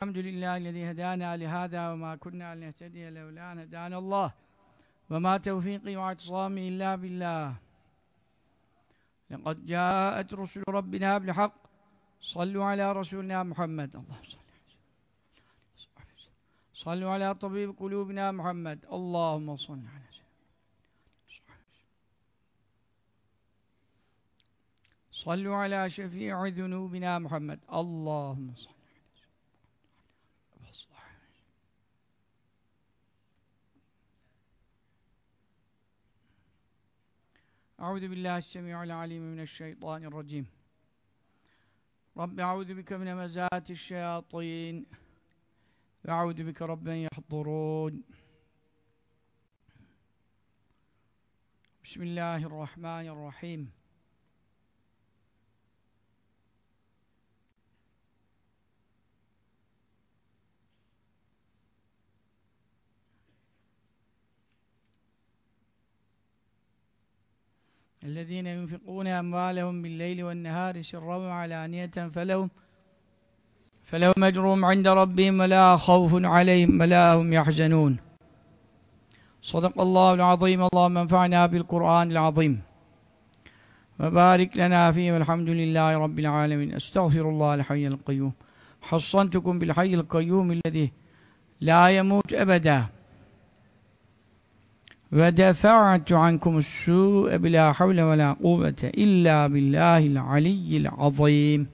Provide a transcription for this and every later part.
الحمد لله الذي هدانا لهذا وما كنا لنهتدي لولا أن هدانا الله وما توفيقي واعتصامي إلا بالله لقد جاءت رسل ربنا بالحق صلوا على رسولنا محمد اللهم صل صلوا على طبيب قلوبنا محمد اللهم صل على صلوا على شفيع ذنوبنا محمد اللهم صل أعوذ بالله السميع العليم من الشيطان الرجيم رب أعوذ بك من مزات الشياطين وأعوذ بك رب أن يحضرون بسم الله الرحمن الرحيم الذين ينفقون أموالهم بالليل والنهار سرا وعلانية فلهم فلهم أجرهم عند ربهم ولا خوف عليهم ولا هم يحزنون صدق الله العظيم اللهم انفعنا بالقرآن العظيم وبارك لنا فيه والحمد لله رب العالمين استغفر الله الحي القيوم حصنتكم بالحي القيوم الذي لا يموت أبداً ودفعت عنكم السوء بلا حول ولا قوة إلا بالله العلي العظيم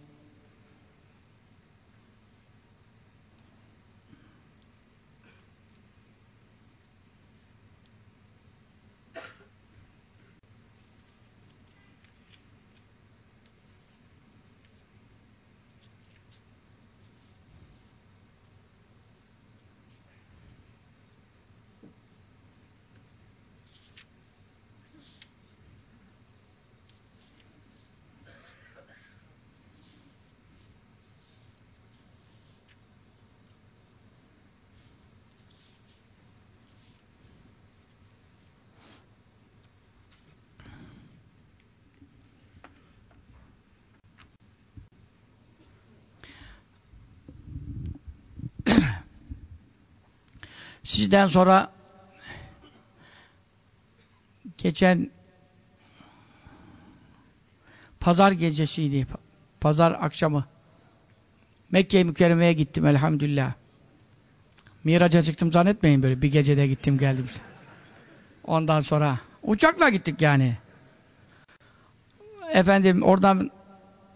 Sizden sonra geçen pazar gecesiydi. Pazar akşamı Mekke-i Mükerreme'ye gittim elhamdülillah. Miraca çıktım zannetmeyin böyle bir gecede gittim geldim. Ondan sonra uçakla gittik yani. Efendim oradan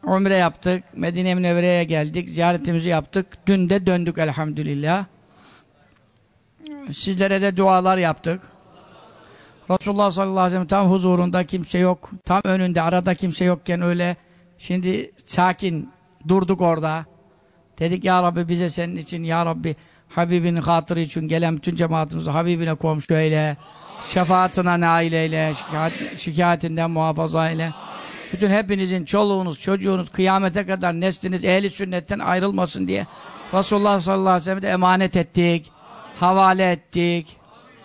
umre yaptık. Medine-i Münevvere'ye geldik. Ziyaretimizi yaptık. Dün de döndük elhamdülillah. Sizlere de dualar yaptık. Resulullah sallallahu aleyhi ve sellem tam huzurunda kimse yok. Tam önünde arada kimse yokken öyle şimdi sakin durduk orada. Dedik ya Rabbi bize senin için ya Rabbi Habibin hatırı için gelen bütün cemaatimizi Habibine komşu eyle. Şefaatine nail eyle. Şikayet, şikayetinden muhafaza eyle. Bütün hepinizin çoluğunuz, çocuğunuz kıyamete kadar nesliniz ehli sünnetten ayrılmasın diye Resulullah sallallahu aleyhi ve sellem'e emanet ettik havale ettik.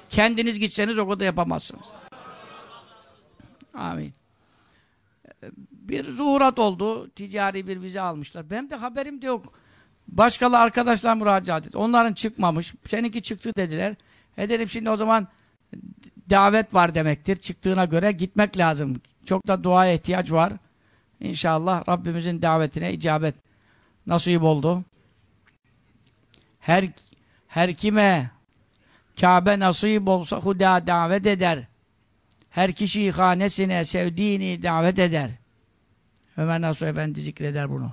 Kendiniz gitseniz o kadar yapamazsınız. Amin. Bir zuhurat oldu. Ticari bir vize almışlar. Benim de haberim de yok. Başkalı arkadaşlar müracaat etti. Onların çıkmamış. Seninki çıktı dediler. E dedim şimdi o zaman davet var demektir. Çıktığına göre gitmek lazım. Çok da duaya ihtiyaç var. İnşallah Rabbimizin davetine icabet nasip oldu. Her her kime Kabe nasip olsa huda davet eder. Her kişi ihanesine sevdiğini davet eder. Ömer Nasuh Efendi zikreder bunu.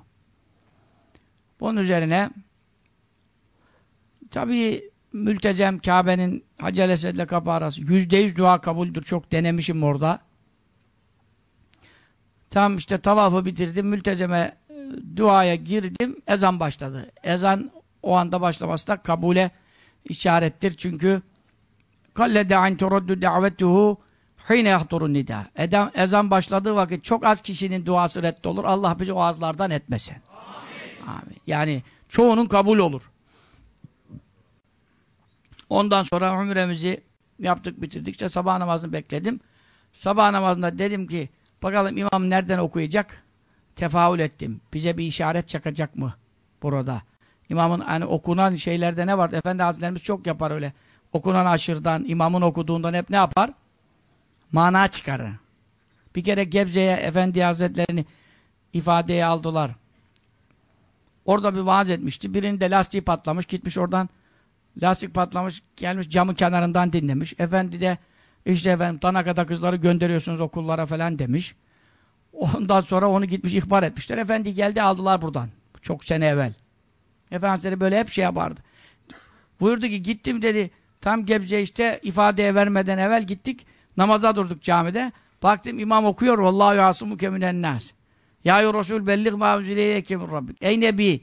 Bunun üzerine tabi mültezem Kabe'nin Hacı Elesed'le kapı arası yüzde yüz dua kabuldür. Çok denemişim orada. Tam işte tavafı bitirdim. Mültezeme e, duaya girdim. Ezan başladı. Ezan o anda başlaması da kabule işarettir. Çünkü kallede an turaddu davetuhu hine yahturun nida. Ezan başladığı vakit çok az kişinin duası reddolur. Allah bizi o azlardan etmesin. Amin. Amin. Yani çoğunun kabul olur. Ondan sonra ömremizi yaptık bitirdikçe sabah namazını bekledim. Sabah namazında dedim ki bakalım imam nereden okuyacak? Tefaül ettim. Bize bir işaret çakacak mı burada? İmamın hani okunan şeylerde ne var? Efendi Hazretlerimiz çok yapar öyle. Okunan aşırdan, imamın okuduğundan hep ne yapar? Mana çıkarır. Bir kere Gebze'ye Efendi Hazretlerini ifadeye aldılar. Orada bir vaaz etmişti. Birinde lastiği patlamış. Gitmiş oradan lastik patlamış. Gelmiş camın kenarından dinlemiş. Efendi de işte efendim Tanaka'da kızları gönderiyorsunuz okullara falan demiş. Ondan sonra onu gitmiş ihbar etmişler. Efendi geldi aldılar buradan. Çok sene evvel. Efendimiz böyle hep şey yapardı. Buyurdu ki gittim dedi. Tam Gebze işte ifadeye vermeden evvel gittik. Namaza durduk camide. Baktım imam okuyor. Vallahu yasumu keminen nas. Ya yu Resul bellik ma unzileyke rabbik. Ey Nebi!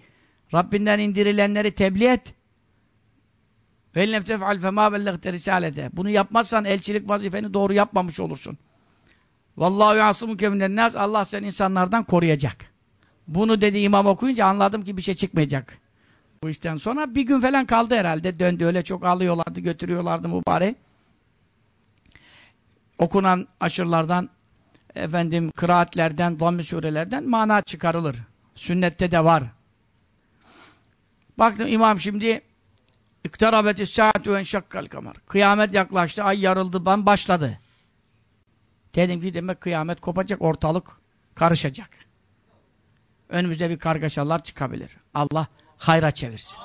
Rabbinden indirilenleri tebliğ et. Ve lem tef'al fema bellegte risalete. Bunu yapmazsan elçilik vazifeni doğru yapmamış olursun. Vallahu yasumu keminen nas. Allah seni insanlardan koruyacak. Bunu dedi imam okuyunca anladım ki bir şey çıkmayacak bu işten sonra. Bir gün falan kaldı herhalde. Döndü öyle çok alıyorlardı, götürüyorlardı mübarek. Okunan aşırlardan, efendim, kıraatlerden, zamm surelerden mana çıkarılır. Sünnette de var. Baktım imam şimdi İktarabeti saatü en şakkal kamar. Kıyamet yaklaştı, ay yarıldı, ben başladı. Dedim ki demek kıyamet kopacak, ortalık karışacak. Önümüzde bir kargaşalar çıkabilir. Allah hayra çevirsin.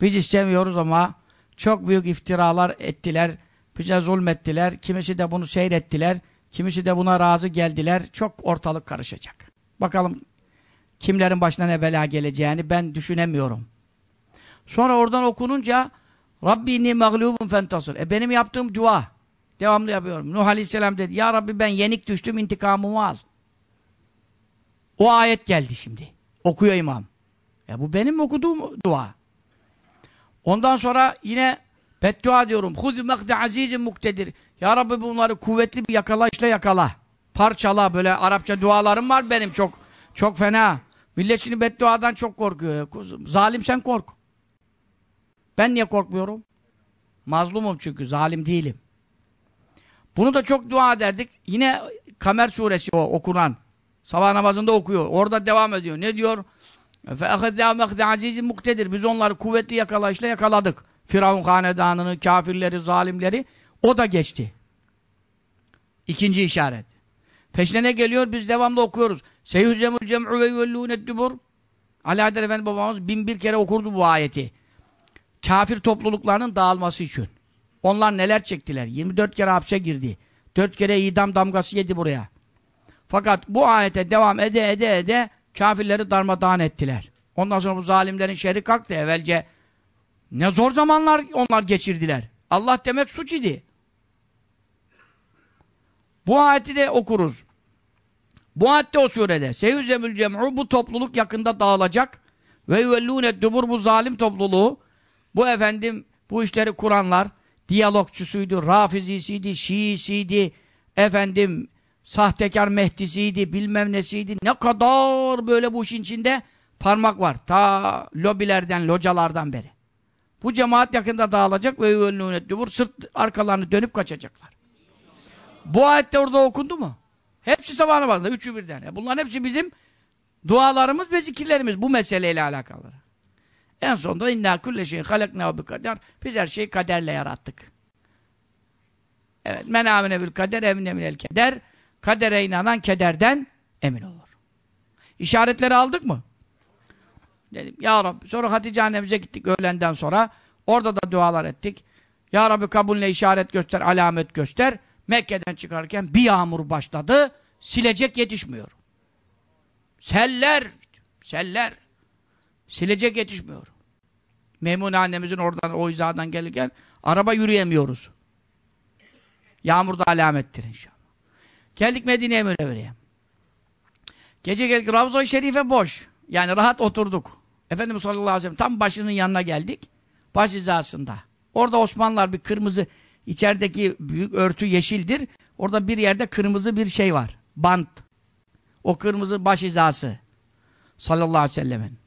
Biz istemiyoruz ama çok büyük iftiralar ettiler, bize zulmettiler, kimisi de bunu seyrettiler, kimisi de buna razı geldiler. Çok ortalık karışacak. Bakalım kimlerin başına ne bela geleceğini ben düşünemiyorum. Sonra oradan okununca Rabbini mağlubun fentasır. E benim yaptığım dua. Devamlı yapıyorum. Nuh Aleyhisselam dedi. Ya Rabbi ben yenik düştüm intikamımı al. O ayet geldi şimdi. Okuyor imam. Ya bu benim okuduğum dua. Ondan sonra yine beddua diyorum. Hud mekde azizim muktedir. Ya Rabbi bunları kuvvetli bir yakala işte yakala. Parçala böyle Arapça dualarım var benim çok çok fena. Millet şimdi bedduadan çok korkuyor. kuzum. Zalim sen kork. Ben niye korkmuyorum? Mazlumum çünkü zalim değilim. Bunu da çok dua ederdik. Yine Kamer suresi o okunan. Sabah namazında okuyor. Orada devam ediyor. Ne diyor? فَاَخَذْنَا مَخْدَ عَز۪يزٍ muktedir. Biz onları kuvvetli yakalayışla yakaladık. Firavun hanedanını, kafirleri, zalimleri. O da geçti. İkinci işaret. Peşine ne geliyor? Biz devamlı okuyoruz. Seyhüzemul cem'u ve yuvellûned dubur. Ali Efendi babamız bin bir kere okurdu bu ayeti. Kafir topluluklarının dağılması için. Onlar neler çektiler? 24 kere hapse girdi. 4 kere idam damgası yedi buraya. Fakat bu ayete devam ede ede ede Kafirleri darmadağın ettiler. Ondan sonra bu zalimlerin şerri kalktı. Evvelce ne zor zamanlar onlar geçirdiler. Allah demek suç idi. Bu ayeti de okuruz. Bu ayette o surede Seyhüzemül cem'u bu topluluk yakında dağılacak. Ve yüvellûne dubur bu zalim topluluğu bu efendim bu işleri kuranlar diyalogçusuydu, rafizisiydi, şiisiydi efendim sahtekar mehdisiydi, bilmem nesiydi. Ne kadar böyle bu işin içinde parmak var. Ta lobilerden, localardan beri. Bu cemaat yakında dağılacak ve yüvellûneddübur sırt arkalarını dönüp kaçacaklar. Bu ayette orada okundu mu? Hepsi sabah namazında, üçü birden. E bunların hepsi bizim dualarımız ve zikirlerimiz bu meseleyle alakalı. En sonunda inna kulle şeyin halakna bi kader. Biz her şeyi kaderle yarattık. Evet, men amene bil kader, emine minel kader. Kadere inanan kederden emin olur. İşaretleri aldık mı? Dedim ya Rabbi. Sonra Hatice annemize gittik öğlenden sonra. Orada da dualar ettik. Ya Rabbi kabulle işaret göster, alamet göster. Mekke'den çıkarken bir yağmur başladı. Silecek yetişmiyor. Seller, seller. Silecek yetişmiyor. Memun annemizin oradan, o izadan gelirken araba yürüyemiyoruz. Yağmur da alamettir inşallah. Geldik Medine'ye Münevvere'ye. Gece geldik Ravza-i Şerife boş. Yani rahat oturduk. Efendimiz sallallahu aleyhi ve sellem tam başının yanına geldik. Baş hizasında. Orada Osmanlılar bir kırmızı içerideki büyük örtü yeşildir. Orada bir yerde kırmızı bir şey var. Bant. O kırmızı baş hizası. Sallallahu aleyhi ve sellemin.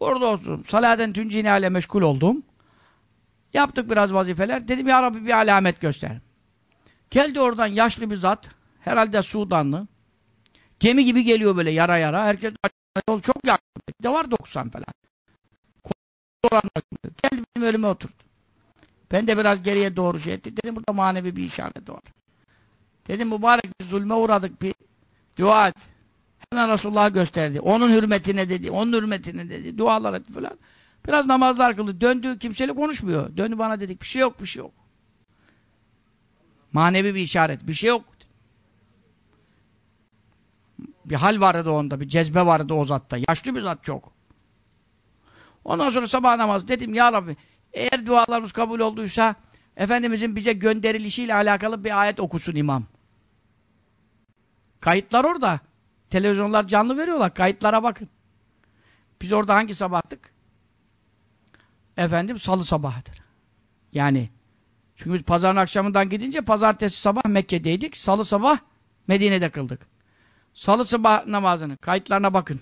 Orada olsun. Salaten tüncine hale meşgul oldum. Yaptık biraz vazifeler. Dedim ya Rabbi bir alamet göster. Geldi oradan yaşlı bir zat herhalde Sudanlı. Gemi gibi geliyor böyle yara yara. Herkes yol çok yakın. De var 90 falan. Geldi benim ölüme oturdu. Ben de biraz geriye doğru şey ettim. Dedim burada manevi bir işaret var. Dedim mübarek bir zulme uğradık bir dua et. Hemen Resulullah gösterdi. Onun hürmetine dedi. Onun hürmetine dedi. Dualar etti falan. Biraz namazlar kıldı. Döndü kimseyle konuşmuyor. Döndü bana dedik bir şey yok bir şey yok. Manevi bir işaret. Bir şey yok. Bir hal vardı onda, bir cezbe vardı o zatta. Yaşlı bir zat çok. Ondan sonra sabah namazı dedim ya Rabbi eğer dualarımız kabul olduysa Efendimizin bize gönderilişiyle alakalı bir ayet okusun imam. Kayıtlar orada. Televizyonlar canlı veriyorlar. Kayıtlara bakın. Biz orada hangi sabahtık? Efendim salı sabahıdır. Yani çünkü biz pazarın akşamından gidince pazartesi sabah Mekke'deydik. Salı sabah Medine'de kıldık. Salı sabah namazının kayıtlarına bakın.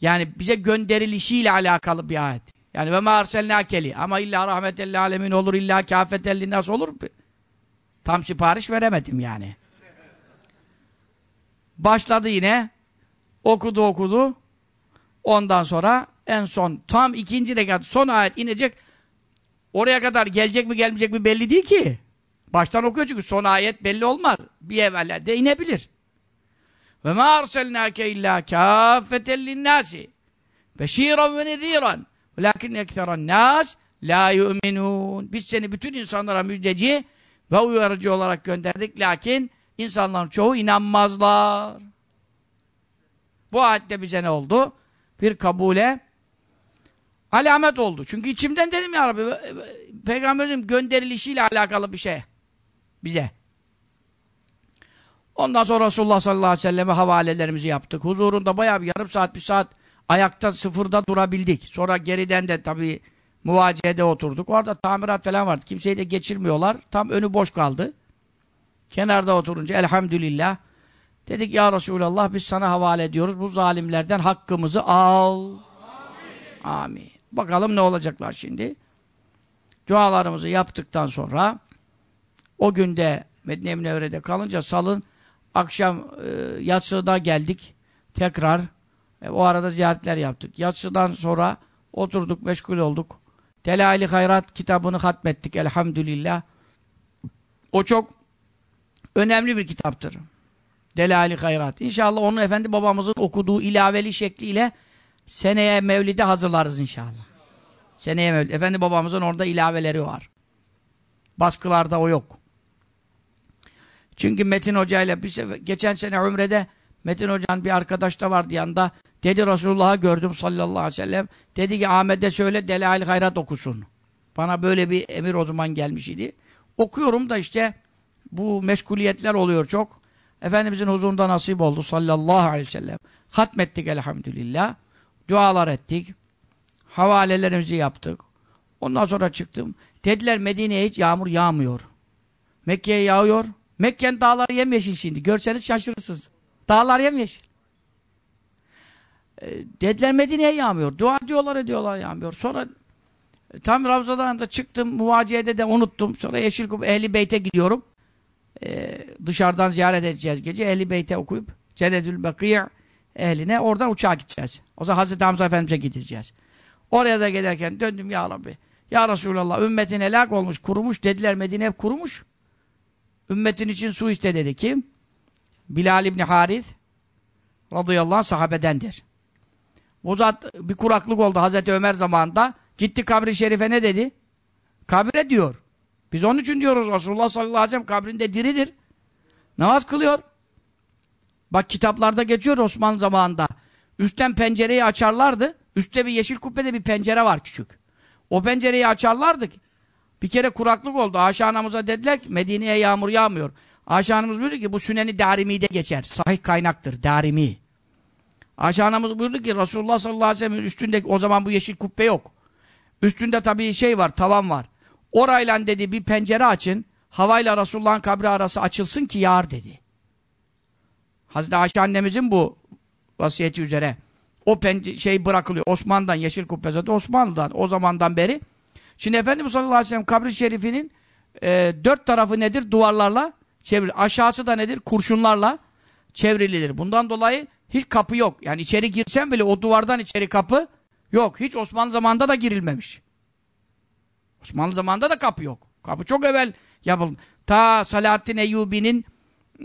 Yani bize gönderilişiyle alakalı bir ayet. Yani ve ma keli ama illa rahmetellil alemin olur illa kafetellil nasıl olur. Tam sipariş veremedim yani. Başladı yine. Okudu okudu. Ondan sonra en son tam ikinci rekat son ayet inecek. Oraya kadar gelecek mi gelmeyecek mi belli değil ki. Baştan okuyor çünkü son ayet belli olmaz. Bir evvel de inebilir. Ve ma arsalnake illa kâffeten linnâsi. Beşîran ve nedîran. Lakin ekseren nâs la yu'minûn. Biz seni bütün insanlara müjdeci ve uyarıcı olarak gönderdik. Lakin insanların çoğu inanmazlar. Bu ayette bize ne oldu? Bir kabule alamet oldu. Çünkü içimden dedim ya Rabbi peygamberim gönderilişiyle alakalı bir şey bize. Ondan sonra Resulullah sallallahu aleyhi ve selleme havalelerimizi yaptık. Huzurunda bayağı bir yarım saat, bir saat ayakta sıfırda durabildik. Sonra geriden de tabii muvaciyede oturduk. Orada tamirat falan vardı. Kimseyi de geçirmiyorlar. Tam önü boş kaldı. Kenarda oturunca elhamdülillah dedik ya Resulallah biz sana havale ediyoruz. Bu zalimlerden hakkımızı al. Amin. Amin. Bakalım ne olacaklar şimdi. Dualarımızı yaptıktan sonra o günde Medine-i Münevre'de kalınca salın Akşam e, yatsıda geldik. Tekrar e, o arada ziyaretler yaptık. Yatsıdan sonra oturduk, meşgul olduk. Telaili Hayrat kitabını hatmettik elhamdülillah. O çok önemli bir kitaptır. Delali Hayrat. İnşallah onu Efendi babamızın okuduğu ilaveli şekliyle seneye Mevlid'e hazırlarız inşallah. Seneye Mevlid. Efendi babamızın orada ilaveleri var. Baskılarda o yok. Çünkü Metin Hoca ile bir sefer, geçen sene Ömre'de Metin Hoca'nın bir arkadaş da vardı yanında. Dedi Resulullah'ı gördüm sallallahu aleyhi ve sellem. Dedi ki Ahmet'e söyle Delail Hayrat okusun. Bana böyle bir emir o zaman gelmiş idi. Okuyorum da işte bu meşguliyetler oluyor çok. Efendimizin huzurunda nasip oldu sallallahu aleyhi ve sellem. Hatmettik elhamdülillah. Dualar ettik. Havalelerimizi yaptık. Ondan sonra çıktım. Dediler Medine'ye hiç yağmur yağmıyor. Mekke'ye yağıyor. Mekke'nin dağları yemyeşil şimdi. Görseniz şaşırırsınız. Dağlar yemyeşil. E, dediler Medine'ye yağmıyor. Dua diyorlar ediyorlar yağmıyor. Sonra e, tam Ravza'dan da çıktım. Muvaciyede de unuttum. Sonra yeşil Yeşilkum Ehli Beyt'e gidiyorum. E, dışarıdan ziyaret edeceğiz gece. Ehli Beyt'e okuyup Cennetül Bekî'ye ehline oradan uçağa gideceğiz. O zaman Hazreti Hamza Efendimiz'e gideceğiz. Oraya da giderken döndüm ya Rabbi. Ya Resulallah ümmetin helak olmuş, kurumuş dediler Medine hep kurumuş. Ümmetin için su iste dedi. Kim? Bilal İbni Harith, radıyallahu anh sahabedendir. O zat bir kuraklık oldu Hazreti Ömer zamanında. Gitti kabri şerife ne dedi? Kabre diyor. Biz onun için diyoruz Resulullah sallallahu aleyhi ve sellem kabrinde diridir. Namaz kılıyor. Bak kitaplarda geçiyor Osmanlı zamanında. Üstten pencereyi açarlardı. Üstte bir yeşil kubbede bir pencere var küçük. O pencereyi açarlardı. Bir kere kuraklık oldu. Ayşe anamıza dediler ki Medine'ye yağmur yağmıyor. Ayşe anamız buyurdu ki bu süneni darimi'de geçer. Sahih kaynaktır. Darimi. Ayşe anamız buyurdu ki Resulullah sallallahu aleyhi ve sellem'in üstünde o zaman bu yeşil kubbe yok. Üstünde tabii şey var, tavan var. Orayla dedi bir pencere açın. Havayla Resulullah'ın kabri arası açılsın ki yağar dedi. Hazreti Ayşe annemizin bu vasiyeti üzere o şey bırakılıyor. Osman'dan, Yeşil kubbe zaten Osmanlı'dan o zamandan beri Şimdi Efendimiz sallallahu aleyhi ve sellem kabri şerifinin e, dört tarafı nedir? Duvarlarla çevrili. Aşağısı da nedir? Kurşunlarla çevrilidir. Bundan dolayı hiç kapı yok. Yani içeri girsen bile o duvardan içeri kapı yok. Hiç Osmanlı zamanında da girilmemiş. Osmanlı zamanında da kapı yok. Kapı çok evvel yapıldı. Ta Salahattin Eyyubi'nin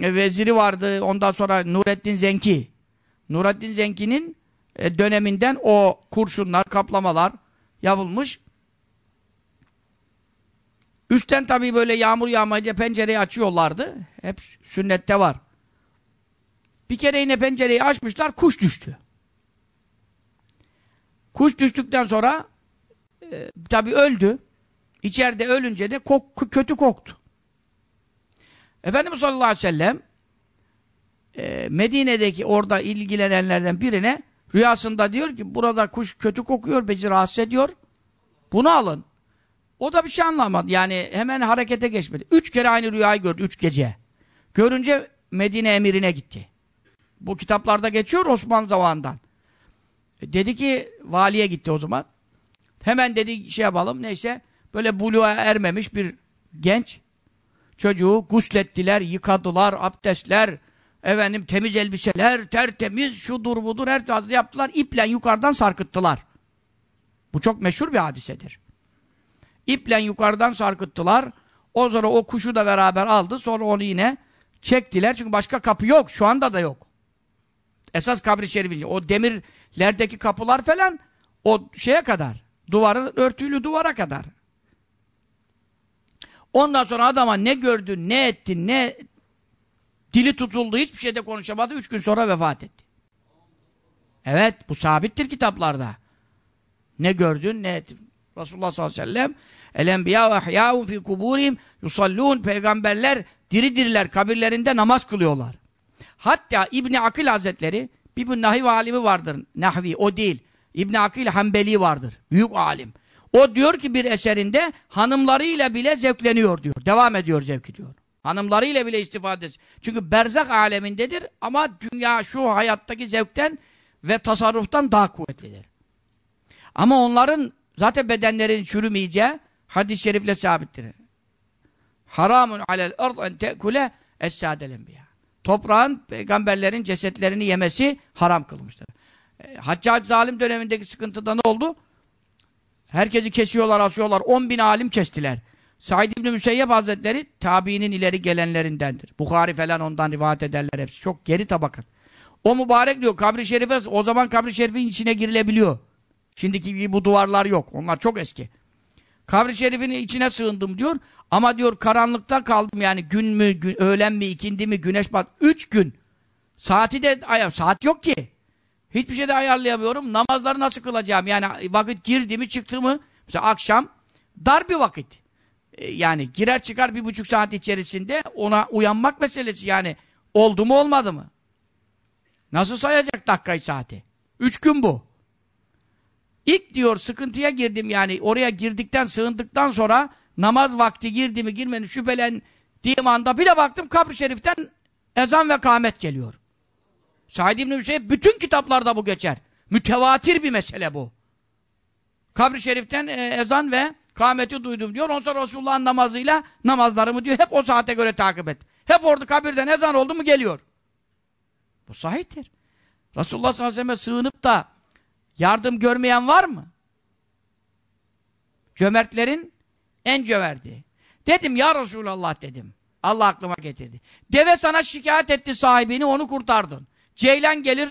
e, veziri vardı. Ondan sonra Nurettin Zenki. Nurettin Zenki'nin e, döneminden o kurşunlar, kaplamalar yapılmış. Üstten tabii böyle yağmur yağmayınca pencereyi açıyorlardı. Hep sünnette var. Bir kere yine pencereyi açmışlar, kuş düştü. Kuş düştükten sonra e, tabii öldü. İçeride ölünce de kok, kötü koktu. Efendimiz sallallahu aleyhi ve sellem e, Medine'deki orada ilgilenenlerden birine rüyasında diyor ki burada kuş kötü kokuyor, beci rahatsız ediyor. Bunu alın. O da bir şey anlamadı. Yani hemen harekete geçmedi. Üç kere aynı rüyayı gördü. Üç gece. Görünce Medine emirine gitti. Bu kitaplarda geçiyor Osmanlı zamanından. E dedi ki valiye gitti o zaman. Hemen dedi şey yapalım neyse. Böyle buluğa ermemiş bir genç. Çocuğu guslettiler, yıkadılar, abdestler, efendim temiz elbiseler, tertemiz, şudur budur her tarzı yaptılar. İple yukarıdan sarkıttılar. Bu çok meşhur bir hadisedir. İplen yukarıdan sarkıttılar. O sonra o kuşu da beraber aldı. Sonra onu yine çektiler. Çünkü başka kapı yok. Şu anda da yok. Esas kabri şerifin. O demirlerdeki kapılar falan o şeye kadar. Duvarın örtülü duvara kadar. Ondan sonra adama ne gördün, ne ettin, ne dili tutuldu, hiçbir şeyde konuşamadı. Üç gün sonra vefat etti. Evet, bu sabittir kitaplarda. Ne gördün, ne ettin. Resulullah sallallahu aleyhi ve sellem Elenbiya ve ahyâun fi kuburihim yusallûn peygamberler diri diriler kabirlerinde namaz kılıyorlar. Hatta İbni Akil Hazretleri bir bu nahiv alimi vardır. Nahvi o değil. İbni Akil Hanbeli vardır. Büyük alim. O diyor ki bir eserinde hanımlarıyla bile zevkleniyor diyor. Devam ediyor zevki diyor. Hanımlarıyla bile istifade Çünkü berzak alemindedir ama dünya şu hayattaki zevkten ve tasarruftan daha kuvvetlidir. Ama onların Zaten bedenlerin çürümeyeceği hadis-i şerifle sabittir. Haramun alel ard en te'kule essâdel enbiya. Toprağın peygamberlerin cesetlerini yemesi haram kılmıştır. E, Haccac zalim dönemindeki sıkıntıda ne oldu? Herkesi kesiyorlar, asıyorlar. 10 bin alim kestiler. Said İbni Müseyyep Hazretleri tabiinin ileri gelenlerindendir. Bukhari falan ondan rivayet ederler hepsi. Çok geri tabakat. O mübarek diyor kabri şerife o zaman kabri şerifin içine girilebiliyor. Şimdiki gibi bu duvarlar yok. Onlar çok eski. Kavri şerifin içine sığındım diyor. Ama diyor karanlıkta kaldım yani gün mü, gün, öğlen mi, ikindi mi, güneş bat. Üç gün. Saati de, ay saat yok ki. Hiçbir şey de ayarlayamıyorum. Namazları nasıl kılacağım? Yani vakit girdi mi çıktı mı? Mesela akşam dar bir vakit. E, yani girer çıkar bir buçuk saat içerisinde ona uyanmak meselesi yani. Oldu mu olmadı mı? Nasıl sayacak dakikayı saati? Üç gün bu. İlk diyor sıkıntıya girdim yani oraya girdikten sığındıktan sonra namaz vakti girdi mi girmedi şüphelendiğim anda bile baktım kabri şeriften ezan ve kamet geliyor. Said İbni Hüseyin bütün kitaplarda bu geçer. Mütevatir bir mesele bu. Kabri şeriften e, ezan ve kâmeti duydum diyor. Ondan sonra Resulullah'ın namazıyla namazlarımı diyor. Hep o saate göre takip et. Hep orada kabirden ezan oldu mu geliyor. Bu sahiptir. Resulullah sallallahu aleyhi ve sığınıp da Yardım görmeyen var mı? Cömertlerin en cömerti. Dedim ya Resulallah dedim. Allah aklıma getirdi. Deve sana şikayet etti sahibini onu kurtardın. Ceylan gelir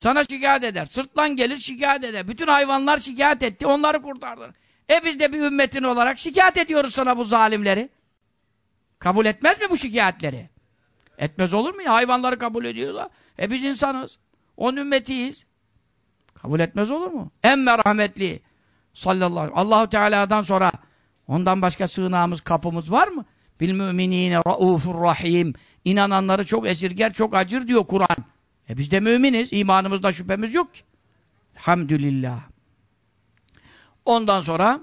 sana şikayet eder. Sırtlan gelir şikayet eder. Bütün hayvanlar şikayet etti onları kurtardın. E biz de bir ümmetin olarak şikayet ediyoruz sana bu zalimleri. Kabul etmez mi bu şikayetleri? Etmez olur mu ya? Hayvanları kabul ediyorlar. E biz insanız. On ümmetiyiz. Kabul etmez olur mu? En merhametli sallallahu aleyhi Allahu Teala'dan sonra ondan başka sığınağımız, kapımız var mı? Bil müminine raufur rahim. İnananları çok esirger, çok acır diyor Kur'an. E biz de müminiz. imanımızda şüphemiz yok ki. Hamdülillah. Ondan sonra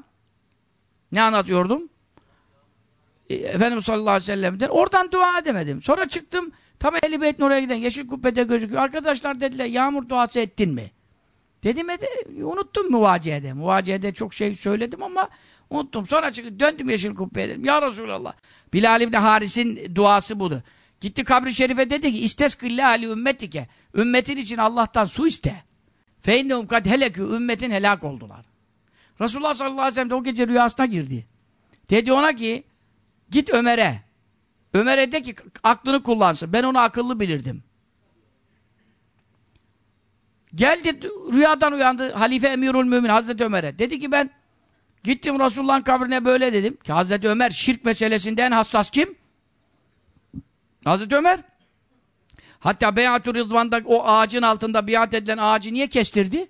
ne anlatıyordum? E, Efendim sallallahu aleyhi ve sellem'den oradan dua edemedim. Sonra çıktım tam Ehl-i oraya giden Yeşil Kubbe'de gözüküyor. Arkadaşlar dediler yağmur duası ettin mi? Dedim e de unuttum muvaciyede. Muvaciyede çok şey söyledim ama unuttum. Sonra çıkıp döndüm Yeşil Kubbe'ye dedim. Ya Resulallah. Bilal İbni Haris'in duası budur. Gitti kabri şerife dedi ki isteskille ali ümmetike. Ümmetin için Allah'tan su iste. Feinnehum kad helekü. Ümmetin helak oldular. Resulullah sallallahu aleyhi ve sellem de o gece rüyasına girdi. Dedi ona ki git Ömer'e. Ömer'e de ki aklını kullansın. Ben onu akıllı bilirdim. Geldi rüyadan uyandı Halife Emirül Mümin Hazreti Ömer'e. Dedi ki ben gittim Resulullah'ın kabrine böyle dedim. Ki Hazreti Ömer şirk meselesinde en hassas kim? Hazreti Ömer. Hatta Beyatü Rızvan'da o ağacın altında biat edilen ağacı niye kestirdi?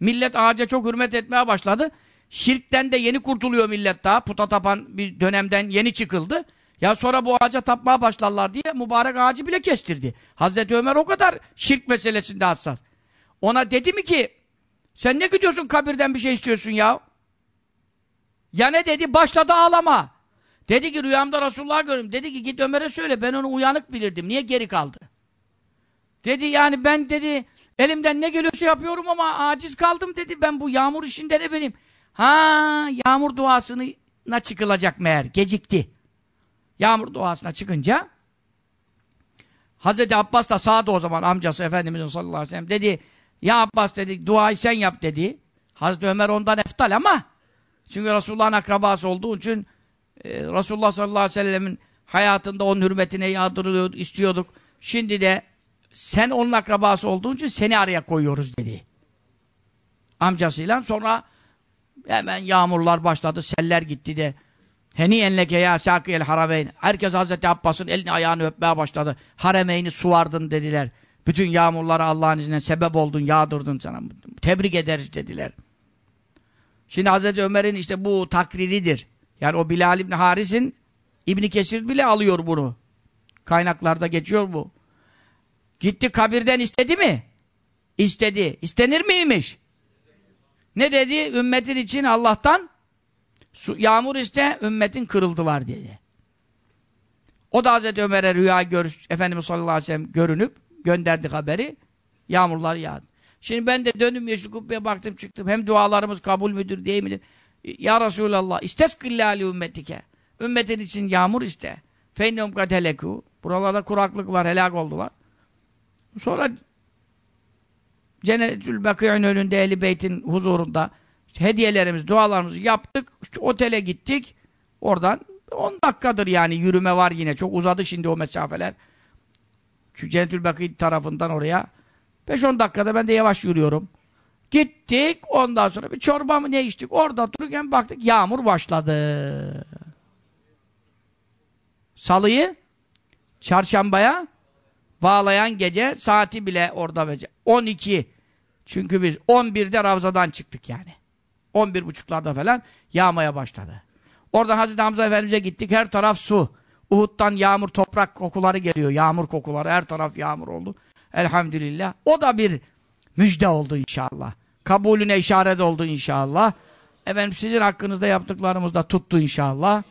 Millet ağaca çok hürmet etmeye başladı. Şirkten de yeni kurtuluyor millet daha. Puta tapan bir dönemden yeni çıkıldı. Ya sonra bu ağaca tapmaya başlarlar diye mübarek ağacı bile kestirdi. Hazreti Ömer o kadar şirk meselesinde hassas. Ona dedi mi ki sen ne gidiyorsun kabirden bir şey istiyorsun ya? Ya ne dedi? Başladı ağlama. Dedi ki rüyamda Resulullah gördüm. Dedi ki git Ömer'e söyle ben onu uyanık bilirdim. Niye geri kaldı? Dedi yani ben dedi elimden ne geliyorsa yapıyorum ama aciz kaldım dedi. Ben bu yağmur işinde ne bileyim. Ha yağmur duasına çıkılacak meğer. Gecikti. Yağmur duasına çıkınca Hazreti Abbas da sağda o zaman amcası Efendimizin sallallahu aleyhi ve sellem dedi ya Abbas dedi, duayı sen yap dedi. Hazreti Ömer ondan eftal ama çünkü Resulullah'ın akrabası olduğu için e, Resulullah sallallahu aleyhi ve sellemin hayatında onun hürmetine yağdırılıyordu, istiyorduk. Şimdi de sen onun akrabası olduğun için seni araya koyuyoruz dedi. Amcasıyla sonra hemen yağmurlar başladı, seller gitti de Heni enleke ya sakiyel harameyn. Herkes Hazreti Abbas'ın elini ayağını öpmeye başladı. Haremeyni suvardın dediler. Bütün yağmurlara Allah'ın izniyle sebep oldun, yağdırdın sana. Tebrik ederiz dediler. Şimdi Hazreti Ömer'in işte bu takriridir. Yani o Bilal İbni Haris'in İbni Kesir bile alıyor bunu. Kaynaklarda geçiyor bu. Gitti kabirden istedi mi? İstedi. İstenir miymiş? Ne dedi? Ümmetin için Allah'tan su, yağmur iste, ümmetin kırıldılar dedi. O da Hazreti Ömer'e rüya görüş, Efendimiz sallallahu aleyhi ve sellem görünüp gönderdik haberi. Yağmurlar yağdı. Şimdi ben de döndüm Yeşil Kubbe'ye baktım çıktım. Hem dualarımız kabul müdür değil midir? Ya Resulallah isteskillâli ümmetike. Ümmetin için yağmur iste. Fennum kateleku. Buralarda kuraklık var, helak oldular. Sonra Cennetül Bekî'in önünde Ehli Beyt'in huzurunda işte hediyelerimiz, dualarımızı yaptık. İşte otele gittik. Oradan 10 dakikadır yani yürüme var yine. Çok uzadı şimdi o mesafeler. Şu Cennetül Bakî tarafından oraya 5-10 dakikada ben de yavaş yürüyorum. Gittik ondan sonra bir çorba mı ne içtik. Orada otururken baktık yağmur başladı. Salıyı çarşambaya bağlayan gece saati bile orada 12. Çünkü biz 11'de Ravza'dan çıktık yani. 11 buçuklarda falan yağmaya başladı. Oradan Hazreti Hamza Efendimiz'e gittik. Her taraf su. Uhud'dan yağmur, toprak kokuları geliyor. Yağmur kokuları, her taraf yağmur oldu. Elhamdülillah. O da bir müjde oldu inşallah. Kabulüne işaret oldu inşallah. Efendim sizin hakkınızda yaptıklarımız da tuttu inşallah.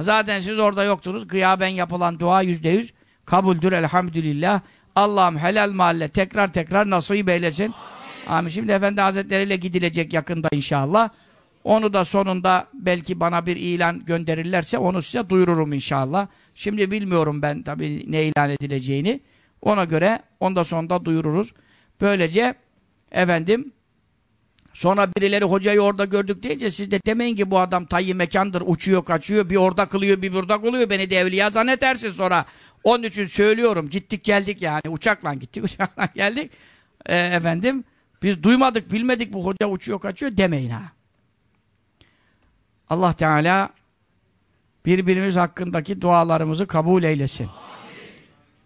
Zaten siz orada yoktunuz. Gıyaben yapılan dua yüzde yüz kabuldür elhamdülillah. Allah'ım helal mahalle tekrar tekrar nasip eylesin. Amin. Amin. Şimdi Efendi Hazretleri ile gidilecek yakında inşallah. Onu da sonunda belki bana bir ilan gönderirlerse onu size duyururum inşallah. Şimdi bilmiyorum ben tabii ne ilan edileceğini. Ona göre onda sonunda duyururuz. Böylece efendim sonra birileri hocayı orada gördük deyince siz de demeyin ki bu adam tayyi mekandır uçuyor kaçıyor bir orada kılıyor bir burada kılıyor beni de evliya zannedersin sonra. Onun için söylüyorum gittik geldik yani uçakla gittik uçakla geldik. Ee, efendim biz duymadık bilmedik bu hoca uçuyor kaçıyor demeyin ha. Allah Teala birbirimiz hakkındaki dualarımızı kabul eylesin.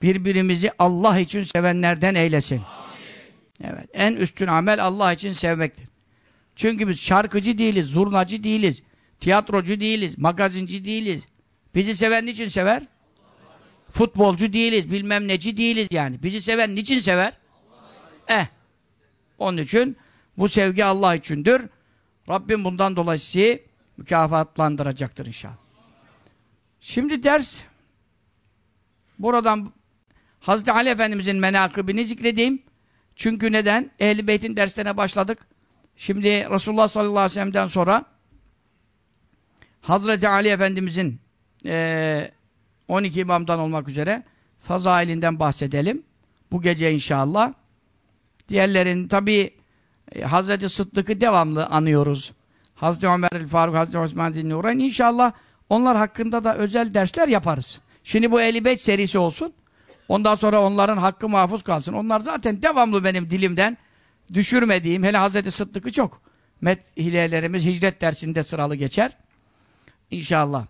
Birbirimizi Allah için sevenlerden eylesin. Evet, en üstün amel Allah için sevmektir. Çünkü biz şarkıcı değiliz, zurnacı değiliz, tiyatrocu değiliz, magazinci değiliz. Bizi seven niçin sever? Futbolcu değiliz, bilmem neci değiliz yani. Bizi seven niçin sever? Eh. Onun için bu sevgi Allah içindir. Rabbim bundan dolayı sizi mükafatlandıracaktır inşallah. Şimdi ders buradan Hazreti Ali Efendimizin menakıbını zikredeyim. Çünkü neden? Ehl-i Beyt'in derslerine başladık. Şimdi Resulullah sallallahu aleyhi ve sellem'den sonra Hazreti Ali Efendimizin e, 12 imamdan olmak üzere fazailinden bahsedelim. Bu gece inşallah. Diğerlerin tabi e, Hazreti Sıddık'ı devamlı anıyoruz. Hazreti Ömer el Faruk, Hazreti Osman Zinnurayn inşallah onlar hakkında da özel dersler yaparız. Şimdi bu ehl serisi olsun. Ondan sonra onların hakkı mahfuz kalsın. Onlar zaten devamlı benim dilimden düşürmediğim, hele Hazreti Sıddık'ı çok. Methilelerimiz hicret dersinde sıralı geçer. İnşallah.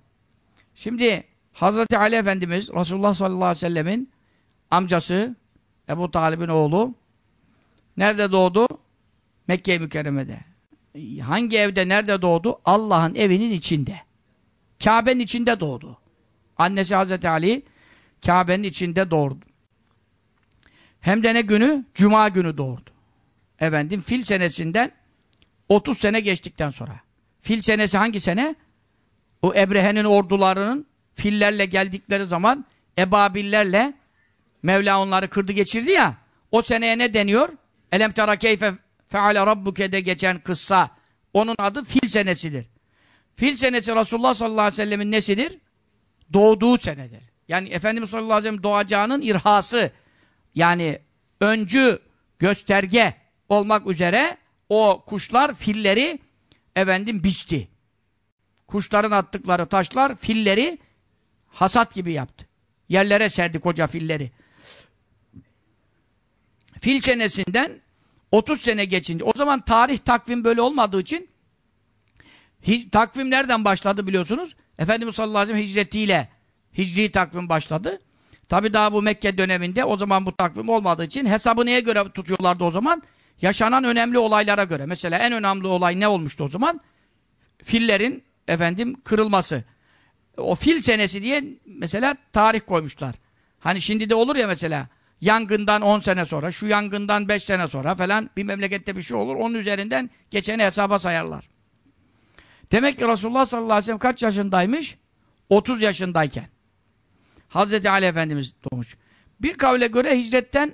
Şimdi Hazreti Ali Efendimiz, Resulullah sallallahu aleyhi ve sellemin amcası, Ebu Talib'in oğlu, nerede doğdu? Mekke-i Mükerreme'de. Hangi evde, nerede doğdu? Allah'ın evinin içinde. Kabe'nin içinde doğdu. Annesi Hazreti Ali Kabe'nin içinde doğdu. Hem de ne günü? Cuma günü doğurdu. Efendim fil senesinden 30 sene geçtikten sonra. Fil senesi hangi sene? O Ebrehe'nin ordularının fillerle geldikleri zaman ebabillerle Mevla onları kırdı geçirdi ya. O seneye ne deniyor? Elem tera keyfe feale rabbuke de geçen kıssa. Onun adı fil senesidir. Fil senesi Resulullah sallallahu aleyhi ve sellemin nesidir? Doğduğu senedir. Yani Efendimiz sallallahu aleyhi ve sellem doğacağının irhası yani öncü gösterge olmak üzere o kuşlar filleri efendim biçti. Kuşların attıkları taşlar filleri hasat gibi yaptı. Yerlere serdi koca filleri. Fil senesinden 30 sene geçince o zaman tarih takvim böyle olmadığı için Hic, takvim nereden başladı biliyorsunuz? Efendimiz sallallahu aleyhi ve sellem hicretiyle hicri takvim başladı. Tabi daha bu Mekke döneminde o zaman bu takvim olmadığı için hesabı neye göre tutuyorlardı o zaman? Yaşanan önemli olaylara göre. Mesela en önemli olay ne olmuştu o zaman? Fillerin efendim kırılması. O fil senesi diye mesela tarih koymuşlar. Hani şimdi de olur ya mesela yangından 10 sene sonra, şu yangından 5 sene sonra falan bir memlekette bir şey olur. Onun üzerinden geçeni hesaba sayarlar. Demek ki Resulullah sallallahu aleyhi ve sellem kaç yaşındaymış? 30 yaşındayken. Hazreti Ali Efendimiz doğmuş. Bir kavle göre hicretten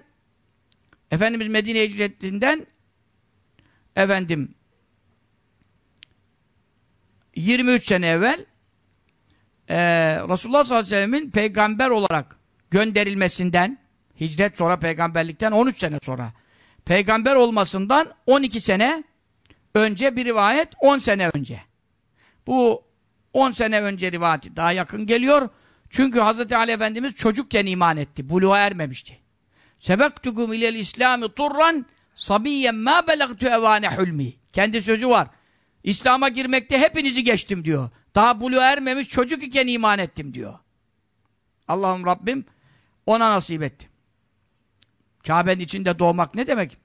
Efendimiz Medine hicretinden efendim 23 sene evvel e, Resulullah sallallahu aleyhi ve sellemin peygamber olarak gönderilmesinden hicret sonra peygamberlikten 13 sene sonra peygamber olmasından 12 sene önce bir rivayet 10 sene önce. Bu 10 sene önce rivati daha yakın geliyor. Çünkü Hazreti Ali Efendimiz çocukken iman etti. Buluğa ermemişti. Sebektukum ilel İslami turran sabiyyen ma belagtu evane hulmi. Kendi sözü var. İslam'a girmekte hepinizi geçtim diyor. Daha buluğa ermemiş çocuk iken iman ettim diyor. Allah'ım Rabbim ona nasip etti. Kabe'nin içinde doğmak ne demek?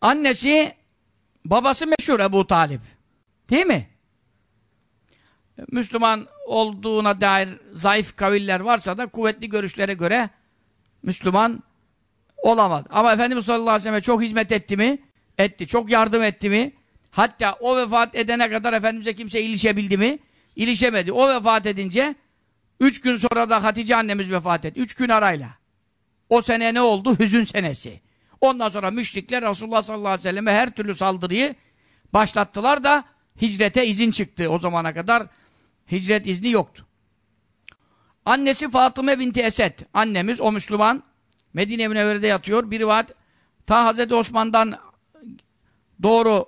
Annesi, babası meşhur Ebu Talip. Değil mi? Müslüman olduğuna dair zayıf kaviller varsa da kuvvetli görüşlere göre Müslüman olamadı. Ama Efendimiz sallallahu aleyhi ve sellem'e çok hizmet etti mi? Etti. Çok yardım etti mi? Hatta o vefat edene kadar Efendimiz'e kimse ilişebildi mi? İlişemedi. O vefat edince üç gün sonra da Hatice annemiz vefat etti. Üç gün arayla. O sene ne oldu? Hüzün senesi. Ondan sonra müşrikler Resulullah sallallahu aleyhi ve selleme her türlü saldırıyı başlattılar da hicrete izin çıktı. O zamana kadar hicret izni yoktu. Annesi Fatıma binti Esed. Annemiz o Müslüman. Medine Münevvere'de yatıyor. Bir rivayet ta Hazreti Osman'dan doğru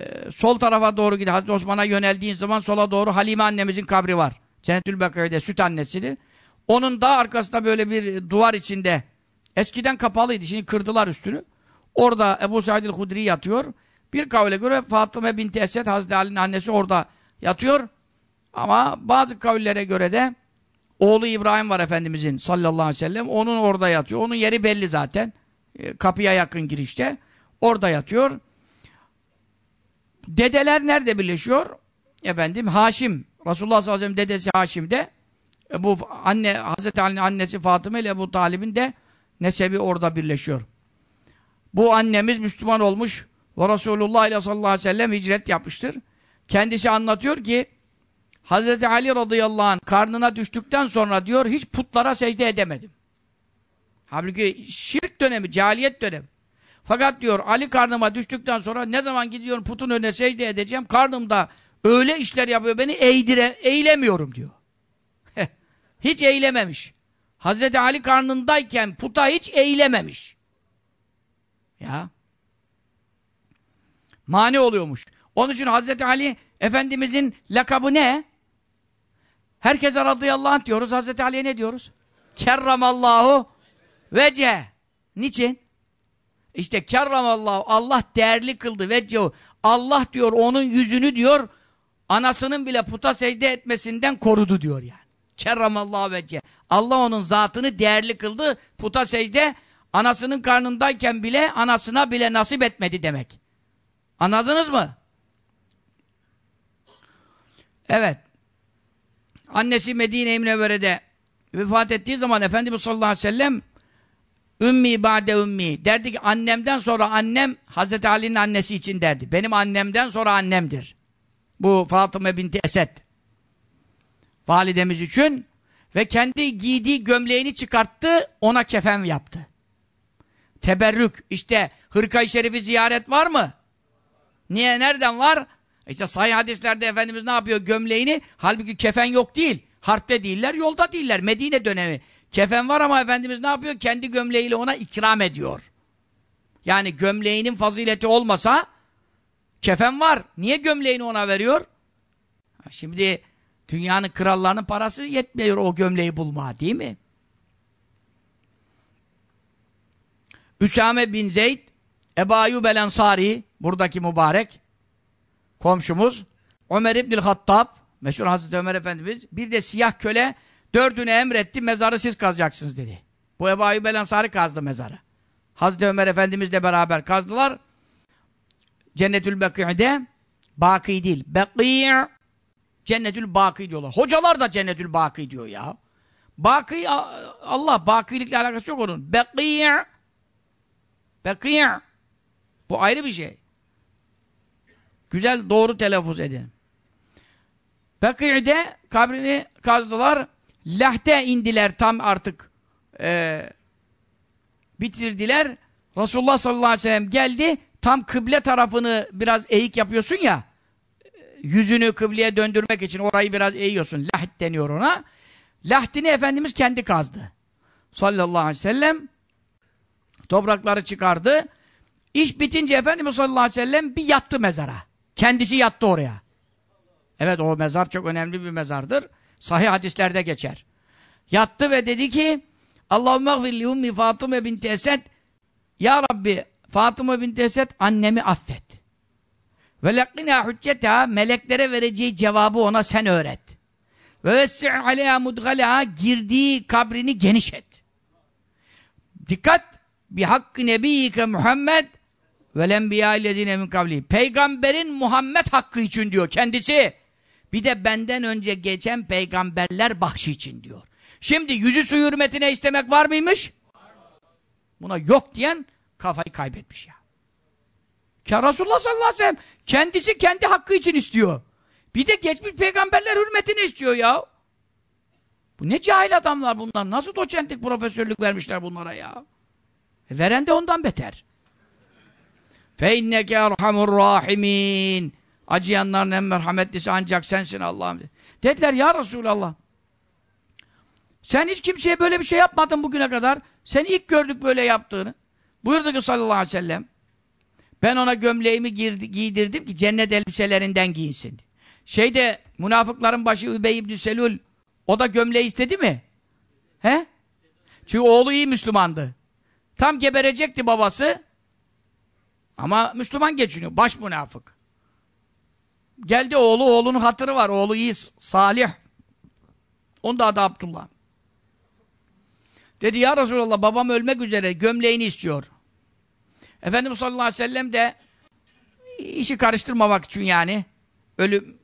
e, sol tarafa doğru gidiyor. Hazreti Osman'a yöneldiğin zaman sola doğru Halime annemizin kabri var. Cennetül Bekir'de süt annesidir. Onun da arkasında böyle bir duvar içinde eskiden kapalıydı. Şimdi kırdılar üstünü. Orada Ebu Said el-Hudri yatıyor. Bir kavle göre Fatıma binti Esed Hazreti Ali'nin annesi orada yatıyor. Ama bazı kavillere göre de oğlu İbrahim var Efendimizin sallallahu aleyhi ve sellem. Onun orada yatıyor. Onun yeri belli zaten. E, kapıya yakın girişte. Orada yatıyor. Dedeler nerede birleşiyor? Efendim Haşim. Resulullah sallallahu aleyhi ve sellem dedesi Haşim'de. E, bu anne, Hazreti Ali'nin annesi Fatıma ile bu Talib'in de nesebi orada birleşiyor. Bu annemiz Müslüman olmuş. Ve Resulullah ile sallallahu aleyhi ve sellem hicret yapmıştır. Kendisi anlatıyor ki Hz. Ali radıyallahu anh karnına düştükten sonra diyor hiç putlara secde edemedim. Halbuki şirk dönemi, cahiliyet dönemi. Fakat diyor Ali karnıma düştükten sonra ne zaman gidiyorum putun önüne secde edeceğim karnımda öyle işler yapıyor beni eğdire, eğilemiyorum diyor. hiç eğilememiş. Hazreti Ali karnındayken puta hiç eğilememiş. Ya. Mani oluyormuş. Onun için Hazreti Ali Efendimizin lakabı ne? Herkese radıyallahu anh diyoruz. Hazreti Ali'ye ne diyoruz? Kerramallahu vece. Niçin? İşte kerramallahu Allah değerli kıldı vece. Allah diyor onun yüzünü diyor anasının bile puta secde etmesinden korudu diyor yani. Kerramallahu vece. Allah onun zatını değerli kıldı. Puta secde anasının karnındayken bile anasına bile nasip etmedi demek. Anladınız mı? Evet. Annesi Medine-i Münevvere'de vefat ettiği zaman Efendimiz sallallahu aleyhi ve sellem Ümmi bade ümmi. Derdi ki annemden sonra annem Hazreti Ali'nin annesi için derdi. Benim annemden sonra annemdir. Bu Fatıma binti Esed. Validemiz için ve kendi giydiği gömleğini çıkarttı, ona kefen yaptı. Teberrük. işte hırka-i şerifi ziyaret var mı? Niye? Nereden var? İşte sahih hadislerde Efendimiz ne yapıyor? Gömleğini, halbuki kefen yok değil. Harpte değiller, yolda değiller. Medine dönemi. Kefen var ama Efendimiz ne yapıyor? Kendi gömleğiyle ona ikram ediyor. Yani gömleğinin fazileti olmasa kefen var. Niye gömleğini ona veriyor? Şimdi dünyanın krallarının parası yetmiyor o gömleği bulma, değil mi? Üsame bin Zeyd, Ebu Ayyub el Ensari buradaki mübarek komşumuz Ömer İbnül Hattab meşhur Hazreti Ömer Efendimiz bir de siyah köle dördüne emretti mezarı siz kazacaksınız dedi. Bu Ebu Ayyub El kazdı mezarı. Hazreti Ömer Efendimizle beraber kazdılar. Cennetül Bekî'de Baki değil. Bekî Cennetül Baki diyorlar. Hocalar da Cennetül Baki diyor ya. Baki Allah bakilikle alakası yok onun. Bekî Bekî Bu ayrı bir şey. Güzel doğru telaffuz edin. Bekî'de kabrini kazdılar. Lahte indiler tam artık. E, bitirdiler. Resulullah sallallahu aleyhi ve sellem geldi. Tam kıble tarafını biraz eğik yapıyorsun ya. Yüzünü kıbleye döndürmek için orayı biraz eğiyorsun. Laht deniyor ona. Lahtini Efendimiz kendi kazdı. Sallallahu aleyhi ve sellem toprakları çıkardı. İş bitince Efendimiz sallallahu aleyhi ve sellem bir yattı mezara. Kendisi yattı oraya. Evet o mezar çok önemli bir mezardır. Sahih hadislerde geçer. Yattı ve dedi ki Allahümme gfirli ummi Fatıma binti Esed Ya Rabbi Fatıma binti Esed annemi affet. Ve lekkina hücceta meleklere vereceği cevabı ona sen öğret. Ve vessi' aleyha mudgalaha girdiği kabrini geniş et. Dikkat! Bi hakkı nebiyike Muhammed Velenbiya illezine min kavli. Peygamberin Muhammed hakkı için diyor kendisi. Bir de benden önce geçen peygamberler bahşi için diyor. Şimdi yüzü su hürmetine istemek var mıymış? Buna yok diyen kafayı kaybetmiş ya. Ya Resulullah sallallahu aleyhi ve sellem kendisi kendi hakkı için istiyor. Bir de geçmiş peygamberler hürmetini istiyor ya. Bu ne cahil adamlar bunlar. Nasıl doçentlik profesörlük vermişler bunlara ya. E veren de ondan beter. Fe inneke erhamur rahimin. Acıyanların en merhametlisi ancak sensin Allah'ım. Dediler ya Resulallah. Sen hiç kimseye böyle bir şey yapmadın bugüne kadar. Seni ilk gördük böyle yaptığını. Buyurdu ki sallallahu aleyhi ve sellem. Ben ona gömleğimi girdi, giydirdim ki cennet elbiselerinden giyinsin. Şeyde münafıkların başı Übey ibn Selül o da gömleği istedi mi? He? Çünkü oğlu iyi Müslümandı. Tam geberecekti babası. Ama Müslüman geçiniyor. Baş münafık. Geldi oğlu, oğlunun hatırı var. Oğlu iyi, salih. Onun da adı Abdullah. Dedi ya Resulallah babam ölmek üzere gömleğini istiyor. Efendimiz sallallahu aleyhi ve sellem de işi karıştırmamak için yani ölüm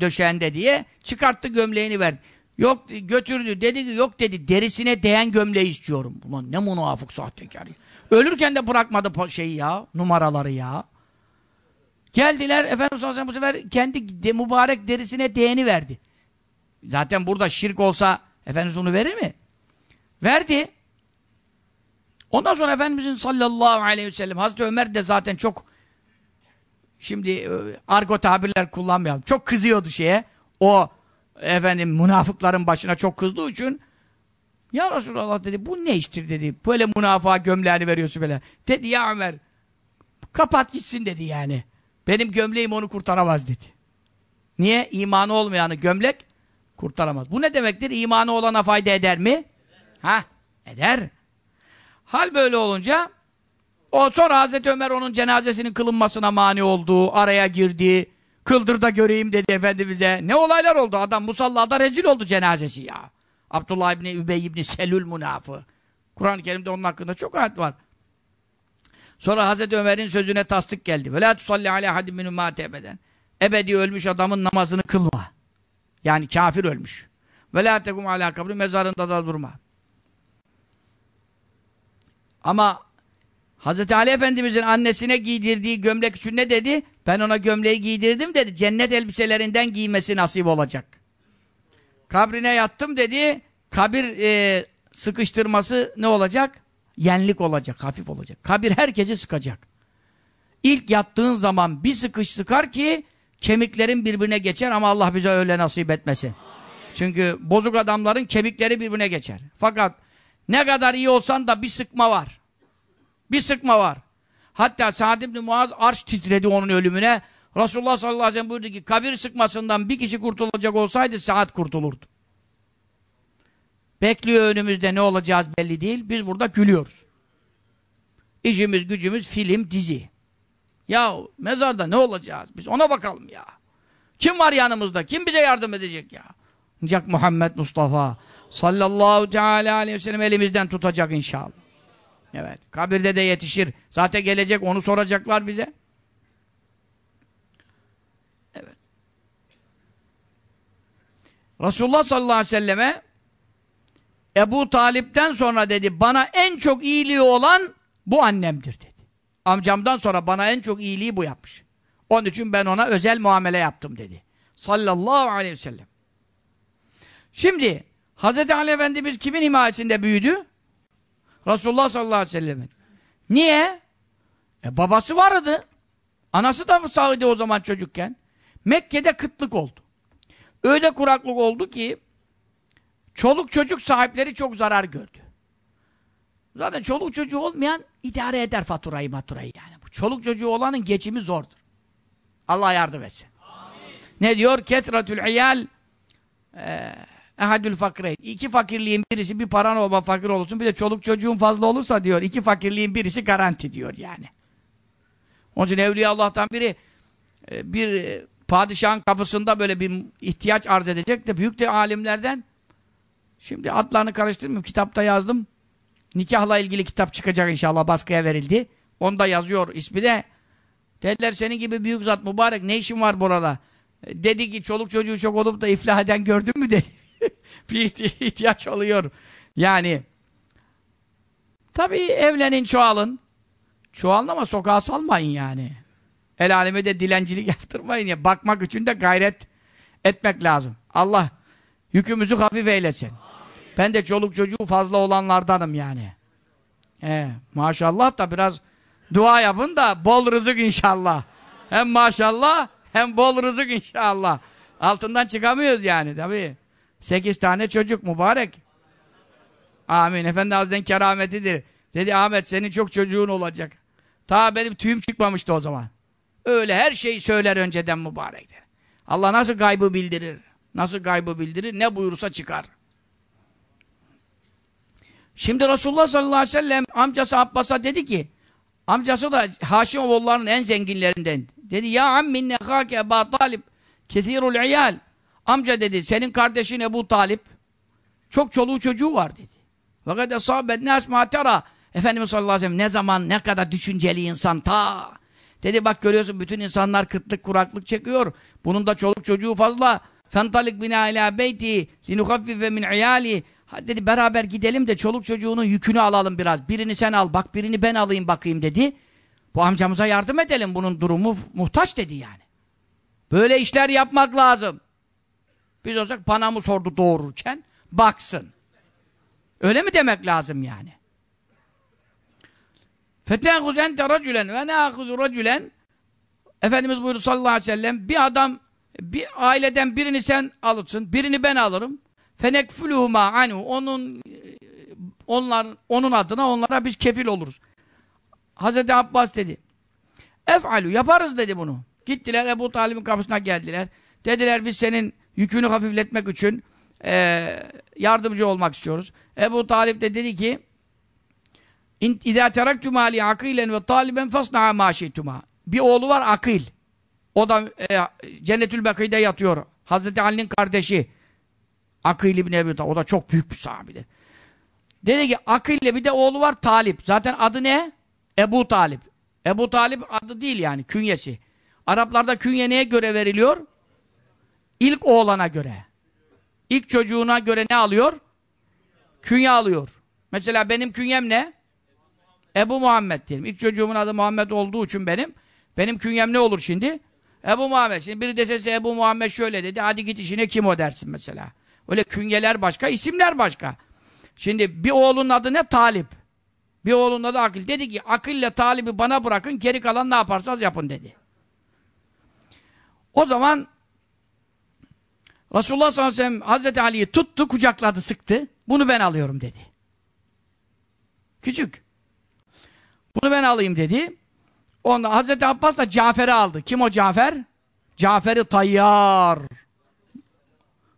döşeğinde diye çıkarttı gömleğini verdi. Yok götürdü dedi ki yok dedi derisine değen gömleği istiyorum. Ulan ne münafık sahtekar. Ölürken de bırakmadı şeyi ya, numaraları ya. Geldiler, Efendimiz sallallahu aleyhi ve sellem bu sefer kendi de, mübarek derisine değeni verdi. Zaten burada şirk olsa Efendimiz onu verir mi? Verdi. Ondan sonra Efendimizin sallallahu aleyhi ve sellem, Hazreti Ömer de zaten çok şimdi e, argo tabirler kullanmayalım. Çok kızıyordu şeye. O efendim münafıkların başına çok kızdığı için ya Resulallah dedi bu ne iştir dedi. Böyle münafığa gömleğini veriyorsun böyle. Dedi ya Ömer kapat gitsin dedi yani. Benim gömleğim onu kurtaramaz dedi. Niye? İmanı olmayanı gömlek kurtaramaz. Bu ne demektir? İmanı olana fayda eder mi? Ha, eder. Hal böyle olunca o sonra Hazreti Ömer onun cenazesinin kılınmasına mani oldu, araya girdi. Kıldır da göreyim dedi Efendimiz'e. Ne olaylar oldu adam musallada rezil oldu cenazesi ya. Abdullah ibni Übey ibni Selül münafı. Kur'an-ı Kerim'de onun hakkında çok ayet var. Sonra Hazreti Ömer'in sözüne tasdik geldi. Ve La عَلَى حَدٍ مِنْ minu ma'tebeden, Ebedi ölmüş adamın namazını kılma. Yani kafir ölmüş. Ve وَلَا تَكُمْ ala kabri Mezarında da durma. Ama Hazreti Ali Efendimiz'in annesine giydirdiği gömlek için ne dedi? Ben ona gömleği giydirdim dedi. Cennet elbiselerinden giymesi nasip olacak kabrine yattım dedi, kabir e, sıkıştırması ne olacak? Yenlik olacak, hafif olacak. Kabir herkesi sıkacak. İlk yattığın zaman bir sıkış sıkar ki kemiklerin birbirine geçer ama Allah bize öyle nasip etmesin. Çünkü bozuk adamların kemikleri birbirine geçer. Fakat ne kadar iyi olsan da bir sıkma var. Bir sıkma var. Hatta Sa'd ibn Muaz arş titredi onun ölümüne. Resulullah sallallahu aleyhi ve sellem buyurdu ki kabir sıkmasından bir kişi kurtulacak olsaydı saat kurtulurdu. Bekliyor önümüzde ne olacağız belli değil. Biz burada gülüyoruz. İşimiz gücümüz film dizi. Ya mezarda ne olacağız? Biz ona bakalım ya. Kim var yanımızda? Kim bize yardım edecek ya? Ancak Muhammed Mustafa sallallahu teala aleyhi ve sellem elimizden tutacak inşallah. Evet. Kabirde de yetişir. Zaten gelecek onu soracaklar bize. Resulullah sallallahu aleyhi ve selleme Ebu Talip'ten sonra dedi bana en çok iyiliği olan bu annemdir dedi. Amcamdan sonra bana en çok iyiliği bu yapmış. Onun için ben ona özel muamele yaptım dedi. Sallallahu aleyhi ve sellem. Şimdi Hz. Ali Efendimiz kimin himayesinde büyüdü? Resulullah sallallahu aleyhi ve sellem'in. Niye? E babası vardı. Anası da sağdı o zaman çocukken. Mekke'de kıtlık oldu. Öyle kuraklık oldu ki çoluk çocuk sahipleri çok zarar gördü. Zaten çoluk çocuğu olmayan idare eder faturayı maturayı yani. Bu çoluk çocuğu olanın geçimi zordur. Allah yardım etsin. Amin. Ne diyor? Ketratül iyal e, ehadül fakre. İki fakirliğin birisi bir paran olma fakir olursun bir de çoluk çocuğun fazla olursa diyor. İki fakirliğin birisi garanti diyor yani. Onun için Evliya Allah'tan biri eh, bir eh, padişahın kapısında böyle bir ihtiyaç arz edecek de büyük de alimlerden şimdi adlarını karıştırmıyorum kitapta yazdım nikahla ilgili kitap çıkacak inşallah baskıya verildi onda yazıyor ismi de dediler senin gibi büyük zat mübarek ne işin var burada e, dedi ki çoluk çocuğu çok olup da iflah eden gördün mü dedi bir ihtiyaç oluyor yani tabi evlenin çoğalın çoğalın ama sokağa salmayın yani El aleme de dilencilik yaptırmayın ya. Bakmak için de gayret etmek lazım. Allah yükümüzü hafif eylesin. Ben de çoluk çocuğu fazla olanlardanım yani. Ee, maşallah da biraz dua yapın da bol rızık inşallah. Hem maşallah hem bol rızık inşallah. Altından çıkamıyoruz yani tabii. Sekiz tane çocuk mübarek. Amin. Efendi Hazretleri'nin kerametidir. Dedi Ahmet senin çok çocuğun olacak. Ta benim tüyüm çıkmamıştı o zaman. Öyle her şeyi söyler önceden mübarektir. Allah nasıl gaybı bildirir? Nasıl gaybı bildirir? Ne buyursa çıkar. Şimdi Resulullah sallallahu aleyhi ve sellem amcası Abbas'a dedi ki amcası da Haşim en zenginlerinden. Dedi ya amminne hake Eba Talib kesirul iyal. Amca dedi senin kardeşin Ebu Talip çok çoluğu çocuğu var dedi. Fakat esabet nes matera Efendimiz sallallahu aleyhi ve sellem ne zaman ne kadar düşünceli insan ta Dedi bak görüyorsun bütün insanlar kıtlık kuraklık çekiyor. Bunun da çoluk çocuğu fazla. Fentalik bina ila beyti linukhaffife min iyali. Dedi beraber gidelim de çoluk çocuğunun yükünü alalım biraz. Birini sen al bak birini ben alayım bakayım dedi. Bu amcamıza yardım edelim bunun durumu muhtaç dedi yani. Böyle işler yapmak lazım. Biz olsak panamı sordu doğururken baksın. Öyle mi demek lazım yani? Fetehuz ente racülen ve neahuzu racülen Efendimiz buyurdu sallallahu aleyhi ve sellem bir adam bir aileden birini sen alırsın, birini ben alırım. Fenekfuluhuma anu onun onlar onun adına onlara biz kefil oluruz. Hazreti Abbas dedi. Ef'alu yaparız dedi bunu. Gittiler Ebu Talib'in kapısına geldiler. Dediler biz senin yükünü hafifletmek için e, yardımcı olmak istiyoruz. Ebu Talib de dedi ki İzâ terektümâ li akilen ve taliben fasna'a mâşitümâ. Bir oğlu var akil. O da e, Cennetül Bekî'de yatıyor. Hazreti Ali'nin kardeşi. Akil İbni Ebu O da çok büyük bir sahabidir. Dedi ki Akil'le bir de oğlu var Talip. Zaten adı ne? Ebu Talip. Ebu Talip adı değil yani künyesi. Araplarda künye neye göre veriliyor? İlk oğlana göre. İlk çocuğuna göre ne alıyor? Künye alıyor. Mesela benim künyem ne? Ebu Muhammed diyelim. İlk çocuğumun adı Muhammed olduğu için benim. Benim künyem ne olur şimdi? Ebu Muhammed. Şimdi biri dese size Ebu Muhammed şöyle dedi. Hadi git işine kim o dersin mesela. Öyle künyeler başka, isimler başka. Şimdi bir oğlunun adı ne? Talip. Bir oğlunun adı Akil. Dedi ki Akil'le Talip'i bana bırakın geri kalan ne yaparsanız yapın dedi. O zaman Resulullah sallallahu aleyhi ve sellem Hazreti Ali'yi tuttu, kucakladı, sıktı. Bunu ben alıyorum dedi. Küçük. Bunu ben alayım dedi. Onda Hazreti Abbas da Cafer'i aldı. Kim o Cafer? cafer Tayyar.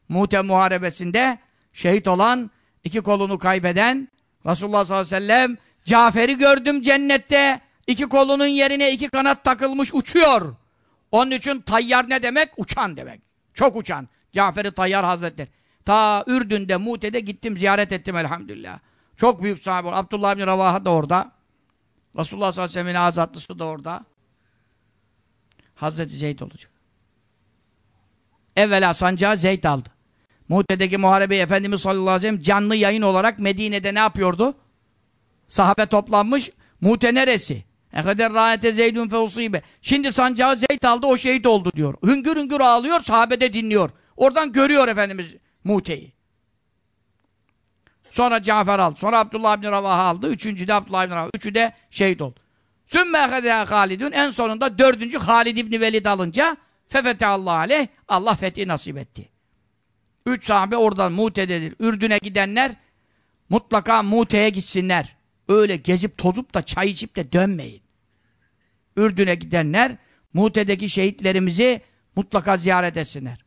Mute Muharebesi'nde şehit olan, iki kolunu kaybeden Resulullah sallallahu aleyhi ve sellem Cafer'i gördüm cennette. İki kolunun yerine iki kanat takılmış uçuyor. Onun için tayyar ne demek? Uçan demek. Çok uçan. cafer Tayyar Hazretleri. Ta Ürdün'de, Mute'de gittim ziyaret ettim elhamdülillah. Çok büyük sahibi. Abdullah bin Ravaha da orada. Resulullah sallallahu aleyhi ve sellem'in azatlısı da orada. Hazreti Zeyd olacak. Evvela sancağı Zeyd aldı. Muhte'deki muharebe Efendimiz sallallahu aleyhi ve sellem canlı yayın olarak Medine'de ne yapıyordu? Sahabe toplanmış. Muhte neresi? Ekeder raete zeydun fe usibe. Şimdi sancağı Zeyd aldı o şehit oldu diyor. Hüngür hüngür ağlıyor sahabe de dinliyor. Oradan görüyor Efendimiz Muhte'yi. Sonra Cafer aldı. Sonra Abdullah bin Ravaha aldı. Üçüncü de Abdullah bin Ravaha. Üçü de şehit oldu. Sümme ehedâ Halidun. En sonunda dördüncü Halid İbni Velid alınca fefete Allah aleyh. Allah fethi nasip etti. Üç sahabe oradan muhtededir. Ürdün'e gidenler mutlaka Mute'ye gitsinler. Öyle gezip tozup da çay içip de dönmeyin. Ürdün'e gidenler Mute'deki şehitlerimizi mutlaka ziyaret etsinler.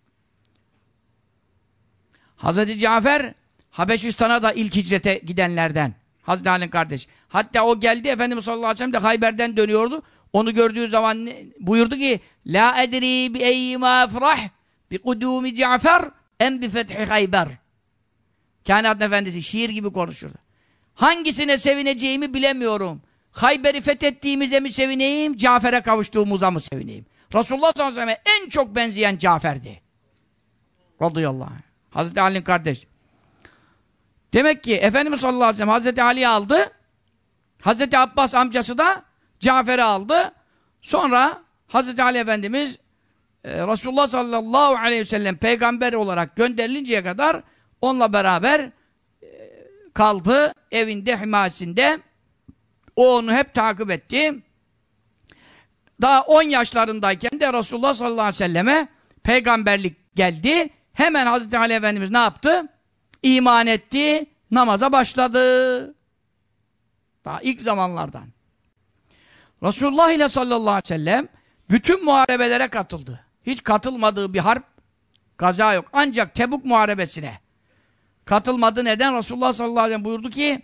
Hazreti Cafer Habeşistan'a da ilk hicrete gidenlerden. Hazreti Ali'nin kardeşi. Hatta o geldi Efendimiz sallallahu aleyhi ve sellem de Hayber'den dönüyordu. Onu gördüğü zaman ne, buyurdu ki La edri bi eyyima efrah bi kudumi Cafer en bi fethi Hayber. Kainat Efendisi şiir gibi konuşurdu. Hangisine sevineceğimi bilemiyorum. Hayber'i fethettiğimize mi sevineyim, Cafer'e kavuştuğumuza mı sevineyim? Resulullah sallallahu aleyhi ve sellem'e en çok benzeyen Cafer'di. Radıyallahu anh. Hazreti Ali'nin kardeşi. Demek ki Efendimiz sallallahu aleyhi ve sellem Hazreti Ali aldı. Hazreti Abbas amcası da Cafer'i aldı. Sonra Hazreti Ali Efendimiz e, Resulullah sallallahu aleyhi ve sellem peygamber olarak gönderilinceye kadar onunla beraber e, kaldı. Evinde, himayesinde. O onu hep takip etti. Daha 10 yaşlarındayken de Resulullah sallallahu aleyhi ve selleme peygamberlik geldi. Hemen Hazreti Ali Efendimiz ne yaptı? iman etti, namaza başladı. Daha ilk zamanlardan. Resulullah ile sallallahu aleyhi ve sellem bütün muharebelere katıldı. Hiç katılmadığı bir harp, kaza yok. Ancak Tebuk muharebesine katılmadı. Neden? Resulullah sallallahu aleyhi ve sellem buyurdu ki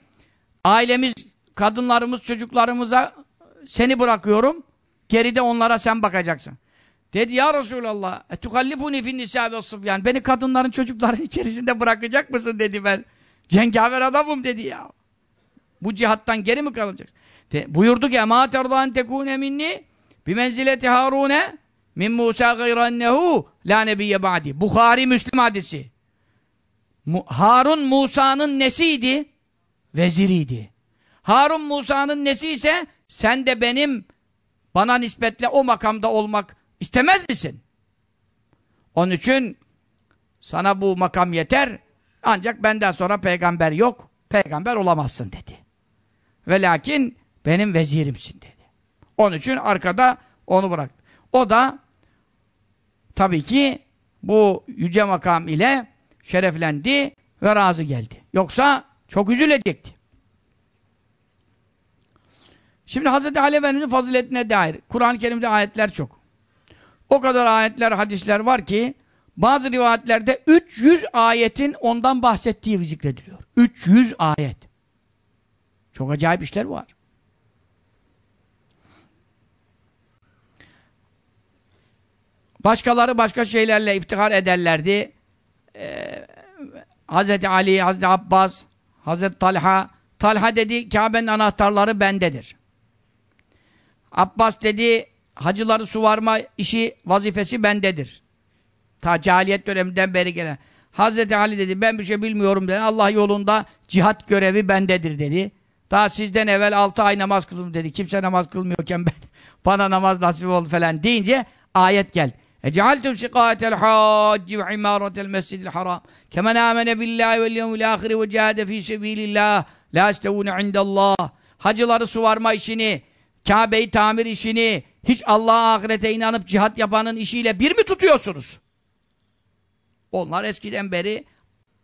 ailemiz, kadınlarımız, çocuklarımıza seni bırakıyorum. Geride onlara sen bakacaksın. Dedi ya Resulallah etukallifuni fin nisa ve sıbyan. Beni kadınların çocukların içerisinde bırakacak mısın dedi ben. Cengaver adamım dedi ya. Bu cihattan geri mi kalacak? De, buyurdu ki ma terdan tekûne minni bimenzileti Harune min Musa gayrannehu la nebiyye ba'di. Bukhari Müslim hadisi. Mu Harun Musa'nın nesiydi? Veziriydi. Harun Musa'nın nesi ise sen de benim bana nispetle o makamda olmak İstemez misin? Onun için sana bu makam yeter ancak benden sonra peygamber yok, peygamber olamazsın dedi. Ve lakin benim vezirimsin dedi. Onun için arkada onu bıraktı. O da tabii ki bu yüce makam ile şereflendi ve razı geldi. Yoksa çok üzülecekti. Şimdi Hz. Ali Efendimiz'in faziletine dair Kur'an-ı Kerim'de ayetler çok. O kadar ayetler, hadisler var ki bazı rivayetlerde 300 ayetin ondan bahsettiği zikrediliyor. 300 ayet. Çok acayip işler var. Başkaları başka şeylerle iftihar ederlerdi. Ee, Hz. Ali, Hz. Abbas, Hz. Talha. Talha dedi Kabe'nin anahtarları bendedir. Abbas dedi hacıları suvarma işi vazifesi bendedir. Ta cahiliyet döneminden beri gelen. Hazreti Ali dedi ben bir şey bilmiyorum dedi. Allah yolunda cihat görevi bendedir dedi. Daha sizden evvel altı ay namaz kıldım dedi. Kimse namaz kılmıyorken ben bana namaz nasip oldu falan deyince ayet geldi. Ecealtum sikâtel hâcci ve imâretel mescidil haram. Kemen âmene billâhi vel yevmil âhiri ve cehade fî sebîlillâh. La estevûne indallâh. Hacıları suvarma işini Kabe'yi tamir işini hiç Allah'a ahirete inanıp cihat yapanın işiyle bir mi tutuyorsunuz? Onlar eskiden beri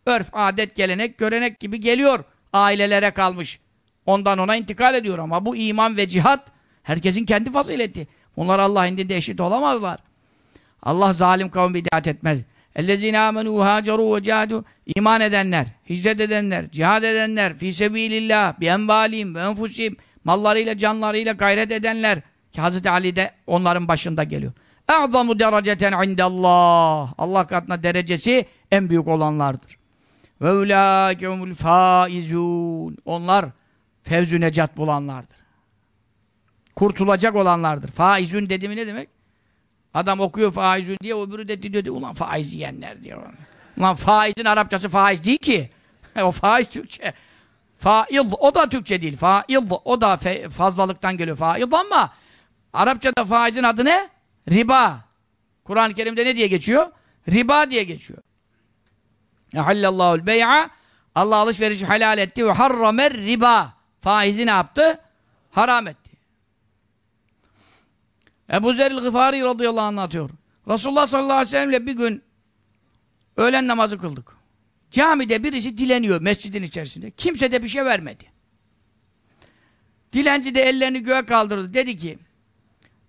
örf, adet, gelenek, görenek gibi geliyor. Ailelere kalmış. Ondan ona intikal ediyor ama bu iman ve cihat herkesin kendi fazileti. Bunlar Allah indinde eşit olamazlar. Allah zalim kavmi bidat etmez. اَلَّذ۪ينَ آمَنُوا هَاجَرُوا وَجَادُوا İman edenler, hicret edenler, cihad edenler, fi sebilillah, bi envalim ve enfusihim, mallarıyla, canlarıyla gayret edenler ki Hz. Ali de onların başında geliyor. اَعْظَمُ دَرَجَةً indallah. Allah katına derecesi en büyük olanlardır. Ve وَاُولَٰكَهُمُ faizun. Onlar fevzü necat bulanlardır. Kurtulacak olanlardır. Faizün dediğimi ne demek? Adam okuyor faizün diye, öbürü de diyor, ulan faiz yiyenler diyor. Ulan faizin Arapçası faiz değil ki. o faiz Türkçe. Faiz o da Türkçe değil. Faiz o da fazlalıktan geliyor faiz ama Arapçada faizin adı ne? Riba. Kur'an-ı Kerim'de ne diye geçiyor? Riba diye geçiyor. Ehallallahu'l bey'a Allah alışverişi helal etti ve harramer riba. Faizi ne yaptı? Haram etti. Ebu Zer'il Gıfari radıyallahu anh anlatıyor. Resulullah sallallahu aleyhi ve sellemle bir gün öğlen namazı kıldık. Camide birisi dileniyor mescidin içerisinde. Kimse de bir şey vermedi. Dilenci de ellerini göğe kaldırdı. Dedi ki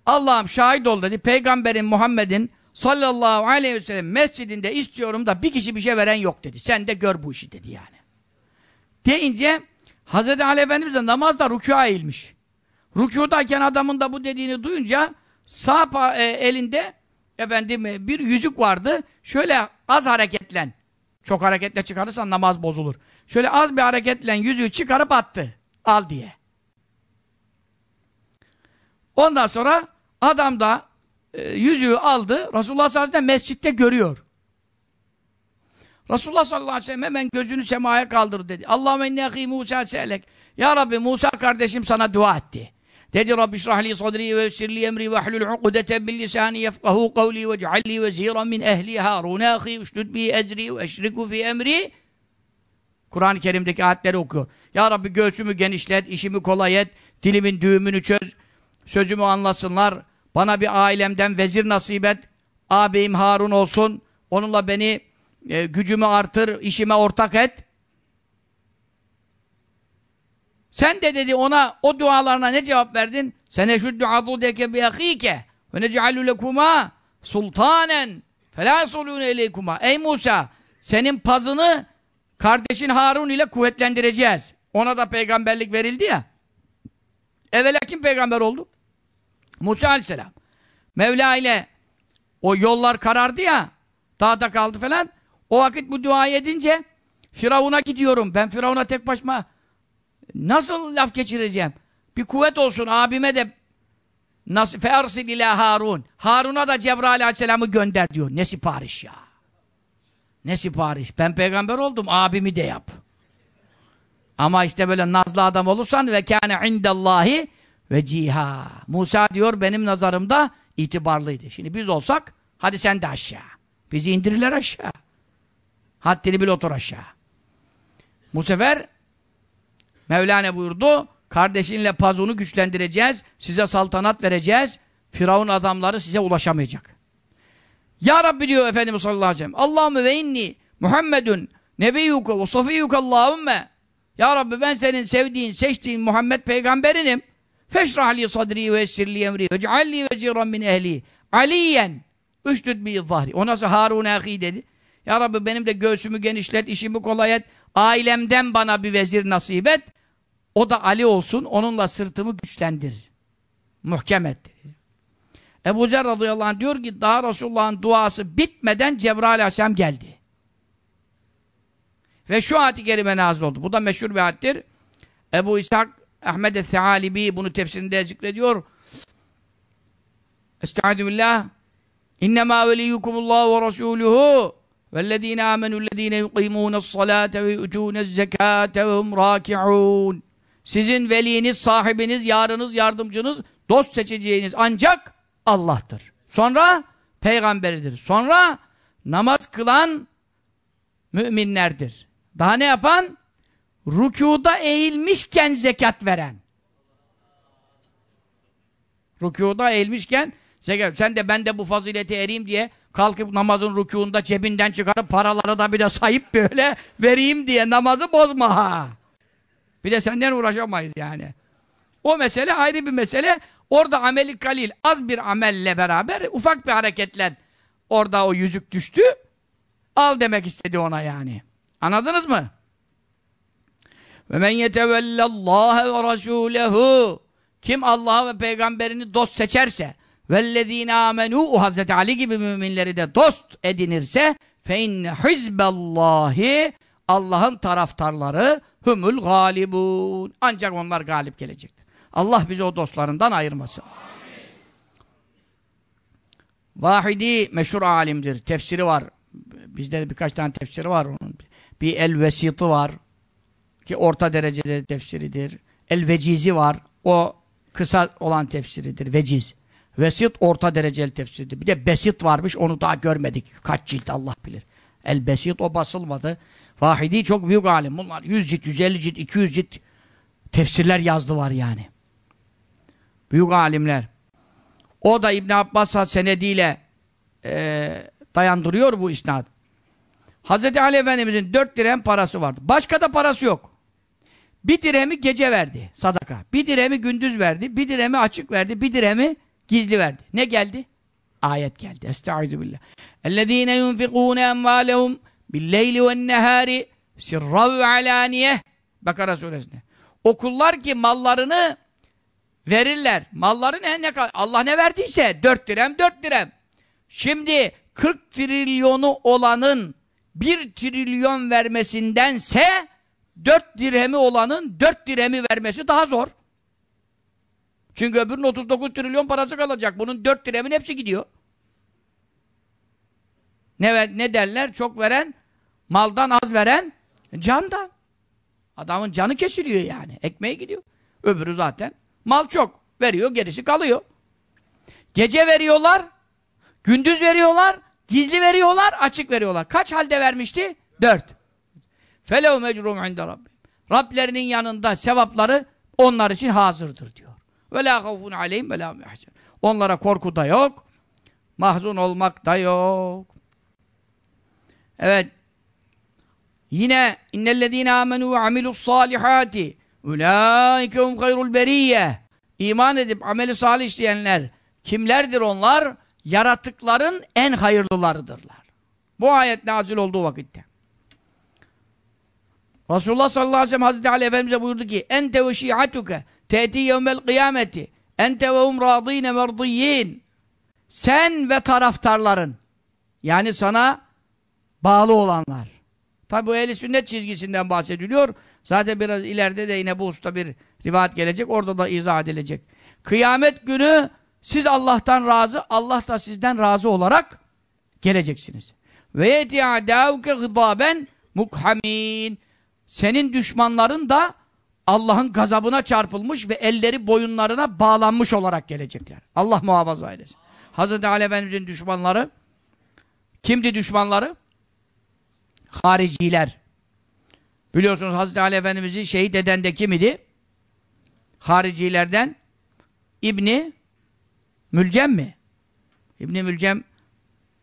Allah'ım şahit ol dedi. Peygamberin Muhammed'in sallallahu aleyhi ve sellem mescidinde istiyorum da bir kişi bir şey veren yok dedi. Sen de gör bu işi dedi yani. Deyince Hazreti Ali Efendimiz de namazda rükûa eğilmiş. Rükûdayken adamın da bu dediğini duyunca sağ e, elinde efendim e, bir yüzük vardı. Şöyle az hareketlen. Çok hareketle çıkarırsan namaz bozulur. Şöyle az bir hareketle yüzüğü çıkarıp attı. Al diye. Ondan sonra adam da e, yüzüğü aldı. Resulullah sallallahu aleyhi ve sellem mescitte görüyor. Resulullah sallallahu aleyhi ve sellem hemen gözünü semaya kaldır dedi. Allahümme inni akî Musa selek. Ya Rabbi Musa kardeşim sana dua etti. Dedi Rabbi şrahli sadri ve yessirli emri ve ahlul ukdeten bil lisani yefkahu kavli ve cealli veziran min ehli Harun ahi üştüd bi ezri ve eşriku fi emri Kur'an-ı Kerim'deki ayetleri okuyor. Ya Rabbi göğsümü genişlet, işimi kolay et, dilimin düğümünü çöz, sözümü anlasınlar. Bana bir ailemden vezir nasip et, ağabeyim Harun olsun, onunla beni e, gücümü artır, işime ortak et. Sen de dedi ona o dualarına ne cevap verdin? Sene şüddü azudeke bi akike ve nec'alü lekuma sultanen felâ sulûne eleykuma. Ey Musa senin pazını kardeşin Harun ile kuvvetlendireceğiz. Ona da peygamberlik verildi ya. Evvela kim peygamber oldu? Musa aleyhisselam. Mevla ile o yollar karardı ya. Tahta kaldı falan. O vakit bu duayı edince Firavun'a gidiyorum. Ben Firavun'a tek başıma Nasıl laf geçireceğim? Bir kuvvet olsun abime de Fersil ila Harun. Harun'a da Cebrail aleyhisselamı gönder diyor. Ne sipariş ya? Ne sipariş? Ben peygamber oldum abimi de yap. Ama işte böyle nazlı adam olursan ve kâne indallahi ve ciha. Musa diyor benim nazarımda itibarlıydı. Şimdi biz olsak hadi sen de aşağı. Bizi indirirler aşağı. Haddini bil otur aşağı. Bu sefer Mevlana buyurdu, kardeşinle pazunu güçlendireceğiz, size saltanat vereceğiz, Firavun adamları size ulaşamayacak. Ya Rabbi diyor Efendimiz sallallahu aleyhi ve sellem, Allahümme ve inni Muhammedun nebiyyuke ve safiyyuke Allahümme Ya Rabbi ben senin sevdiğin, seçtiğin Muhammed peygamberinim. Feşrahli sadri ve esirli emri ve ve ciran min ehli aliyen üçtüt bi zahri. O nasıl Harun ahi dedi. Ya Rabbi benim de göğsümü genişlet, işimi kolay et. Ailemden bana bir vezir nasip et. O da Ali olsun, onunla sırtımı güçlendir. Muhkem et Ebu Zer radıyallahu anh diyor ki daha Resulullah'ın duası bitmeden Cebrail aleyhisselam geldi. Ve şu ayet-i kerime nazil oldu. Bu da meşhur bir ayettir. Ebu İshak Ahmed-i Sealibi bunu tefsirinde zikrediyor. Estaizu billah İnnemâ veliyyukumullâhu ve rasûlühû vellezîne âmenû lezîne yukîmûne s-salâte ve yutûne z sizin veliniz, sahibiniz, yarınız, yardımcınız, dost seçeceğiniz ancak Allah'tır. Sonra peygamberidir. Sonra namaz kılan müminlerdir. Daha ne yapan? Rükuda eğilmişken zekat veren. Rükuda eğilmişken zekat. Sen de ben de bu fazileti ereyim diye kalkıp namazın rükûunda cebinden çıkarıp paraları da bir bile sayıp böyle vereyim diye namazı bozma ha. Bir de senden uğraşamayız yani. O mesele ayrı bir mesele. Orada ameli kalil, az bir amelle beraber ufak bir hareketle orada o yüzük düştü. Al demek istedi ona yani. Anladınız mı? Ve men yetevellallâhe ve rasûlehu Kim Allah'a ve peygamberini dost seçerse vellezîne âmenû o Hazreti Ali gibi müminleri de dost edinirse fe inne hizbellâhi Allah'ın taraftarları humul galibun. Ancak onlar galip gelecektir. Allah bizi o dostlarından ayırmasın. Vahidi meşhur alimdir. Tefsiri var. Bizde birkaç tane tefsiri var onun. Bir El Vesit'i var ki orta derecede tefsiridir. El Vecizi var. O kısa olan tefsiridir. Veciz. Vesit orta dereceli tefsiridir. Bir de Besit varmış. Onu daha görmedik. Kaç cilt Allah bilir. El Besit o basılmadı. Vahidi çok büyük alim. Bunlar 100 cilt, 150 cilt, 200 cilt tefsirler yazdılar yani. Büyük alimler. O da İbn Abbas senediyle e, dayandırıyor bu isnad. Hazreti Ali Efendimizin dört dirhem parası vardı. Başka da parası yok. Bir dirhemi gece verdi sadaka. Bir dirhemi gündüz verdi. Bir dirhemi açık verdi. Bir dirhemi gizli verdi. Ne geldi? Ayet geldi. Estaizu billah. اَلَّذ۪ينَ يُنْفِقُونَ اَمْوَالَهُمْ billeyli ve nehari sirrav alaniye Bakara suresinde. Okullar ki mallarını verirler. Malları ne, ne Allah ne verdiyse 4 dirhem 4 dirhem. Şimdi 40 trilyonu olanın 1 trilyon vermesindense 4 dirhemi olanın 4 dirhemi vermesi daha zor. Çünkü öbürünün 39 trilyon parası kalacak. Bunun 4 dirhemin hepsi gidiyor. Ne, ver, ne derler? Çok veren, maldan az veren, candan. Adamın canı kesiliyor yani. Ekmeğe gidiyor. Öbürü zaten mal çok. Veriyor, gerisi kalıyor. Gece veriyorlar, gündüz veriyorlar, gizli veriyorlar, açık veriyorlar. Kaç halde vermişti? Dört. فَلَوْ مَجْرُمْ عِنْدَ رَبِّ Rablerinin yanında sevapları onlar için hazırdır diyor. وَلَا خَوْفُنْ عَلَيْهِمْ وَلَا مُحْسَنُ Onlara korku da yok, mahzun olmak da yok. Evet. Yine innellezîne âmenû ve amilussâlihâti ulâikehum hayrul beriyye İman edip ameli salih işleyenler kimlerdir onlar? Yaratıkların en hayırlılarıdırlar. Bu ayet nazil olduğu vakitte. Resulullah sallallahu aleyhi ve sellem Hazreti Ali Efendimiz'e buyurdu ki Ente ve şi'atuke te'ti yevmel kıyameti Ente ve hum radîne merdiyyin Sen ve taraftarların yani sana bağlı olanlar. Tabi bu ehli sünnet çizgisinden bahsediliyor. Zaten biraz ileride de yine bu usta bir rivayet gelecek. Orada da izah edilecek. Kıyamet günü siz Allah'tan razı, Allah da sizden razı olarak geleceksiniz. Ve yeti'a davke gıdaben mukhamin. Senin düşmanların da Allah'ın gazabına çarpılmış ve elleri boyunlarına bağlanmış olarak gelecekler. Allah muhafaza eylesin. Hz. Ali Efendimiz'in düşmanları kimdi düşmanları? hariciler. Biliyorsunuz Hazreti Ali Efendimiz'i şehit eden de kim idi? Haricilerden İbni Mülcem mi? İbni Mülcem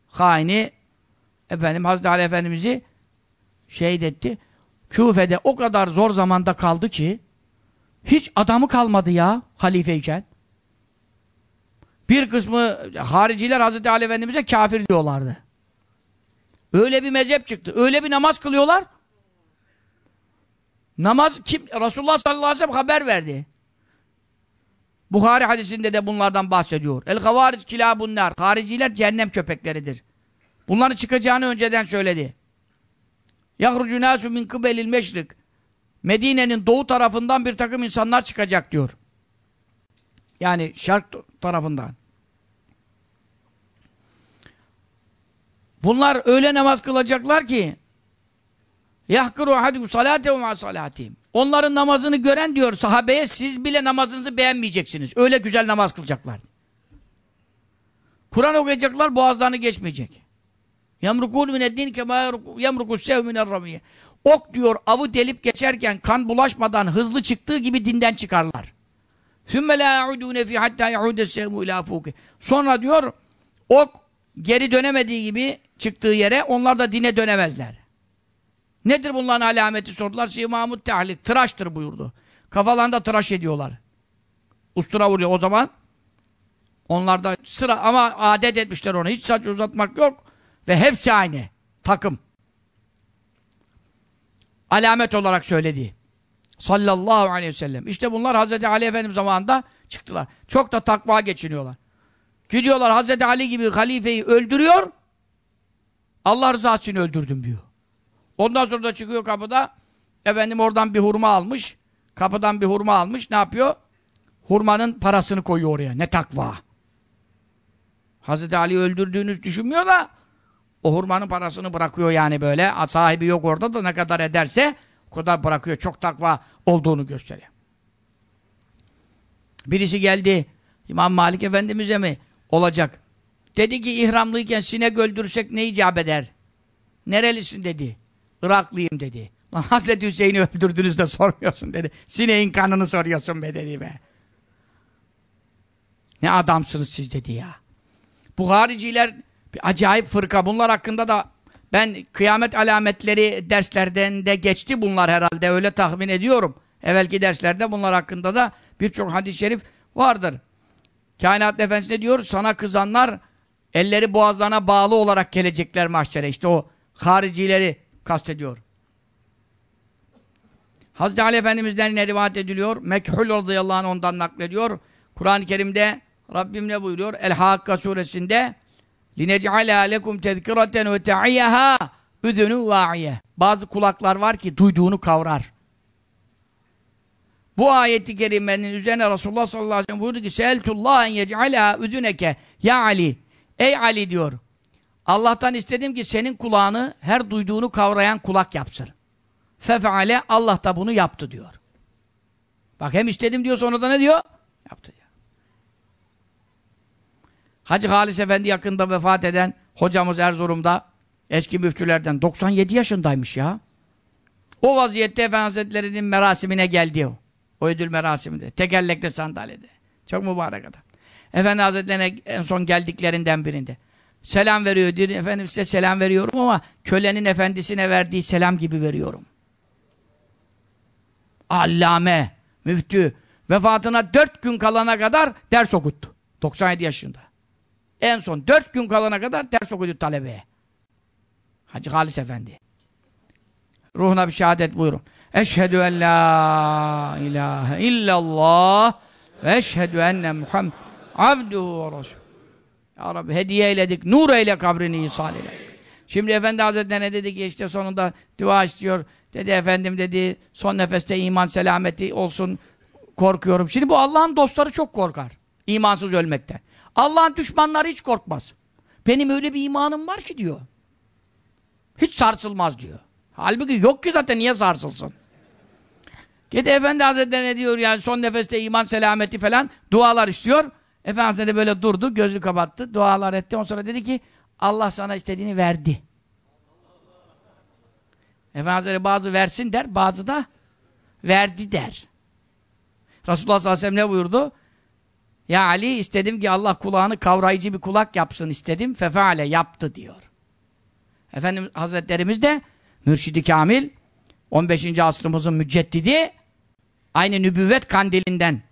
haini efendim Hazreti Ali Efendimiz'i şehit etti. Küfe'de o kadar zor zamanda kaldı ki hiç adamı kalmadı ya halifeyken. Bir kısmı hariciler Hazreti Ali Efendimiz'e kafir diyorlardı. Öyle bir mezhep çıktı. Öyle bir namaz kılıyorlar. Namaz kim? Resulullah sallallahu aleyhi ve sellem haber verdi. Bukhari hadisinde de bunlardan bahsediyor. El havaric kilabunlar. Hariciler cehennem köpekleridir. Bunların çıkacağını önceden söyledi. Yahrucu nasu min kıbelil meşrik. Medine'nin doğu tarafından bir takım insanlar çıkacak diyor. Yani şark tarafından. Bunlar öyle namaz kılacaklar ki yahkuru hadikum salatehum ma salatihim. Onların namazını gören diyor sahabeye siz bile namazınızı beğenmeyeceksiniz. Öyle güzel namaz kılacaklar. Kur'an okuyacaklar boğazlarını geçmeyecek. Yamrukun mineddin kema yamrukus sev minerramiye. Ok diyor avı delip geçerken kan bulaşmadan hızlı çıktığı gibi dinden çıkarlar. Sonra diyor ok geri dönemediği gibi çıktığı yere onlar da dine dönemezler. Nedir bunların alameti sordular. Simamut tehlik. Tıraştır buyurdu. Kafalarında tıraş ediyorlar. Ustura vuruyor o zaman. Onlarda sıra ama adet etmişler ona. Hiç saç uzatmak yok. Ve hepsi aynı. Takım. Alamet olarak söyledi. Sallallahu aleyhi ve sellem. İşte bunlar Hazreti Ali Efendim zamanında çıktılar. Çok da takva geçiniyorlar. Gidiyorlar Hazreti Ali gibi halifeyi öldürüyor. Allah rızası için öldürdüm diyor. Ondan sonra da çıkıyor kapıda. Efendim oradan bir hurma almış. Kapıdan bir hurma almış. Ne yapıyor? Hurmanın parasını koyuyor oraya. Ne takva. Hazreti Ali öldürdüğünüz düşünmüyor da o hurmanın parasını bırakıyor yani böyle. Sahibi yok orada da ne kadar ederse o kadar bırakıyor. Çok takva olduğunu gösteriyor. Birisi geldi İmam Malik Efendimiz'e mi olacak? Dedi ki ihramlıyken sinek öldürsek ne icap eder? Nerelisin dedi. Iraklıyım dedi. Lan Hazreti Hüseyin'i öldürdünüz de sormuyorsun dedi. Sineğin kanını soruyorsun be dedi be. Ne adamsınız siz dedi ya. Bu hariciler bir acayip fırka. Bunlar hakkında da ben kıyamet alametleri derslerden de geçti bunlar herhalde öyle tahmin ediyorum. Evvelki derslerde bunlar hakkında da birçok hadis-i şerif vardır. Kainat Efendisi ne diyor? Sana kızanlar Elleri boğazlarına bağlı olarak gelecekler mahşere. İşte o haricileri kastediyor. Hazreti Ali Efendimiz'den ne rivayet ediliyor? Mekhul radıyallahu anh ondan naklediyor. Kur'an-ı Kerim'de Rabbim ne buyuruyor? El-Hakka suresinde لِنَجْعَلَا لَكُمْ تَذْكِرَةً وَتَعِيَهَا اُذُنُ وَاعِيَ Bazı kulaklar var ki duyduğunu kavrar. Bu ayeti kerimenin üzerine Resulullah sallallahu aleyhi ve sellem buyurdu ki سَأَلْتُ اللّٰهَ اَنْ يَجْعَلَا اُذُنَكَ Ya Ali Ey Ali diyor. Allah'tan istedim ki senin kulağını her duyduğunu kavrayan kulak yapsın. Fefale Allah da bunu yaptı diyor. Bak hem istedim diyor sonra da ne diyor? Yaptı diyor. Hacı Halis Efendi yakında vefat eden hocamız Erzurum'da eski müftülerden 97 yaşındaymış ya. O vaziyette Efendi Hazretleri'nin merasimine geldi o. O ödül merasiminde. Tekerlekte sandalyede. Çok mübarek adam. Efendi Hazretlerine en son geldiklerinden birinde. Selam veriyor. Diyor, efendim size selam veriyorum ama kölenin efendisine verdiği selam gibi veriyorum. Allame, müftü vefatına dört gün kalana kadar ders okuttu. 97 yaşında. En son dört gün kalana kadar ders okuttu talebeye. Hacı Halis Efendi. Ruhuna bir şehadet buyurun. Eşhedü en la ilahe illallah ve eşhedü enne Muhammed Abduhu ve Resul. Ya Rabbi hediye eyledik, nur eyle kabrini ihsan eyle. Şimdi Efendi Hazretleri dedi ki işte sonunda dua istiyor. Dedi efendim dedi son nefeste iman selameti olsun korkuyorum. Şimdi bu Allah'ın dostları çok korkar. imansız ölmekten. Allah'ın düşmanları hiç korkmaz. Benim öyle bir imanım var ki diyor. Hiç sarsılmaz diyor. Halbuki yok ki zaten niye sarsılsın? Gede Efendi Hazretleri ne diyor yani son nefeste iman selameti falan dualar istiyor. Efendimiz de böyle durdu, gözünü kapattı, dualar etti. Ondan sonra dedi ki, Allah sana istediğini verdi. Efendimiz bazı versin der, bazı da verdi der. Resulullah sallallahu aleyhi ve sellem ne buyurdu? Ya Ali istedim ki Allah kulağını kavrayıcı bir kulak yapsın istedim. Fefale yaptı diyor. Efendim Hazretlerimiz de Mürşidi Kamil 15. asrımızın müceddidi aynı nübüvvet kandilinden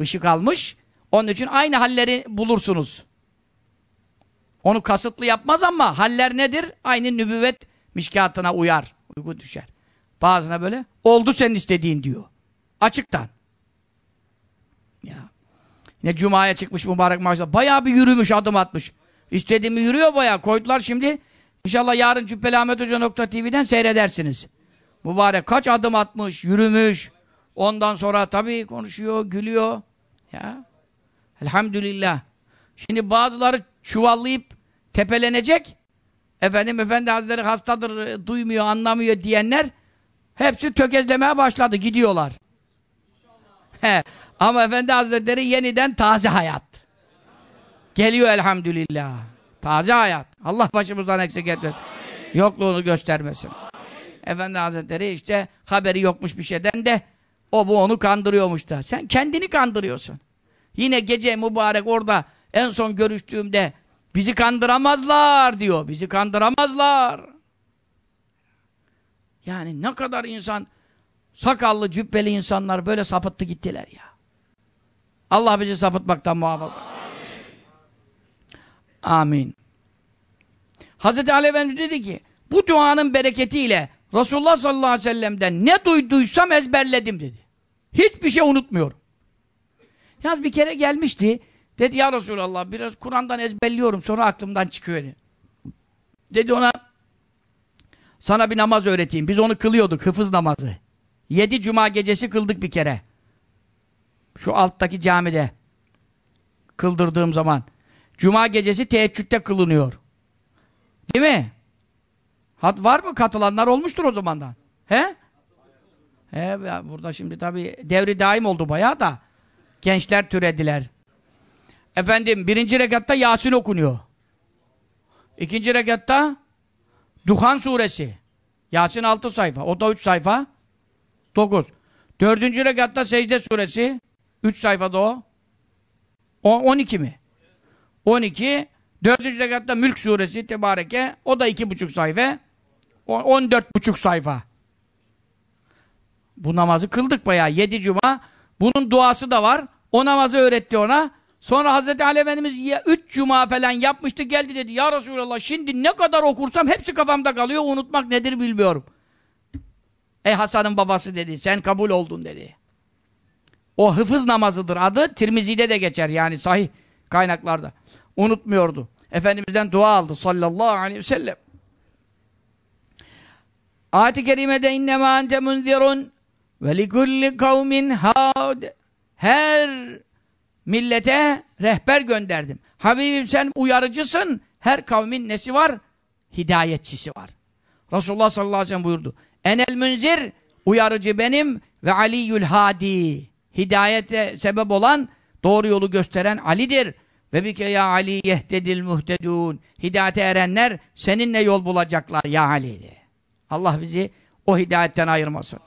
ışık almış. Onun için aynı halleri bulursunuz. Onu kasıtlı yapmaz ama haller nedir? Aynı nübüvvet mişkatına uyar. Uygu düşer. Bazına böyle oldu senin istediğin diyor. Açıktan. Ya. Ne cumaya çıkmış mübarek maçta. Bayağı bir yürümüş, adım atmış. İstediğimi yürüyor bayağı. Koydular şimdi. İnşallah yarın Cübbeli Ahmet Hoca.tv'den seyredersiniz. Mübarek kaç adım atmış, yürümüş. Ondan sonra tabii konuşuyor, gülüyor. Ya. Elhamdülillah. Şimdi bazıları çuvallayıp tepelenecek. Efendim efendi hazretleri hastadır, e, duymuyor, anlamıyor diyenler hepsi tökezlemeye başladı, gidiyorlar. Ama efendi hazretleri yeniden taze hayat. Geliyor elhamdülillah. Taze hayat. Allah başımızdan eksik etmesin. Yokluğunu göstermesin. Efendi Hazretleri işte haberi yokmuş bir şeyden de o bu onu kandırıyormuş da. Sen kendini kandırıyorsun. Yine gece mübarek orada en son görüştüğümde bizi kandıramazlar diyor. Bizi kandıramazlar. Yani ne kadar insan sakallı cübbeli insanlar böyle sapıttı gittiler ya. Allah bizi sapıtmaktan muhafaza. Amin. Amin. Hazreti Ali Efendimiz dedi ki bu duanın bereketiyle Resulullah sallallahu aleyhi ve sellem'den ne duyduysam ezberledim dedi. Hiçbir şey unutmuyorum. Yalnız bir kere gelmişti. Dedi ya Resulallah biraz Kur'an'dan ezberliyorum sonra aklımdan çıkıyor. Dedi, ona sana bir namaz öğreteyim. Biz onu kılıyorduk hıfız namazı. Yedi cuma gecesi kıldık bir kere. Şu alttaki camide. Kıldırdığım zaman. Cuma gecesi teheccüde kılınıyor. Değil mi? Hat var mı? Katılanlar olmuştur o zamandan. He? He burada şimdi tabii devri daim oldu bayağı da. Gençler türediler. Efendim birinci rekatta Yasin okunuyor. İkinci rekatta Duhan suresi. Yasin 6 sayfa. O da 3 sayfa. 9. Dördüncü rekatta secde suresi. 3 sayfada o. o 12 mi? 12. Dördüncü rekatta mülk suresi tebareke. O da 2,5 sayfa. 14,5 sayfa. Bu namazı kıldık bayağı. 7 cuma. Bunun duası da var. O namazı öğretti ona. Sonra Hazreti Ali Efendimiz ya, üç cuma falan yapmıştı geldi dedi. Ya Resulallah şimdi ne kadar okursam hepsi kafamda kalıyor. Unutmak nedir bilmiyorum. Ey Hasan'ın babası dedi. Sen kabul oldun dedi. O hıfız namazıdır adı. Tirmizi'de de geçer yani sahih kaynaklarda. Unutmuyordu. Efendimiz'den dua aldı sallallahu aleyhi ve sellem. Ayet-i kerimede innemâ ente munzirun ve likulli kavmin hâd her millete rehber gönderdim. Habibim sen uyarıcısın. Her kavmin nesi var? Hidayetçisi var. Resulullah sallallahu aleyhi ve sellem buyurdu. Enel münzir, uyarıcı benim ve aliyyül hadi. Hidayete sebep olan, doğru yolu gösteren Ali'dir. Ve bike ya Ali yehtedil muhtedun. Hidayete erenler seninle yol bulacaklar ya Ali. Allah bizi o hidayetten ayırmasın.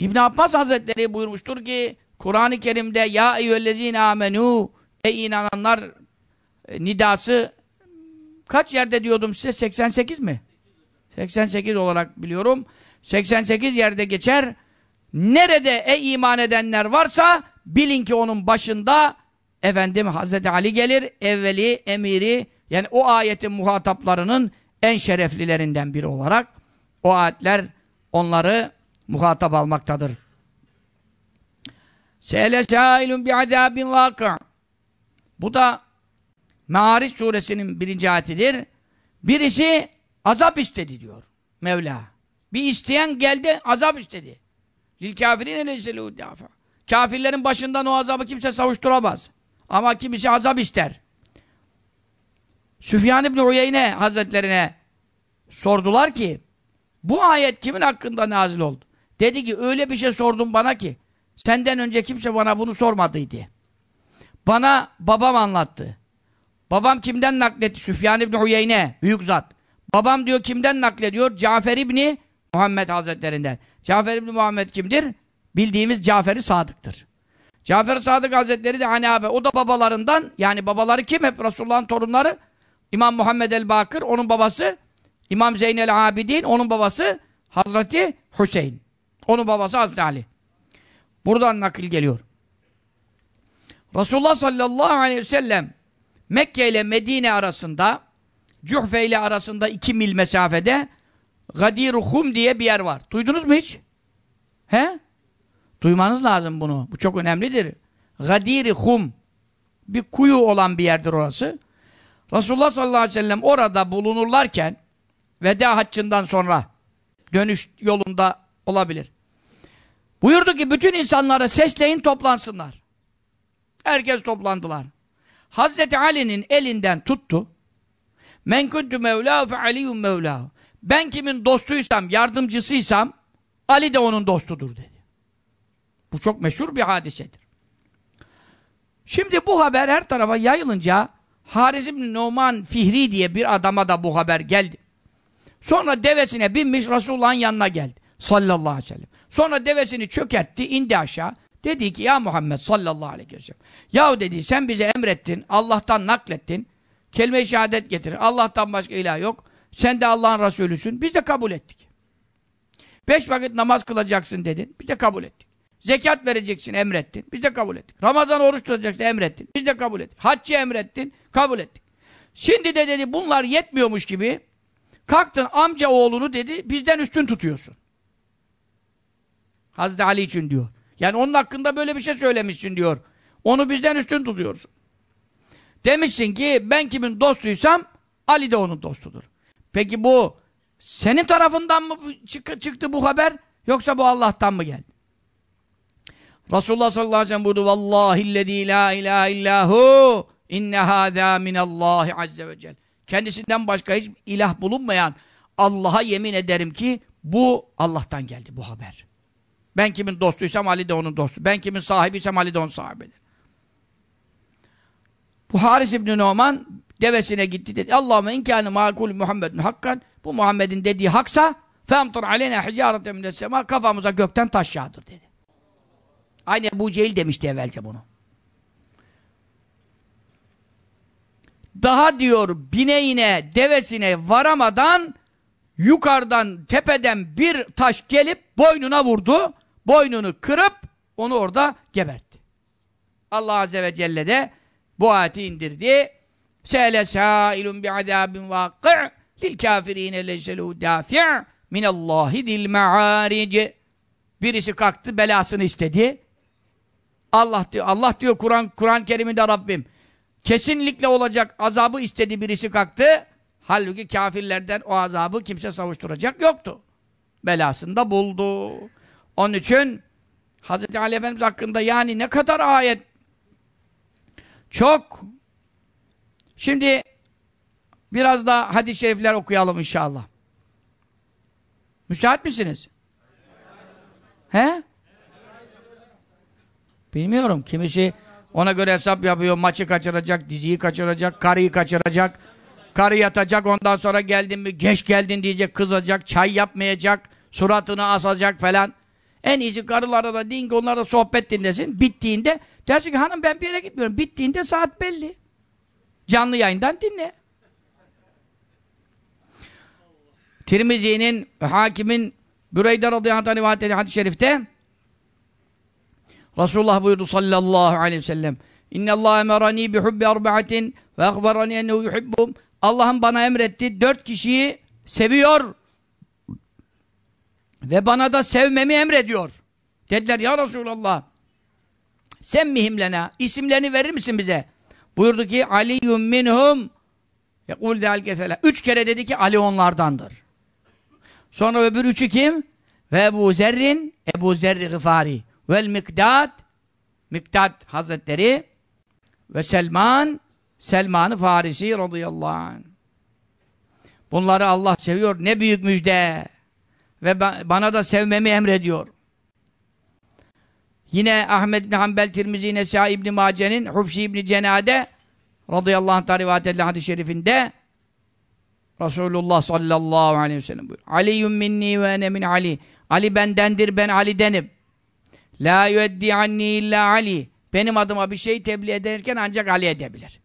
İbn Abbas Hazretleri buyurmuştur ki Kur'an-ı Kerim'de ya eyyühellezine amenu ey inananlar e, nidası kaç yerde diyordum size 88 mi? 88 olarak biliyorum. 88 yerde geçer. Nerede ey iman edenler varsa bilin ki onun başında efendim Hazreti Ali gelir. Evveli emiri yani o ayetin muhataplarının en şereflilerinden biri olarak o ayetler onları muhatap almaktadır. Seyle şailun bi azabin Bu da Meariç suresinin birinci ayetidir. Birisi azap istedi diyor Mevla. Bir isteyen geldi azap istedi. Lil kafirin eleyselû dafa. Kafirlerin başından o azabı kimse savuşturamaz. Ama kimisi azap ister. Süfyan İbni Uyeyne Hazretlerine sordular ki bu ayet kimin hakkında nazil oldu? Dedi ki öyle bir şey sordun bana ki senden önce kimse bana bunu sormadıydı. Bana babam anlattı. Babam kimden nakletti? Süfyan İbni Uyeyne, büyük zat. Babam diyor kimden naklediyor? Cafer İbni Muhammed Hazretlerinden. Cafer İbni Muhammed kimdir? Bildiğimiz Cafer-i Sadık'tır. cafer Sadık Hazretleri de Hanabe. O da babalarından, yani babaları kim? Hep Resulullah'ın torunları. İmam Muhammed el-Bakır, onun babası. İmam Zeynel Abidin, onun babası Hazreti Hüseyin. Onun babası Hazreti Ali. Buradan nakil geliyor. Resulullah sallallahu aleyhi ve sellem Mekke ile Medine arasında Cuhfe ile arasında iki mil mesafede Gadiruhum diye bir yer var. Duydunuz mu hiç? He? Duymanız lazım bunu. Bu çok önemlidir. Gadiruhum bir kuyu olan bir yerdir orası. Resulullah sallallahu aleyhi ve sellem orada bulunurlarken veda haccından sonra dönüş yolunda olabilir. Buyurdu ki bütün insanlara sesleyin toplansınlar. Herkes toplandılar. Hazreti Ali'nin elinden tuttu. Men kuntu mevlâhu fe aliyyum mevlâhu. Ben kimin dostuysam, yardımcısıysam Ali de onun dostudur dedi. Bu çok meşhur bir hadisedir. Şimdi bu haber her tarafa yayılınca Harizm Numan Fihri diye bir adama da bu haber geldi. Sonra devesine binmiş Resulullah'ın yanına geldi. Sallallahu aleyhi ve sellem. Sonra devesini çökertti, indi aşağı. Dedi ki ya Muhammed sallallahu aleyhi ve sellem. Yahu dedi sen bize emrettin, Allah'tan naklettin. Kelime-i şehadet getir. Allah'tan başka ilah yok. Sen de Allah'ın Resulüsün. Biz de kabul ettik. Beş vakit namaz kılacaksın dedin. Biz de kabul ettik. Zekat vereceksin emrettin. Biz de kabul ettik. Ramazan oruç tutacaksın emrettin. Biz de kabul ettik. Haccı emrettin. Kabul ettik. Şimdi de dedi bunlar yetmiyormuş gibi kalktın amca oğlunu dedi bizden üstün tutuyorsun. Hazreti Ali için diyor. Yani onun hakkında böyle bir şey söylemişsin diyor. Onu bizden üstün tutuyorsun. Demişsin ki ben kimin dostuysam Ali de onun dostudur. Peki bu senin tarafından mı çık çıktı bu haber yoksa bu Allah'tan mı geldi? Resulullah sallallahu aleyhi ve sellem buyurdu Vallahillezî la ilahe illâhu inne hâzâ minallâhi azze ve cel. Kendisinden başka hiç ilah bulunmayan Allah'a yemin ederim ki bu Allah'tan geldi bu haber. Ben kimin dostuysam Ali de onun dostu. Ben kimin sahibiysem Ali de onun sahibidir. Bu Haris İbni Numan devesine gitti dedi. Allahümme inkâne makul Muhammed hakkan. Bu Muhammed'in dediği haksa femtur aleyne hicârete mine sema kafamıza gökten taş yağdır dedi. Aynı bu Cehil demişti evvelce bunu. Daha diyor bineğine, devesine varamadan yukarıdan, tepeden bir taş gelip boynuna vurdu boynunu kırıp onu orada gebertti. Allah Azze ve Celle de bu ayeti indirdi. Se'le sâilun bi'adâbin vâkı' lil kafirine leşelû dâfi' minallâhi dil me'ârici Birisi kalktı belasını istedi. Allah diyor, Allah diyor Kur'an Kur'an-ı Kerim'de Rabbim kesinlikle olacak azabı istedi birisi kalktı. Halbuki kafirlerden o azabı kimse savuşturacak yoktu. Belasında buldu. Onun için Hz. Ali Efendimiz hakkında yani ne kadar ayet çok şimdi biraz da hadis-i şerifler okuyalım inşallah. Müsait misiniz? He? Bilmiyorum. Kimisi ona göre hesap yapıyor. Maçı kaçıracak, diziyi kaçıracak, karıyı kaçıracak. Karı yatacak ondan sonra geldin mi geç geldin diyecek kızacak, çay yapmayacak, suratını asacak falan. En iyisi karılara da ki onlara sohbet dinlesin. Bittiğinde dersin ki hanım ben bir yere gitmiyorum. Bittiğinde saat belli. Canlı yayından dinle. Tirmizi'nin, hakimin Büreyde radıyallahu anh rivayet edilen hadis-i şerifte Resulullah buyurdu sallallahu aleyhi ve sellem İnne Allah emerani bi hubbi arba'atin ve akbarani ennehu yuhibbum. Allah'ın bana emretti. Dört kişiyi seviyor ve bana da sevmemi emrediyor. Dediler ya Resulallah sen mihimlena isimlerini verir misin bize? Buyurdu ki Aliyum minhum Üç kere dedi ki Ali onlardandır. Sonra öbür üçü kim? Ve Ebu Zerrin, Ebu Zerri Gıfari. Vel Mikdad, Mikdad Hazretleri ve Selman, Selman-ı Farisi radıyallahu anh. Bunları Allah seviyor. Ne büyük müjde ve bana da sevmemi emrediyor. Yine Ahmed bin Hanbel Tirmizi Nesai İbn Mace'nin Hubşi İbn Cenade radıyallahu anh rivayet edilen hadis-i şerifinde Resulullah sallallahu aleyhi ve sellem buyuruyor. Aliyyum minni ve ene min Ali. Ali bendendir, ben Ali denim. La yuddi anni illa Ali. Benim adıma bir şey tebliğ ederken ancak Ali edebilir.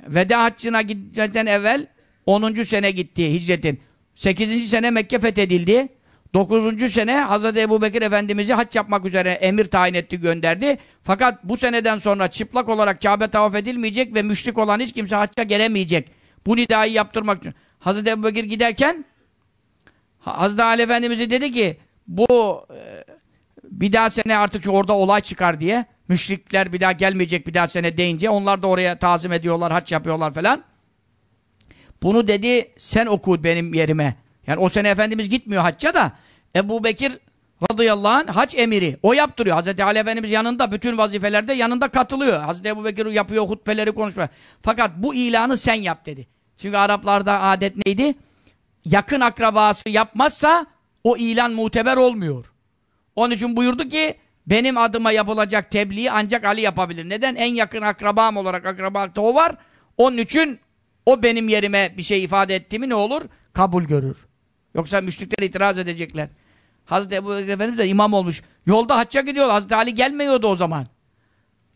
Veda haccına gitmeden evvel 10. sene gitti hicretin. 8. sene Mekke fethedildi. 9. sene Hazreti Ebu Bekir Efendimiz'i haç yapmak üzere emir tayin etti, gönderdi. Fakat bu seneden sonra çıplak olarak Kabe tavaf edilmeyecek ve müşrik olan hiç kimse hacca gelemeyecek. Bu nidayı yaptırmak için. Hazreti Ebu Bekir giderken Hz. Ali Efendimiz'e dedi ki bu e, bir daha sene artık orada olay çıkar diye müşrikler bir daha gelmeyecek bir daha sene deyince onlar da oraya tazim ediyorlar, haç yapıyorlar falan. Bunu dedi sen oku benim yerime. Yani o sene Efendimiz gitmiyor hacca da Ebu Bekir radıyallahu anh hac emiri. O yaptırıyor. Hazreti Ali Efendimiz yanında bütün vazifelerde yanında katılıyor. Hazreti Ebu Bekir yapıyor hutbeleri konuşma. Fakat bu ilanı sen yap dedi. Çünkü Araplarda adet neydi? Yakın akrabası yapmazsa o ilan muteber olmuyor. Onun için buyurdu ki benim adıma yapılacak tebliği ancak Ali yapabilir. Neden? En yakın akrabam olarak akrabakta o var. Onun için o benim yerime bir şey ifade etti mi ne olur? Kabul görür. Yoksa müşrikler itiraz edecekler. Hazreti Ebu Bekir Efendimiz de imam olmuş. Yolda hacca gidiyor. Hazreti Ali gelmiyordu o zaman.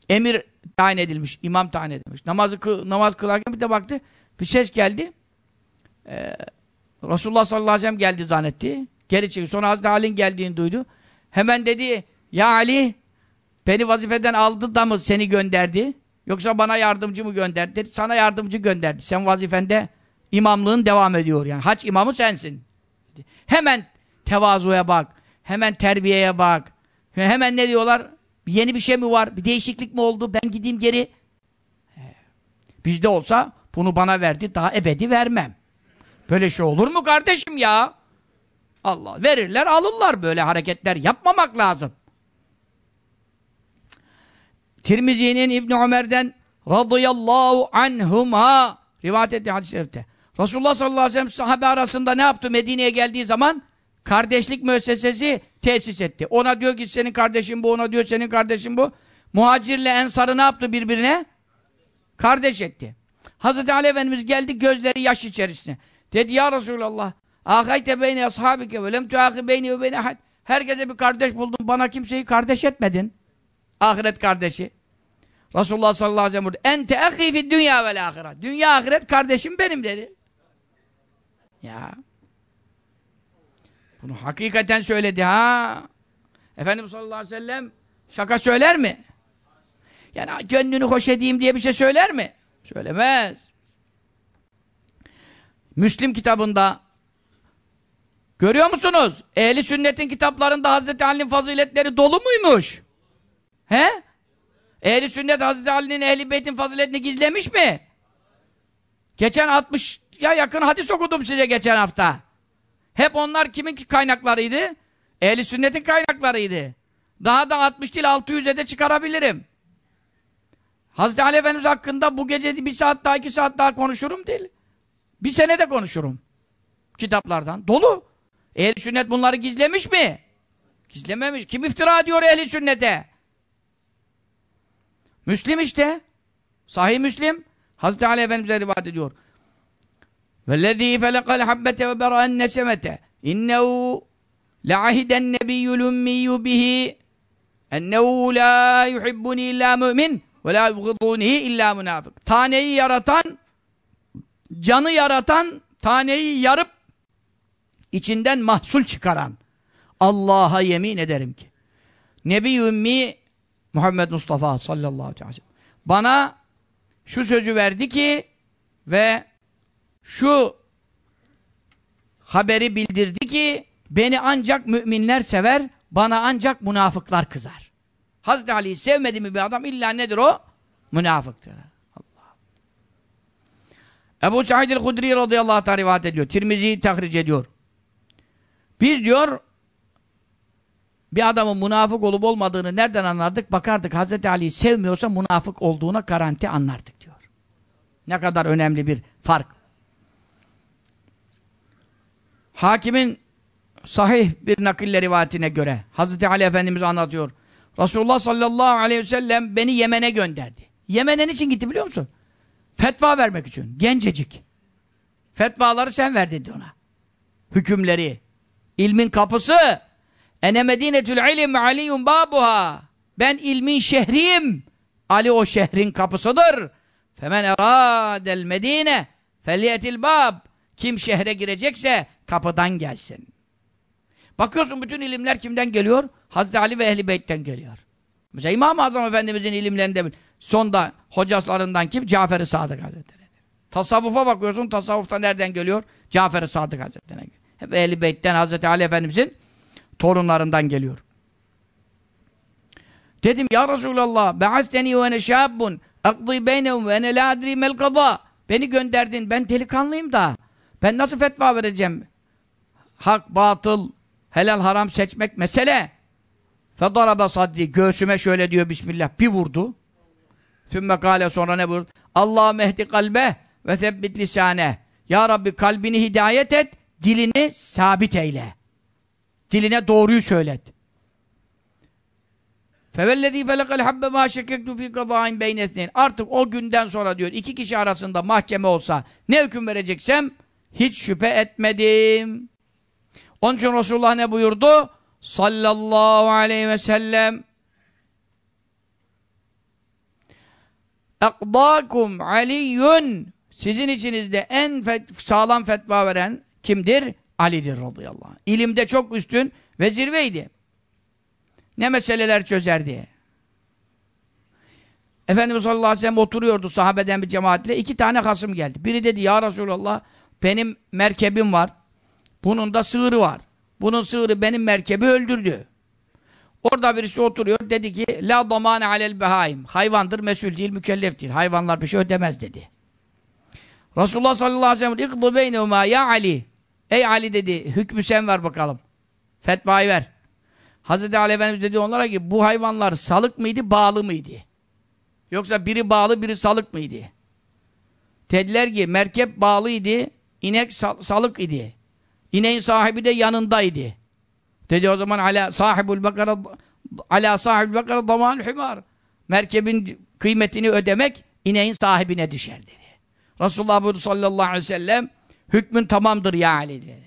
Emir tayin edilmiş. imam tayin edilmiş. Namazı kı namaz kılarken bir de baktı. Bir ses geldi. Ee, Resulullah sallallahu aleyhi ve sellem geldi zannetti. Geri çekti. Sonra Hazreti Ali'nin geldiğini duydu. Hemen dedi Ya Ali beni vazifeden aldı da mı seni gönderdi? Yoksa bana yardımcı mı gönderdi? sana yardımcı gönderdi. Sen vazifende imamlığın devam ediyor yani. Haç imamı sensin. Hemen tevazuya bak. Hemen terbiyeye bak. Hemen ne diyorlar? Yeni bir şey mi var? Bir değişiklik mi oldu? Ben gideyim geri. Ee, bizde olsa bunu bana verdi. Daha ebedi vermem. Böyle şey olur mu kardeşim ya? Allah. Verirler alırlar böyle hareketler. Yapmamak lazım. Tirmizi'nin İbn Ömer'den radıyallahu anhuma rivayet etti hadis-i şerifte. Resulullah sallallahu aleyhi ve sellem sahabe arasında ne yaptı? Medine'ye geldiği zaman kardeşlik müessesesi tesis etti. Ona diyor ki senin kardeşin bu, ona diyor senin kardeşin bu. Muhacirle Ensar'ı ne yaptı birbirine? Kardeş etti. Hazreti Ali Efendimiz geldi gözleri yaş içerisinde. Dedi ya Resulallah ahayte beyne ashabike ve lem tuahi beyni ve beyne ahad. Herkese bir kardeş buldun bana kimseyi kardeş etmedin. Ahiret kardeşi. Resulullah sallallahu aleyhi ve sellem Ente ehi fid dünya vel ahiret. Dünya ahiret kardeşim benim dedi. Ya. Bunu hakikaten söyledi ha. Efendim sallallahu aleyhi ve sellem şaka söyler mi? Yani gönlünü hoş edeyim diye bir şey söyler mi? Söylemez. Müslim kitabında görüyor musunuz? Ehli sünnetin kitaplarında Hazreti Ali'nin faziletleri dolu muymuş? He? Ehli sünnet Hazreti Ali'nin ehli beytin faziletini gizlemiş mi? Geçen 60 ya yakın hadis okudum size geçen hafta. Hep onlar kimin kaynaklarıydı? Ehli sünnetin kaynaklarıydı. Daha da 60 değil 600'e de çıkarabilirim. Hazreti Ali Efendimiz hakkında bu gece bir saat daha iki saat daha konuşurum değil. Bir sene de konuşurum. Kitaplardan. Dolu. Ehli sünnet bunları gizlemiş mi? Gizlememiş. Kim iftira diyor ehli sünnete? Müslim işte. Sahih Müslim. Hazreti Ali Efendimiz'e rivayet ediyor. وَالَّذ۪ي فَلَقَ الْحَبَّةَ وَبَرَأَ النَّسَمَةَ اِنَّهُ لَعَهِدَ النَّبِيُّ الْاُمِّيُّ بِهِ اَنَّهُ لَا يُحِبُّنِي اِلَّا مُؤْمِنْ وَلَا يُبْغِضُونِهِ اِلَّا münafık. Taneyi yaratan, canı yaratan, taneyi yarıp içinden mahsul çıkaran Allah'a yemin ederim ki Nebi Ümmi Muhammed Mustafa sallallahu aleyhi ve sellem. Bana şu sözü verdi ki ve şu haberi bildirdi ki beni ancak müminler sever, bana ancak münafıklar kızar. Hazreti Ali'yi sevmedi mi bir adam illa nedir o? Münafıktır. Allah. Ebu Said el-Hudri radıyallahu anh rivayet ediyor. Tirmizi tahric ediyor. Biz diyor bir adamın münafık olup olmadığını nereden anlardık? Bakardık Hz. Ali'yi sevmiyorsa münafık olduğuna garanti anlardık diyor. Ne kadar önemli bir fark. Hakimin sahih bir nakille rivayetine göre Hz. Ali Efendimiz anlatıyor. Resulullah sallallahu aleyhi ve sellem beni Yemen'e gönderdi. Yemen'e için gitti biliyor musun? Fetva vermek için. Gencecik. Fetvaları sen ver dedi ona. Hükümleri. İlmin kapısı Ene medinetül ilim aliyun babuha. Ben ilmin şehriyim. Ali o şehrin kapısıdır. Femen eradel medine feliyetil bab. Kim şehre girecekse kapıdan gelsin. Bakıyorsun bütün ilimler kimden geliyor? Hazreti Ali ve Ehli Beyt'ten geliyor. Mesela İmam-ı Azam Efendimizin ilimlerinde sonda hocalarından kim? Cafer-i Sadık Hazretleri. Tasavvufa bakıyorsun, tasavvufta nereden geliyor? Cafer-i Sadık Hazretleri'ne geliyor. Hep Ehli Beyt'ten Hazreti Ali Efendimizin torunlarından geliyor. Dedim ya Resulallah be'asteni ve ne neşabbun akdi beynehum ve ne la adri mel kaza beni gönderdin ben delikanlıyım da ben nasıl fetva vereceğim hak batıl helal haram seçmek mesele fedarabe saddi göğsüme şöyle diyor bismillah bir vurdu sümme kale sonra ne buyurdu Allah mehdi kalbe ve sebbit lisane ya Rabbi kalbini hidayet et dilini sabit eyle Diline doğruyu söylet. فَوَلَّذ۪ي فَلَقَ الْحَبَّ مَا شَكَكْتُ ف۪ي قَضَاءٍ بَيْنَ Artık o günden sonra diyor iki kişi arasında mahkeme olsa ne hüküm vereceksem hiç şüphe etmedim. Onun için Resulullah ne buyurdu? Sallallahu aleyhi ve sellem اَقْضَاكُمْ عَلِيٌّ Sizin içinizde en fet sağlam fetva veren kimdir? Ali'dir radıyallahu anh. İlimde çok üstün ve zirveydi. Ne meseleler çözerdi. Efendimiz sallallahu aleyhi ve sellem oturuyordu sahabeden bir cemaatle. iki tane hasım geldi. Biri dedi ya Resulallah benim merkebim var. Bunun da sığırı var. Bunun sığırı benim merkebi öldürdü. Orada birisi oturuyor. Dedi ki la damane alel behaim. Hayvandır, mesul değil, mükellef değil. Hayvanlar bir şey ödemez dedi. Resulullah sallallahu aleyhi ve sellem ikdı beynevma ya Ali. Ey Ali dedi, hükmü sen ver bakalım. Fetvayı ver. Hazreti Ali Efendimiz dedi onlara ki bu hayvanlar salık mıydı, bağlı mıydı? Yoksa biri bağlı, biri salık mıydı? Dediler ki merkep bağlıydı, inek sal salık idi. İneğin sahibi de yanındaydı. Dedi o zaman ala sahibül bakara ala sahibül bakara zaman himar. Merkebin kıymetini ödemek ineğin sahibine düşer dedi. Resulullah sallallahu aleyhi ve sellem Hükmün tamamdır ya Ali dedi.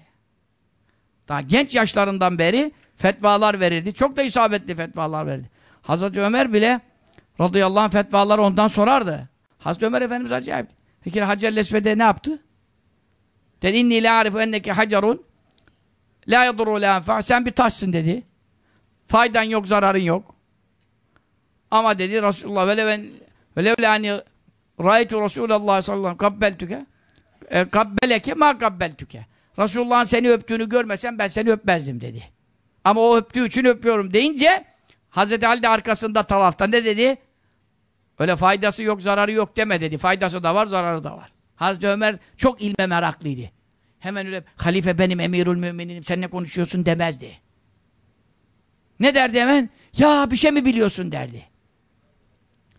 Daha genç yaşlarından beri fetvalar verirdi. Çok da isabetli fetvalar verdi. Hazreti Ömer bile radıyallahu anh fetvaları ondan sorardı. Hazreti Ömer Efendimiz acayip. Peki Hacer Lesved'e ne yaptı? Dedi inni la arifu enneke hacerun la yadurru la enfa. Sen bir taşsın dedi. Faydan yok, zararın yok. Ama dedi Resulullah veleven velevle hani raitu Resulullah sallallahu aleyhi ve sellem kabbeltüke e, kabbeleke ma kabbeltüke. Resulullah'ın seni öptüğünü görmesem ben seni öpmezdim dedi. Ama o öptüğü için öpüyorum deyince Hazreti Ali de arkasında tavafta ne dedi? Öyle faydası yok, zararı yok deme dedi. Faydası da var, zararı da var. Hazreti Ömer çok ilme meraklıydı. Hemen öyle halife benim emirül müminim sen ne konuşuyorsun demezdi. Ne derdi hemen? Ya bir şey mi biliyorsun derdi.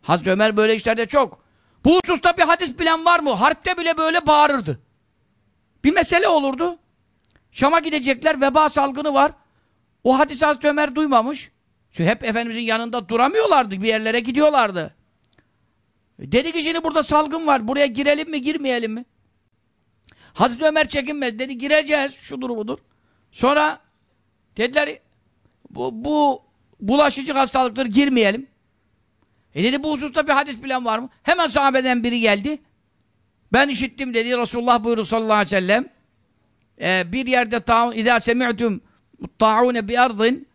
Hazreti Ömer böyle işlerde çok. Bu hususta bir hadis bilen var mı? Harpte bile böyle bağırırdı. Bir mesele olurdu. Şam'a gidecekler, veba salgını var. O hadis Hazreti Ömer duymamış. Çünkü hep Efendimizin yanında duramıyorlardı, bir yerlere gidiyorlardı. E, dedi ki şimdi burada salgın var, buraya girelim mi, girmeyelim mi? Hazreti Ömer çekinmedi, dedi gireceğiz, şudur budur. Sonra dediler, bu, bu bulaşıcı hastalıktır, girmeyelim. E dedi bu hususta bir hadis bilen var mı? Hemen sahabeden biri geldi. Ben işittim dedi Resulullah buyurdu sallallahu aleyhi ve sellem. E, bir yerde taun idâ semi'tum taune bi ardın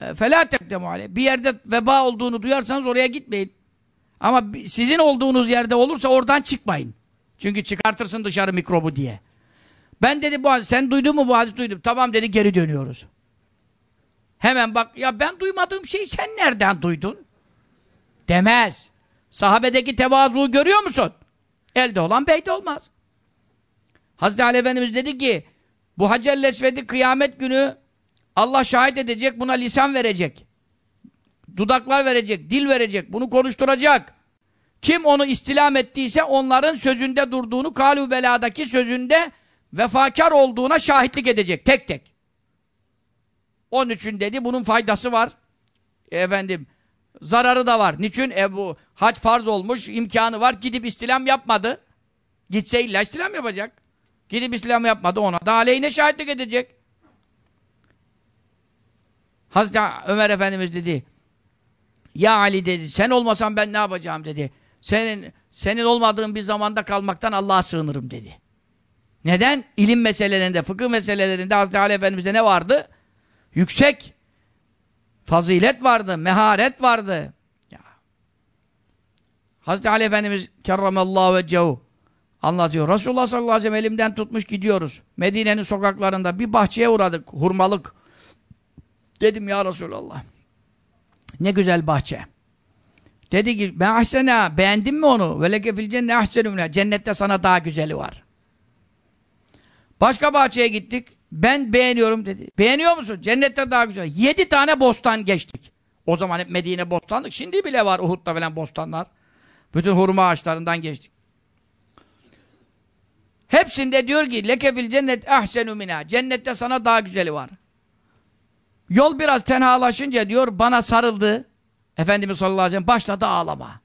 e, felâ tekdemu aleyh. Bir yerde veba olduğunu duyarsanız oraya gitmeyin. Ama sizin olduğunuz yerde olursa oradan çıkmayın. Çünkü çıkartırsın dışarı mikrobu diye. Ben dedi bu hadis, sen duydun mu bu hadis duydum. Tamam dedi geri dönüyoruz. Hemen bak ya ben duymadığım şeyi sen nereden duydun? demez. Sahabedeki tevazu görüyor musun? Elde olan beyde olmaz. Hazreti Ali Efendimiz dedi ki bu Hacer Lesved'i kıyamet günü Allah şahit edecek, buna lisan verecek. Dudaklar verecek, dil verecek, bunu konuşturacak. Kim onu istilam ettiyse onların sözünde durduğunu, kalu beladaki sözünde vefakar olduğuna şahitlik edecek tek tek. Onun için dedi bunun faydası var. E, efendim zararı da var. Niçin? E bu hac farz olmuş, imkanı var. Gidip istilam yapmadı. Gitse illa istilam yapacak. Gidip istilam yapmadı ona da aleyhine şahitlik edecek. Hazreti Ömer Efendimiz dedi Ya Ali dedi sen olmasan ben ne yapacağım dedi. Senin senin olmadığın bir zamanda kalmaktan Allah'a sığınırım dedi. Neden? İlim meselelerinde, fıkıh meselelerinde Hazreti Ali Efendimiz'de ne vardı? Yüksek fazilet vardı, meharet vardı. Ya. Hazreti Ali Efendimiz kerramallahu vecehu anlatıyor. Resulullah sallallahu aleyhi ve sellem elimden tutmuş gidiyoruz. Medine'nin sokaklarında bir bahçeye uğradık, hurmalık. Dedim ya Resulallah. Ne güzel bahçe. Dedi ki ben ahsena beğendin mi onu? Ve leke fil cenne ahsenümle. Cennette sana daha güzeli var. Başka bahçeye gittik. Ben beğeniyorum dedi. Beğeniyor musun? Cennette daha güzel. Yedi tane bostan geçtik. O zaman hep Medine bostanlık. Şimdi bile var Uhud'da falan bostanlar. Bütün hurma ağaçlarından geçtik. Hepsinde diyor ki lekefil cennet ahsenu mina. Cennette sana daha güzeli var. Yol biraz tenhalaşınca diyor bana sarıldı. Efendimiz sallallahu aleyhi ve sellem başladı ağlama.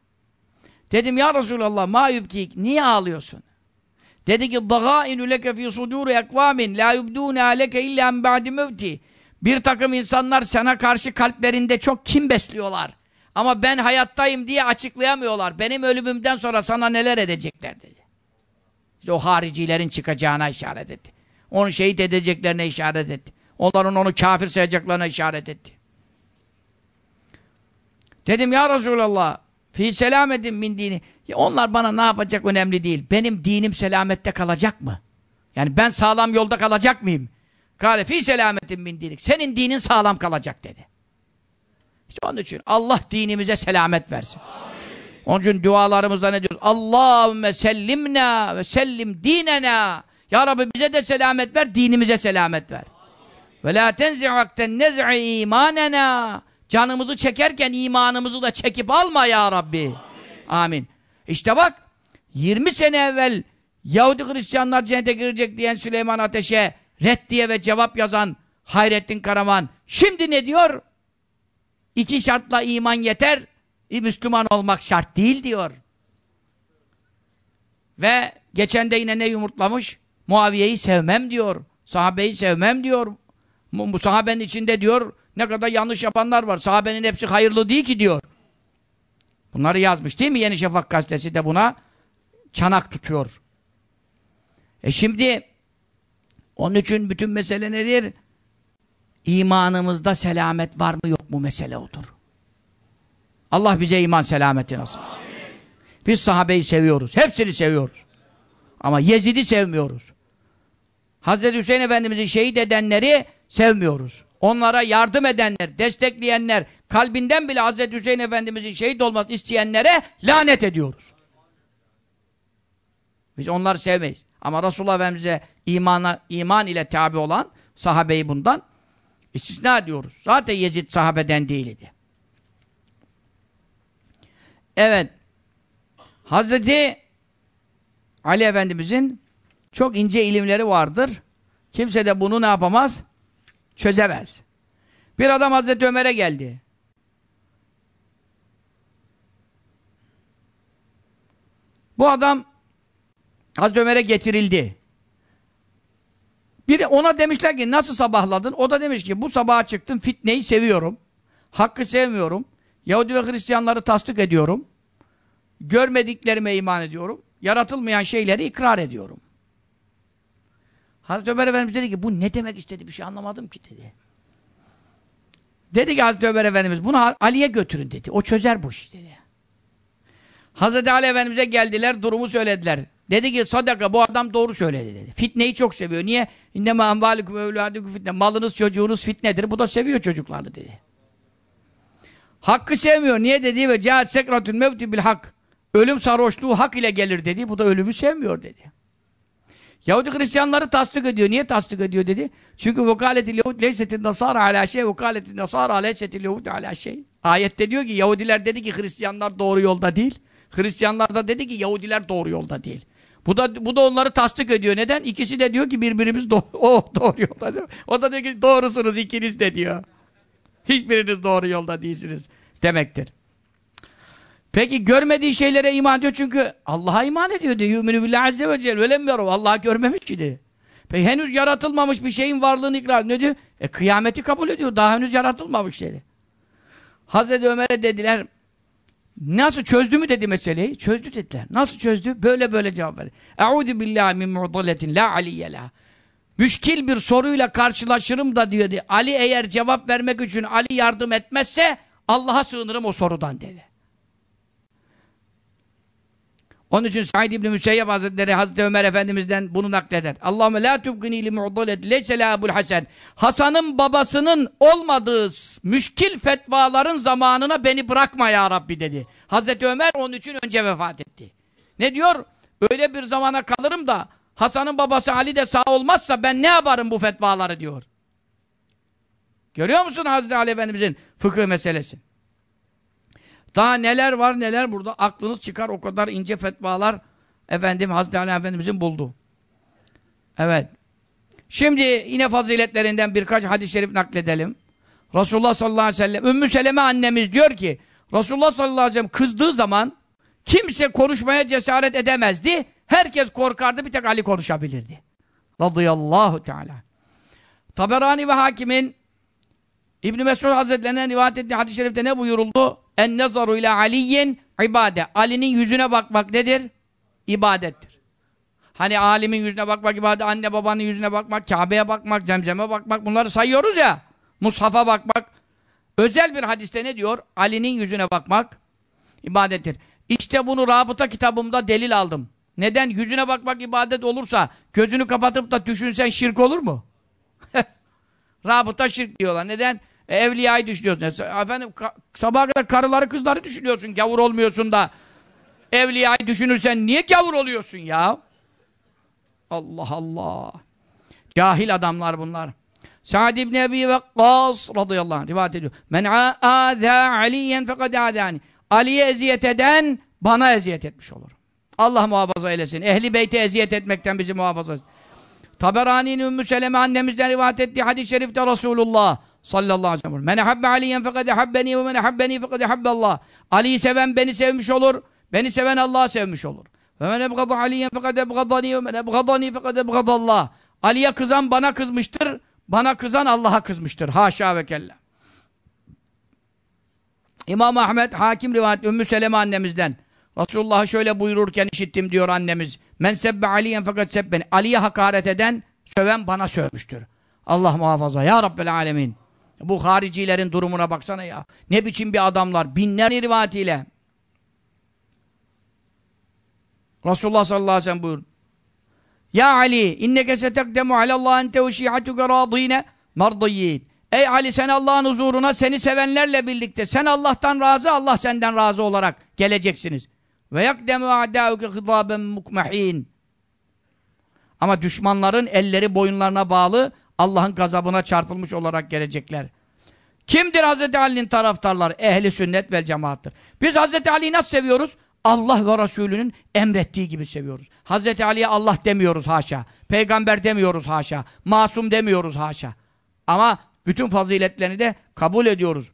Dedim ya Resulallah ma yübkik niye ağlıyorsun? Dedi ki "Dagainu leke fi suduri akvamin la yubduna leke illa en ba'di mevti." Bir takım insanlar sana karşı kalplerinde çok kin besliyorlar. Ama ben hayattayım diye açıklayamıyorlar. Benim ölümümden sonra sana neler edecekler dedi. İşte o haricilerin çıkacağına işaret etti. Onu şehit edeceklerine işaret etti. Onların onu kafir sayacaklarına işaret etti. Dedim ya Resulallah Fi selametin min dini. Ya onlar bana ne yapacak önemli değil. Benim dinim selamette kalacak mı? Yani ben sağlam yolda kalacak mıyım? Kale fi selametin min dinik. Senin dinin sağlam kalacak dedi. İşte onun için Allah dinimize selamet versin. Amin. Onun için dualarımızda ne diyoruz? Allahümme sellimna ve sellim dinena. Ya Rabbi bize de selamet ver, dinimize selamet ver. Ve la tenzi'akten nez'i imanena Canımızı çekerken imanımızı da çekip alma ya Rabbi. Amin. Amin. İşte bak 20 sene evvel Yahudi Hristiyanlar cennete girecek diyen Süleyman Ateş'e reddiye ve cevap yazan Hayrettin Karaman şimdi ne diyor? İki şartla iman yeter, e, Müslüman olmak şart değil diyor. Ve geçen de yine ne yumurtlamış? Muaviye'yi sevmem diyor. Sahabeyi sevmem diyor bu sahabenin içinde diyor ne kadar yanlış yapanlar var. Sahabenin hepsi hayırlı değil ki diyor. Bunları yazmış değil mi? Yeni şefak gazetesi de buna çanak tutuyor. E şimdi onun için bütün mesele nedir? İmanımızda selamet var mı yok mu mesele odur. Allah bize iman selameti nasıl? Biz sahabeyi seviyoruz. Hepsini seviyoruz. Ama Yezid'i sevmiyoruz. Hazreti Hüseyin Efendimiz'i şehit edenleri sevmiyoruz. Onlara yardım edenler, destekleyenler, kalbinden bile Hz. Hüseyin Efendimizin şehit olmasını isteyenlere lanet ediyoruz. Biz onları sevmeyiz. Ama Resulullah Efendimiz'e imana, iman ile tabi olan sahabeyi bundan istisna ediyoruz. Zaten Yezid sahabeden değildi. Evet. Hazreti Ali Efendimiz'in çok ince ilimleri vardır. Kimse de bunu ne yapamaz? Çözemez. Bir adam Hazreti Ömer'e geldi. Bu adam Hazreti Ömer'e getirildi. Biri ona demişler ki nasıl sabahladın? O da demiş ki bu sabaha çıktım fitneyi seviyorum. Hakkı sevmiyorum. Yahudi ve Hristiyanları tasdik ediyorum. Görmediklerime iman ediyorum. Yaratılmayan şeyleri ikrar ediyorum. Hazreti Ömer Efendimiz dedi ki bu ne demek istedi bir şey anlamadım ki dedi. Dedi ki Hazreti Ömer Efendimiz bunu Ali'ye götürün dedi. O çözer bu işi dedi. Hazreti Ali Efendimiz'e geldiler durumu söylediler. Dedi ki sadaka bu adam doğru söyledi dedi. Fitneyi çok seviyor. Niye? İnnemâ envâlikum evlâdikum fitne. Malınız çocuğunuz fitnedir. Bu da seviyor çocuklarını dedi. Hakkı sevmiyor. Niye dedi? Ve cehat sekratül mevti bil hak. Ölüm sarhoşluğu hak ile gelir dedi. Bu da ölümü sevmiyor dedi. Yahudi Hristiyanları tasdik ediyor. Niye tasdik ediyor dedi? Çünkü vekaletil Yahud leysetil nasara ala şey vekaletil nasara leysetil Yahud ala şey. Ayette diyor ki Yahudiler dedi ki Hristiyanlar doğru yolda değil. Hristiyanlar da dedi ki Yahudiler doğru yolda değil. Bu da bu da onları tasdik ediyor. Neden? İkisi de diyor ki birbirimiz do oh, doğru yolda. O da diyor ki doğrusunuz ikiniz de diyor. Hiçbiriniz doğru yolda değilsiniz demektir. Peki görmediği şeylere iman ediyor çünkü Allah'a iman ediyor diyor. Yüminü billahi azze ve celle. Öyle mi diyor? Allah'ı görmemiş ki diyor. Peki henüz yaratılmamış bir şeyin varlığını ikrar ne diyor? E kıyameti kabul ediyor. Daha henüz yaratılmamış dedi. Hazreti Ömer'e dediler Nasıl çözdü mü dedi meseleyi? Çözdü dediler. Nasıl çözdü? Böyle böyle cevap verdi. Euzu billahi min mudalletin la aliye la. Müşkil bir soruyla karşılaşırım da diyordu. Ali eğer cevap vermek için Ali yardım etmezse Allah'a sığınırım o sorudan dedi. Onun için Said İbni Müseyyep Hazretleri Hazreti Ömer Efendimiz'den bunu nakleder. Allahümme la tübgini li mu'dalet leyse la Ebul Hasan. Hasan'ın babasının olmadığı müşkil fetvaların zamanına beni bırakma ya Rabbi dedi. Hazreti Ömer onun için önce vefat etti. Ne diyor? Öyle bir zamana kalırım da Hasan'ın babası Ali de sağ olmazsa ben ne yaparım bu fetvaları diyor. Görüyor musun Hazreti Ali Efendimiz'in fıkıh meselesi? Daha neler var neler burada. Aklınız çıkar o kadar ince fetvalar efendim Hazreti Ali Efendimizin buldu. Evet. Şimdi yine faziletlerinden birkaç hadis-i şerif nakledelim. Resulullah sallallahu aleyhi ve sellem, Ümmü Seleme annemiz diyor ki, Resulullah sallallahu aleyhi ve sellem kızdığı zaman kimse konuşmaya cesaret edemezdi. Herkes korkardı, bir tek Ali konuşabilirdi. Radıyallahu teala. Taberani ve Hakim'in İbn Mesud Hazretlerine rivayet ettiği hadis-i şerifte ne buyuruldu? En nazaru ila Aliyin ibade. Ali'nin yüzüne bakmak nedir? İbadettir. Hani alimin yüzüne bakmak ibadet, anne babanın yüzüne bakmak, Kabe'ye bakmak, Zemzem'e bakmak bunları sayıyoruz ya. Mushaf'a bakmak. Özel bir hadiste ne diyor? Ali'nin yüzüne bakmak ibadettir. İşte bunu rabıta kitabımda delil aldım. Neden? Yüzüne bakmak ibadet olursa gözünü kapatıp da düşünsen şirk olur mu? rabıta şirk diyorlar. Neden? evliyayı düşünüyorsun. Efendim sabah kadar karıları kızları düşünüyorsun. Gavur olmuyorsun da. Evliyayı düşünürsen niye gavur oluyorsun ya? Allah Allah. Cahil adamlar bunlar. Sa'd ibn Ebi Vakkas radıyallahu anh rivayet ediyor. Men âzâ aliyen fekad âzâni. Ali'ye eziyet eden bana eziyet etmiş olur. Allah muhafaza eylesin. Ehli beyte eziyet etmekten bizi muhafaza etsin. Taberani'nin Ümmü Seleme annemizden rivayet ettiği hadis-i şerifte Resulullah Sallallahu aleyhi ve sellem. Men habbe aliyen fekad habbeni ve men habbeni fekad habballah. Ali'yi seven beni sevmiş olur. Beni seven Allah'ı sevmiş olur. Ve men ebgada aliyen fekad ebgadani ve men ebgadani fekad ebgadallah. Ali'ye kızan bana kızmıştır. Bana kızan Allah'a kızmıştır. Haşa ve kella. İmam Ahmet hakim rivayet Ümmü Seleme annemizden. Resulullah'ı şöyle buyururken işittim diyor annemiz. Men sebbe aliyen fakat sebbeni. Ali'ye hakaret eden, söven bana sövmüştür. Allah muhafaza. Ya Rabbel alemin. Bu haricilerin durumuna baksana ya. Ne biçim bir adamlar. Binler rivayetiyle. Resulullah sallallahu aleyhi ve sellem buyurdu. Ya Ali, inneke setekdemu alallah ente ve şi'atuke radine mardiyyin. Ey Ali sen Allah'ın huzuruna seni sevenlerle birlikte sen Allah'tan razı Allah senden razı olarak geleceksiniz. Ve yakdemu a'dâuke hıdâben mukmehin. Ama düşmanların elleri boyunlarına bağlı Allah'ın gazabına çarpılmış olarak gelecekler. Kimdir Hz. Ali'nin taraftarları? Ehli sünnet ve cemaattir. Biz Hz. Ali'yi nasıl seviyoruz? Allah ve Resulü'nün emrettiği gibi seviyoruz. Hz. Ali'ye Allah demiyoruz haşa. Peygamber demiyoruz haşa. Masum demiyoruz haşa. Ama bütün faziletlerini de kabul ediyoruz.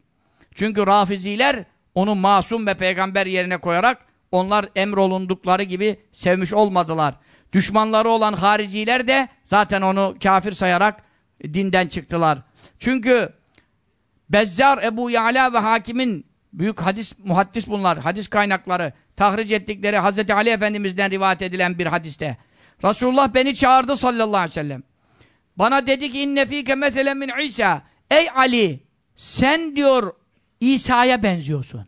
Çünkü rafiziler onu masum ve peygamber yerine koyarak onlar emrolundukları gibi sevmiş olmadılar. Düşmanları olan hariciler de zaten onu kafir sayarak dinden çıktılar. Çünkü Bezzar, Ebu Yala ve Hakim'in büyük hadis, muhaddis bunlar, hadis kaynakları, tahric ettikleri Hz. Ali Efendimiz'den rivayet edilen bir hadiste. Resulullah beni çağırdı sallallahu aleyhi ve sellem. Bana dedi ki inne fike meselen min İsa. Ey Ali sen diyor İsa'ya benziyorsun.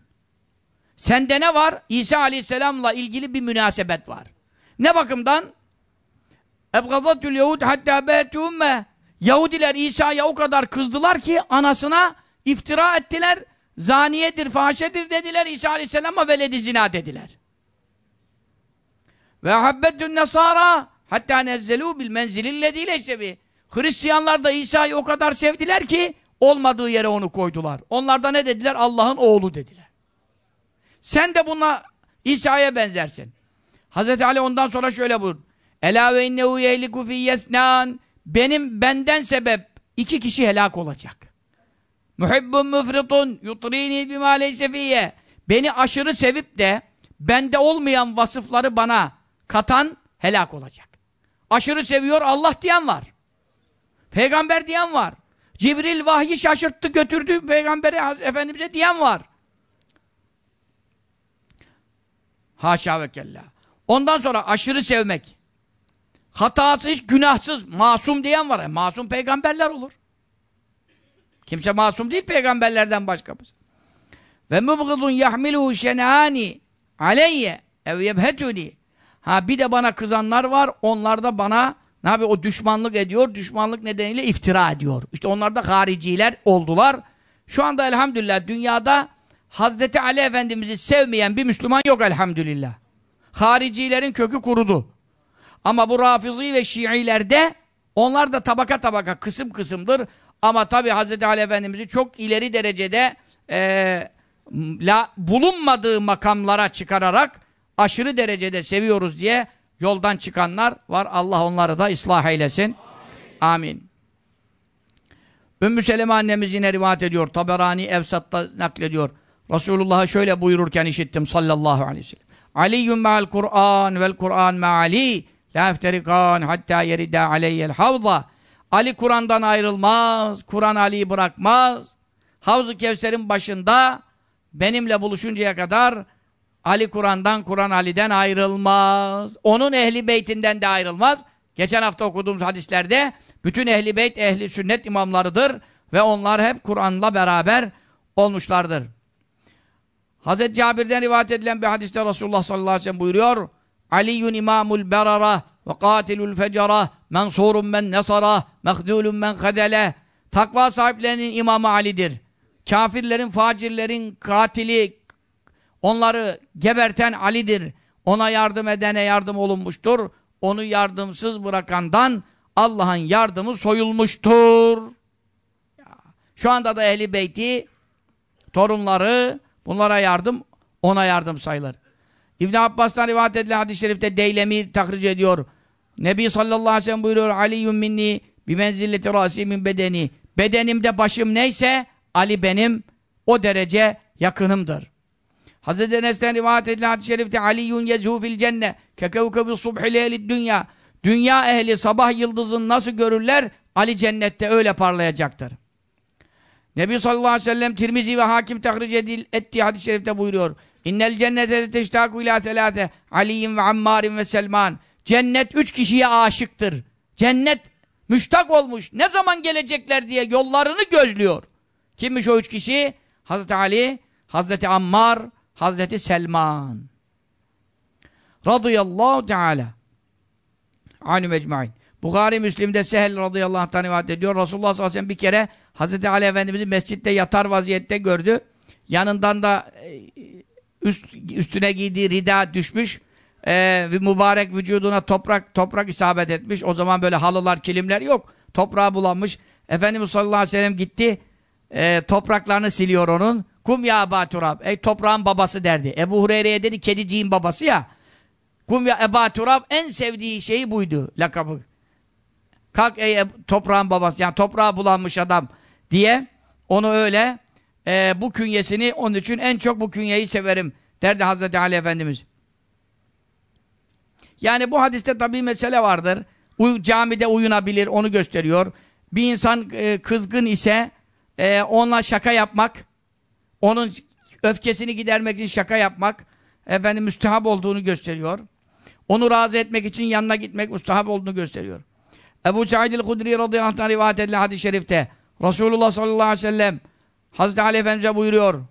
Sende ne var? İsa aleyhisselamla ilgili bir münasebet var. Ne bakımdan? Ebgadatül Yahud hatta be'tu umme Yahudiler İsa'ya o kadar kızdılar ki anasına iftira ettiler. Zaniyedir, fahşedir dediler. İsa Aleyhisselam'a veledi zina dediler. Ve habbettün nesara hatta nezzelû bil menzilillezî leysebi. Hristiyanlar da İsa'yı o kadar sevdiler ki olmadığı yere onu koydular. Onlar da ne dediler? Allah'ın oğlu dediler. Sen de buna İsa'ya benzersin. Hz. Ali ondan sonra şöyle buyurdu. Ela ve innehu yehliku fiyyesnân benim benden sebep iki kişi helak olacak. Muhibbun müfritun yutrini bima leysefiyye beni aşırı sevip de bende olmayan vasıfları bana katan helak olacak. Aşırı seviyor Allah diyen var. Peygamber diyen var. Cibril vahyi şaşırttı götürdü peygambere efendimize diyen var. Haşa ve kella. Ondan sonra aşırı sevmek. Hatası hiç günahsız, masum diyen var. Yani e, masum peygamberler olur. Kimse masum değil peygamberlerden başkamız. Ve mubgıdun yahmiluhu şenani aleyye ev yebhetuni. Ha bir de bana kızanlar var. Onlar da bana ne yapıyor? O düşmanlık ediyor. Düşmanlık nedeniyle iftira ediyor. İşte onlar da hariciler oldular. Şu anda elhamdülillah dünyada Hazreti Ali Efendimiz'i sevmeyen bir Müslüman yok elhamdülillah. Haricilerin kökü kurudu. Ama bu Rafizi ve Şiilerde onlar da tabaka tabaka kısım kısımdır. Ama tabi Hz. Ali Efendimiz'i çok ileri derecede e, la, bulunmadığı makamlara çıkararak aşırı derecede seviyoruz diye yoldan çıkanlar var. Allah onları da ıslah eylesin. Amin. Amin. Ümmü Seleme annemiz yine rivayet ediyor. Taberani Evsat'ta naklediyor. Resulullah'a şöyle buyururken işittim sallallahu aleyhi ve sellem. Aliyyum me'al Kur'an vel Kur'an me'ali La efterikan hatta yerida aleyhel havza. Ali Kur'an'dan ayrılmaz, Kur'an Ali'yi bırakmaz. Havzu Kevser'in başında benimle buluşuncaya kadar Ali Kur'an'dan, Kur'an Ali'den ayrılmaz. Onun ehli beytinden de ayrılmaz. Geçen hafta okuduğumuz hadislerde bütün ehli beyt, ehli sünnet imamlarıdır ve onlar hep Kur'an'la beraber olmuşlardır. Hazreti Cabir'den rivayet edilen bir hadiste Resulullah sallallahu aleyhi ve sellem buyuruyor Aliyyun imamul berara ve katilul fecara mensurun men nesara mehdulun men kadele Takva sahiplerinin imamı Ali'dir. Kafirlerin, facirlerin katili, onları geberten Ali'dir. Ona yardım edene yardım olunmuştur. Onu yardımsız bırakandan Allah'ın yardımı soyulmuştur. Şu anda da Ehli Beyti, torunları, bunlara yardım, ona yardım sayılır. İbn Abbas'tan rivayet edilen hadis-i şerifte Deylemi tahric ediyor. Nebi sallallahu aleyhi ve sellem buyuruyor Aliyyum minni bimenzilleti rasi min bedeni. Bedenimde başım neyse Ali benim o derece yakınımdır. Hazreti Enes'ten rivayet edilen hadis-i şerifte Aliyyun yezhu fil cenne kekevkebi subhi leylid dünya. Dünya ehli sabah yıldızını nasıl görürler? Ali cennette öyle parlayacaktır. Nebi sallallahu aleyhi ve sellem Tirmizi ve hakim tahric edil, ettiği hadis-i şerifte buyuruyor. İnnel cennete teştaku ila selate Aliyim ve Ammar'in ve Selman. Cennet üç kişiye aşıktır. Cennet müştak olmuş. Ne zaman gelecekler diye yollarını gözlüyor. Kimmiş o üç kişi? Hazreti Ali, Hazreti Ammar, Hazreti Selman. Radıyallahu Teala. Anü mecmain. Bukhari Müslim'de Sehel radıyallahu anh'tan rivayet ediyor. Resulullah sallallahu aleyhi ve sellem bir kere Hazreti Ali Efendimiz'i mescitte yatar vaziyette gördü. Yanından da e, üst, üstüne giydiği rida düşmüş e, ve mübarek vücuduna toprak toprak isabet etmiş. O zaman böyle halılar, kilimler yok. Toprağa bulanmış. Efendimiz sallallahu aleyhi ve sellem gitti. E, topraklarını siliyor onun. Kum ya Eba Turab. Ey toprağın babası derdi. Ebu Hureyre'ye dedi kediciğin babası ya. Kum ya Eba Turab en sevdiği şeyi buydu. Lakabı. Kalk ey toprağın babası. Yani toprağa bulanmış adam diye onu öyle e, bu künyesini onun için en çok bu künyeyi severim derdi Hazreti Ali Efendimiz. Yani bu hadiste tabii mesele vardır. Uy, camide uyunabilir onu gösteriyor. Bir insan e, kızgın ise e, onunla şaka yapmak, onun öfkesini gidermek için şaka yapmak efendim müstehap olduğunu gösteriyor. Onu razı etmek için yanına gitmek müstehap olduğunu gösteriyor. Ebu Sa'id el-Hudri radıyallahu anh rivayet edilen hadis-i şerifte Resulullah sallallahu aleyhi ve sellem Hazreti Ali Efendimiz'e buyuruyor.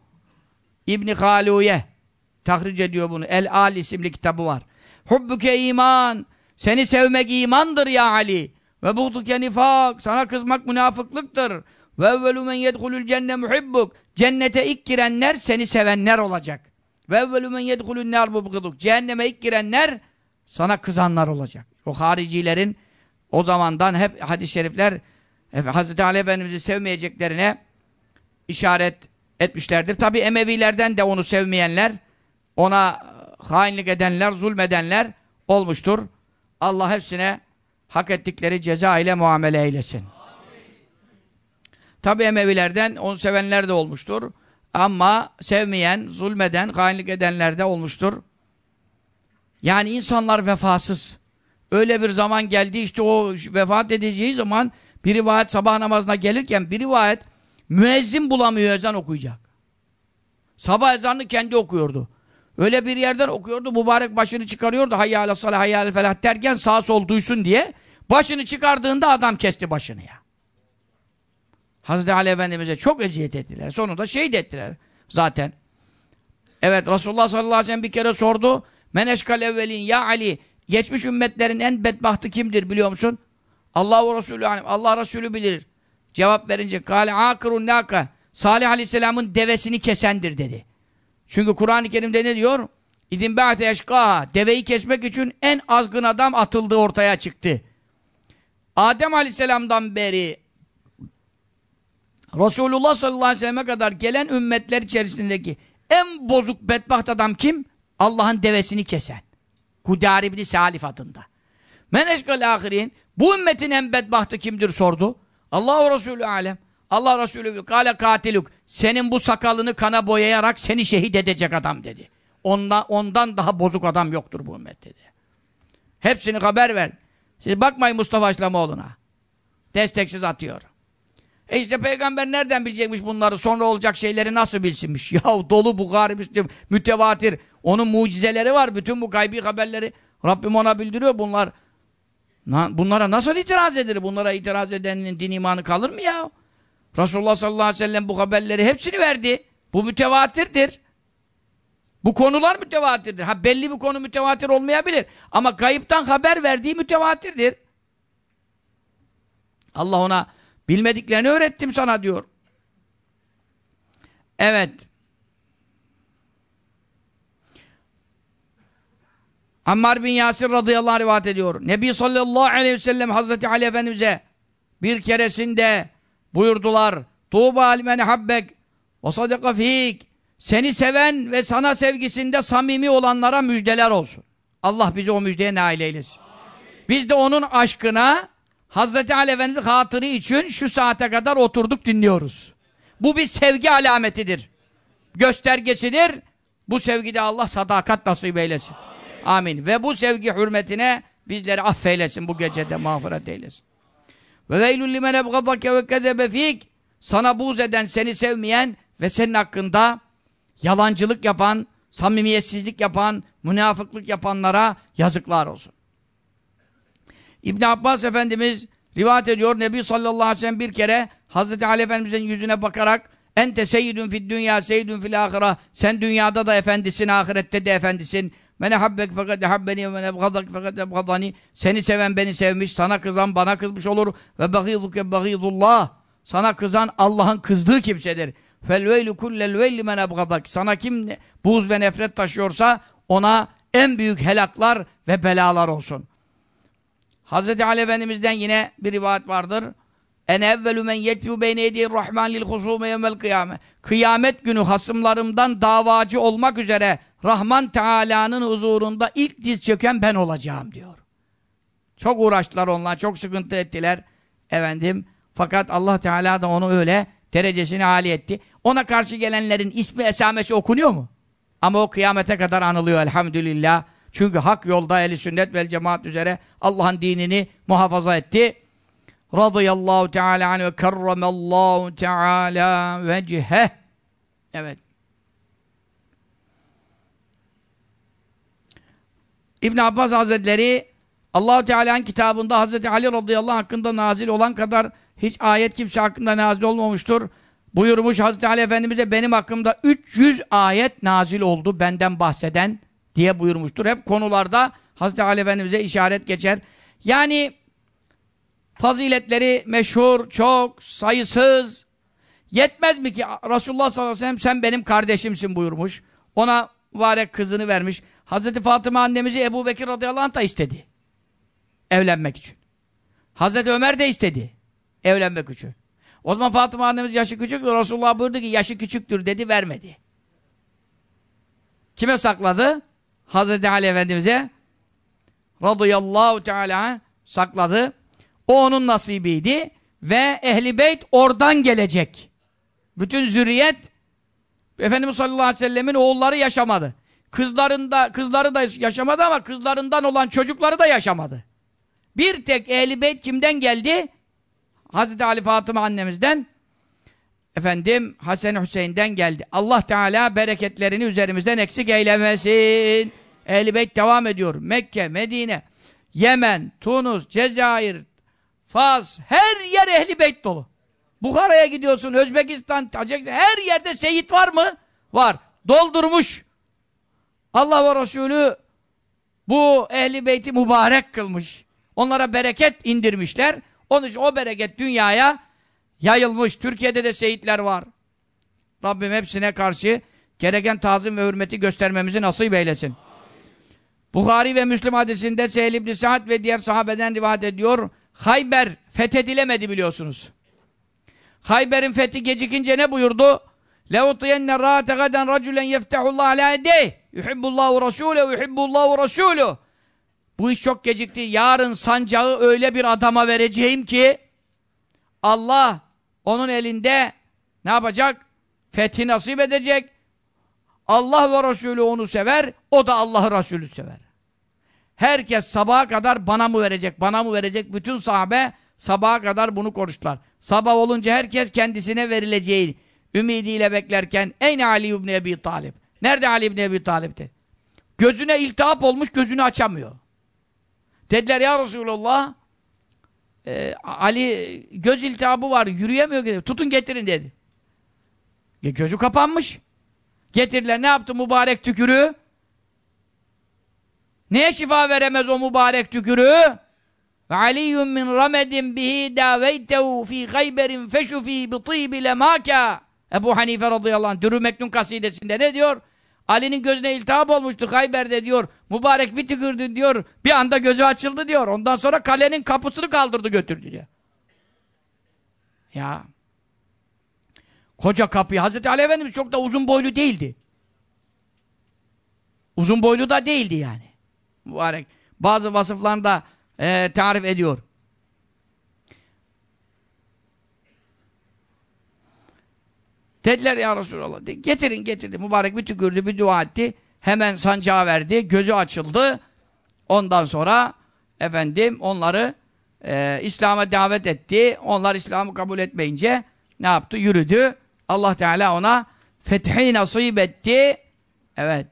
İbni Haluye tahric ediyor bunu. El Al isimli kitabı var. Hubbuke iman. Seni sevmek imandır ya Ali. Ve buğduke nifak. Sana kızmak münafıklıktır. Ve evvelu men yedhulul cenne muhibbuk. Cennete ilk girenler seni sevenler olacak. Ve evvelü men yedhulun nar mubgıduk. Cehenneme ilk girenler sana kızanlar olacak. O haricilerin o zamandan hep hadis-i şerifler Hz. Ali Efendimiz'i sevmeyeceklerine işaret etmişlerdir. Tabi Emevilerden de onu sevmeyenler, ona hainlik edenler, zulmedenler olmuştur. Allah hepsine hak ettikleri ceza ile muamele eylesin. Tabi Emevilerden onu sevenler de olmuştur. Ama sevmeyen, zulmeden, hainlik edenler de olmuştur. Yani insanlar vefasız. Öyle bir zaman geldi işte o vefat edeceği zaman bir rivayet sabah namazına gelirken bir rivayet Müezzin bulamıyor ezan okuyacak. Sabah ezanını kendi okuyordu. Öyle bir yerden okuyordu, mübarek başını çıkarıyordu. Hayyâle salâh, hayyâle felah derken sağ sol duysun diye. Başını çıkardığında adam kesti başını ya. Hazreti Ali Efendimiz'e çok eziyet ettiler. Sonunda şehit ettiler zaten. Evet Resulullah sallallahu aleyhi ve sellem bir kere sordu. Men eşkal evvelin ya Ali. Geçmiş ümmetlerin en bedbahtı kimdir biliyor musun? Allah ve Resulü alim. Allah Resulü bilir. Cevap verince kâle âkırun nâka Salih Aleyhisselam'ın devesini kesendir dedi. Çünkü Kur'an-ı Kerim'de ne diyor? İdin ba'te eşkâha Deveyi kesmek için en azgın adam atıldı ortaya çıktı. Adem Aleyhisselam'dan beri Resulullah sallallahu aleyhi ve selleme kadar gelen ümmetler içerisindeki en bozuk bedbaht adam kim? Allah'ın devesini kesen. Kudar ibn Salif adında. Men eşkal ahirin bu ümmetin en bedbahtı kimdir sordu. Allah Resulü alem. Allah Resulü kale katiluk. Senin bu sakalını kana boyayarak seni şehit edecek adam dedi. Ondan, ondan daha bozuk adam yoktur bu ümmet dedi. Hepsini haber ver. Siz bakmayın Mustafa İslamoğlu'na. Desteksiz atıyor. E işte peygamber nereden bilecekmiş bunları? Sonra olacak şeyleri nasıl bilsinmiş? Yahu dolu bu garip mütevatir. Onun mucizeleri var. Bütün bu gaybi haberleri Rabbim ona bildiriyor. Bunlar Bunlara nasıl itiraz edilir? Bunlara itiraz edenin din imanı kalır mı ya? Resulullah sallallahu aleyhi ve sellem bu haberleri hepsini verdi. Bu mütevatirdir. Bu konular mütevatirdir. Ha belli bir konu mütevatir olmayabilir. Ama kayıptan haber verdiği mütevatirdir. Allah ona bilmediklerini öğrettim sana diyor. Evet. Ammar bin Yasir radıyallahu anh rivayet ediyor. Nebi sallallahu aleyhi ve sellem Hazreti Ali Efendimiz'e bir keresinde buyurdular. Tuğba almen habbek ve sadaka fik. Seni seven ve sana sevgisinde samimi olanlara müjdeler olsun. Allah bizi o müjdeye nail eylesin. Biz de onun aşkına Hazreti Ali Efendimiz hatırı için şu saate kadar oturduk dinliyoruz. Bu bir sevgi alametidir. Göstergesidir. Bu sevgide Allah sadakat nasip eylesin. Amin. Ve bu sevgi hürmetine bizleri affeylesin bu gecede mağfiret eylesin. Ve veylül limen ebgadake ve kezebe sana buğz eden, seni sevmeyen ve senin hakkında yalancılık yapan, samimiyetsizlik yapan, münafıklık yapanlara yazıklar olsun. İbn Abbas Efendimiz rivayet ediyor. Nebi sallallahu aleyhi ve sellem bir kere Hazreti Ali Efendimiz'in yüzüne bakarak Ente seyyidun fid dünya seyyidun fil ahira Sen dünyada da efendisin, ahirette de efendisin. Men habbek fakat habbeni ve men ebgadak fakat ebgadani. Seni seven beni sevmiş, sana kızan bana kızmış olur. Ve bagîduke bagîdullah. Sana kızan Allah'ın kızdığı kimsedir. Felveylu kullel veyli men ebgadak. Sana kim buz ve nefret taşıyorsa ona en büyük helaklar ve belalar olsun. Hazreti Ali Efendimiz'den yine bir rivayet vardır. En evvelü men yekzibu beyne yediğir rahman lil husume yevmel kıyame. Kıyamet günü hasımlarımdan davacı olmak üzere Rahman Teala'nın huzurunda ilk diz çöken ben olacağım diyor. Çok uğraştılar onlar, çok sıkıntı ettiler. Efendim, fakat Allah Teala da onu öyle derecesini âli etti. Ona karşı gelenlerin ismi esamesi okunuyor mu? Ama o kıyamete kadar anılıyor elhamdülillah. Çünkü hak yolda eli sünnet vel cemaat üzere Allah'ın dinini muhafaza etti. Radıyallahu Teala an ve kerremallahu Teala vecheh. Evet. İbn Abbas Hazretleri Allahu Teala'nın kitabında Hazreti Ali radıyallahu anh hakkında nazil olan kadar hiç ayet kimse hakkında nazil olmamıştır. Buyurmuş Hazreti Ali Efendimiz'e benim hakkımda 300 ayet nazil oldu benden bahseden diye buyurmuştur. Hep konularda Hazreti Ali Efendimiz'e işaret geçer. Yani faziletleri meşhur, çok, sayısız. Yetmez mi ki Resulullah sallallahu aleyhi ve sellem sen benim kardeşimsin buyurmuş. Ona varek kızını vermiş. Hazreti Fatıma annemizi Ebu Bekir radıyallahu anh da istedi. Evlenmek için. Hazreti Ömer de istedi. Evlenmek için. O zaman Fatıma annemiz yaşı küçüktür. Resulullah buyurdu ki yaşı küçüktür dedi vermedi. Kime sakladı? Hazreti Ali Efendimiz'e radıyallahu teala sakladı. O onun nasibiydi ve ehli beyt oradan gelecek. Bütün zürriyet Efendimiz sallallahu aleyhi ve sellemin oğulları yaşamadı. Kızlarında, kızları da yaşamadı ama kızlarından olan çocukları da yaşamadı. Bir tek ehl Beyt kimden geldi? Hazreti Ali Fatıma annemizden. Efendim Hasan Hüseyin'den geldi. Allah Teala bereketlerini üzerimizden eksik eylemesin. ehl Beyt devam ediyor. Mekke, Medine, Yemen, Tunus, Cezayir, Fas, her yer Ehl-i Beyt dolu. Bukhara'ya gidiyorsun, Özbekistan, Tacikistan, her yerde seyit var mı? Var. Doldurmuş. Allah ve Resulü bu ehli beyti mübarek kılmış. Onlara bereket indirmişler. Onun için o bereket dünyaya yayılmış. Türkiye'de de seyitler var. Rabbim hepsine karşı gereken tazim ve hürmeti göstermemizi nasip eylesin. Bukhari ve Müslim hadisinde Sehl ibn Sa'd ve diğer sahabeden rivayet ediyor. Hayber fethedilemedi biliyorsunuz. Hayber'in fethi gecikince ne buyurdu? لَوْطِيَنَّ رَاتَ غَدًا رَجُلًا يَفْتَحُ اللّٰهَ لَا Yuhibbullahu Resulü, yuhibbullahu Resulü. Bu iş çok gecikti. Yarın sancağı öyle bir adama vereceğim ki Allah onun elinde ne yapacak? Fethi nasip edecek. Allah ve Resulü onu sever, o da Allah'ı Resulü sever. Herkes sabaha kadar bana mı verecek, bana mı verecek? Bütün sahabe sabaha kadar bunu konuştular. Sabah olunca herkes kendisine verileceği ümidiyle beklerken Eyni Ali İbni Ebi Talip. Nerede Ali İbni Ebi Talip'te? Gözüne iltihap olmuş, gözünü açamıyor. Dediler ya Resulallah e, Ali göz iltihabı var, yürüyemiyor. Tutun getirin dedi. E, gözü kapanmış. Getirdiler. Ne yaptı mübarek tükürü? Neye şifa veremez o mübarek tükürü? Aliyyun min ramedin bihi daveytehu fi gayberin feşufi bi tîbi lemâkâ. Ebu Hanife radıyallahu anh Dürü Meknun kasidesinde ne diyor? Ali'nin gözüne iltihap olmuştu Hayber'de diyor. Mübarek bir tükürdün diyor. Bir anda gözü açıldı diyor. Ondan sonra kalenin kapısını kaldırdı götürdü diyor. Ya. Koca kapıyı. Hazreti Ali Efendimiz çok da uzun boylu değildi. Uzun boylu da değildi yani. Mübarek. Bazı vasıflarını da e, tarif ediyor. Dediler ya Resulallah. De, getirin getirdi. Mübarek bir tükürdü, bir dua etti. Hemen sancağı verdi. Gözü açıldı. Ondan sonra efendim onları e, İslam'a davet etti. Onlar İslam'ı kabul etmeyince ne yaptı? Yürüdü. Allah Teala ona fethi nasip etti. Evet.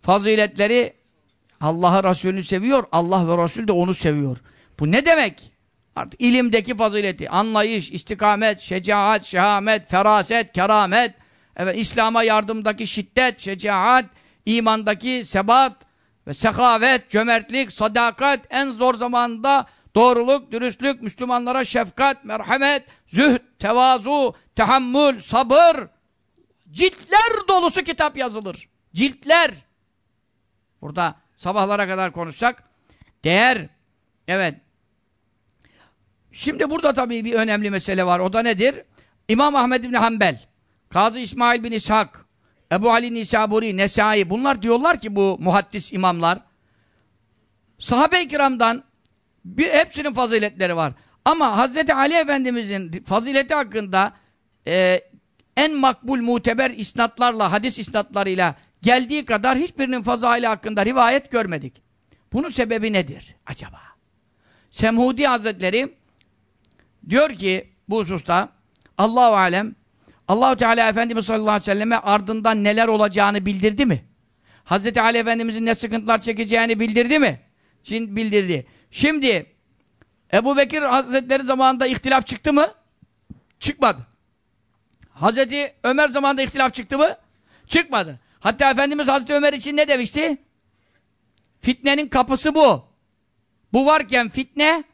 Faziletleri Allah'ı Resulünü seviyor. Allah ve Resul de onu seviyor. Bu ne demek? Artık ilimdeki fazileti, anlayış, istikamet, şecaat, şehamet, feraset, keramet, evet, İslam'a yardımdaki şiddet, şecaat, imandaki sebat ve sekavet, cömertlik, sadakat, en zor zamanda doğruluk, dürüstlük, Müslümanlara şefkat, merhamet, zühd, tevazu, tahammül, sabır, ciltler dolusu kitap yazılır. Ciltler. Burada sabahlara kadar konuşsak, değer, evet, Şimdi burada tabii bir önemli mesele var. O da nedir? İmam Ahmed bin Hanbel, Kazı İsmail bin İshak, Ebu Ali Nisaburi, Nesai bunlar diyorlar ki bu muhaddis imamlar sahabe-i kiramdan bir, hepsinin faziletleri var. Ama Hazreti Ali Efendimizin fazileti hakkında e, en makbul, muteber isnatlarla, hadis isnatlarıyla geldiği kadar hiçbirinin fazaili hakkında rivayet görmedik. Bunun sebebi nedir acaba? Semhudi Hazretleri Diyor ki bu hususta Allahu alem Allahu Teala Efendimiz sallallahu aleyhi ve selleme ardından neler olacağını bildirdi mi? Hazreti Ali Efendimizin ne sıkıntılar çekeceğini bildirdi mi? Şimdi bildirdi. Şimdi Ebu Bekir Hazretleri zamanında ihtilaf çıktı mı? Çıkmadı. Hazreti Ömer zamanında ihtilaf çıktı mı? Çıkmadı. Hatta Efendimiz Hazreti Ömer için ne demişti? Fitnenin kapısı bu. Bu varken fitne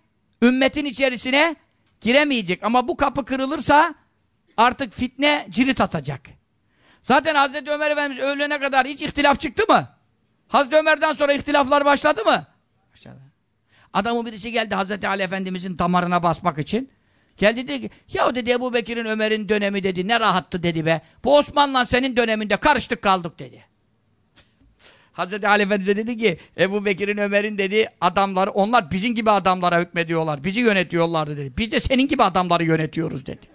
ümmetin içerisine giremeyecek. Ama bu kapı kırılırsa artık fitne cirit atacak. Zaten Hazreti Ömer Efendimiz öğlene kadar hiç ihtilaf çıktı mı? Hazreti Ömer'den sonra ihtilaflar başladı mı? Başladı. Adamın birisi geldi Hazreti Ali Efendimiz'in damarına basmak için. Geldi dedi ki, ya dedi Ebu Bekir'in Ömer'in dönemi dedi, ne rahattı dedi be. Bu Osmanlı senin döneminde karıştık kaldık dedi. Hazreti Ali Efendi dedi ki Ebu Bekir'in Ömer'in dedi adamları onlar bizim gibi adamlara hükmediyorlar. Bizi yönetiyorlardı dedi. Biz de senin gibi adamları yönetiyoruz dedi.